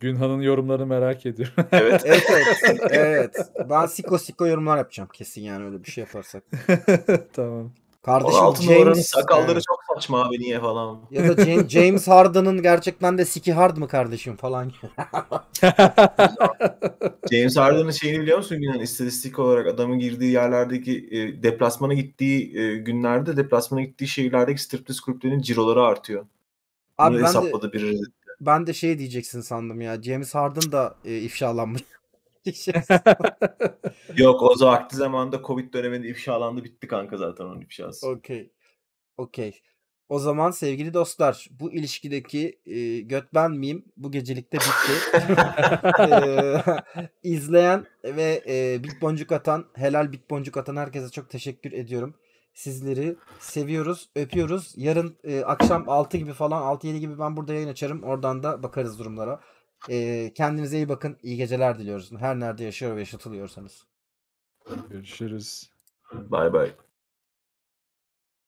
Günhan'ın yorumlarını merak ediyorum. Evet. evet, evet. evet. Ben siko siko yorumlar yapacağım kesin yani öyle bir şey yaparsak. tamam. Kardeşim Altın James sakalları evet. çok saçma abi niye falan. Ya da James, James Harden'ın gerçekten de Siki Hard mı kardeşim falan. James Harden'ın şeyini biliyor musun Günhan? İstatistik olarak adamın girdiği yerlerdeki e, deplasmana gittiği e, günlerde deplasmana gittiği şehirlerdeki striptiz kulüplerinin ciroları artıyor. Abi Bunu ben hesapladı de... bir ben de şey diyeceksin sandım ya. James Harden da e, ifşalanmış. Yok o vakti zamanda Covid döneminde ifşalandı bitti kanka zaten onun ifşası. Okey. Okey. O zaman sevgili dostlar bu ilişkideki e, götben miyim bu gecelikte bitti. e, izleyen ve e, bit boncuk atan helal bit boncuk atan herkese çok teşekkür ediyorum. Sizleri seviyoruz, öpüyoruz. Yarın e, akşam 6 gibi falan 6-7 gibi ben burada yayın açarım. Oradan da bakarız durumlara. E, kendinize iyi bakın. İyi geceler diliyoruz. Her nerede yaşıyor ve yaşatılıyorsanız. Görüşürüz. Bye bye.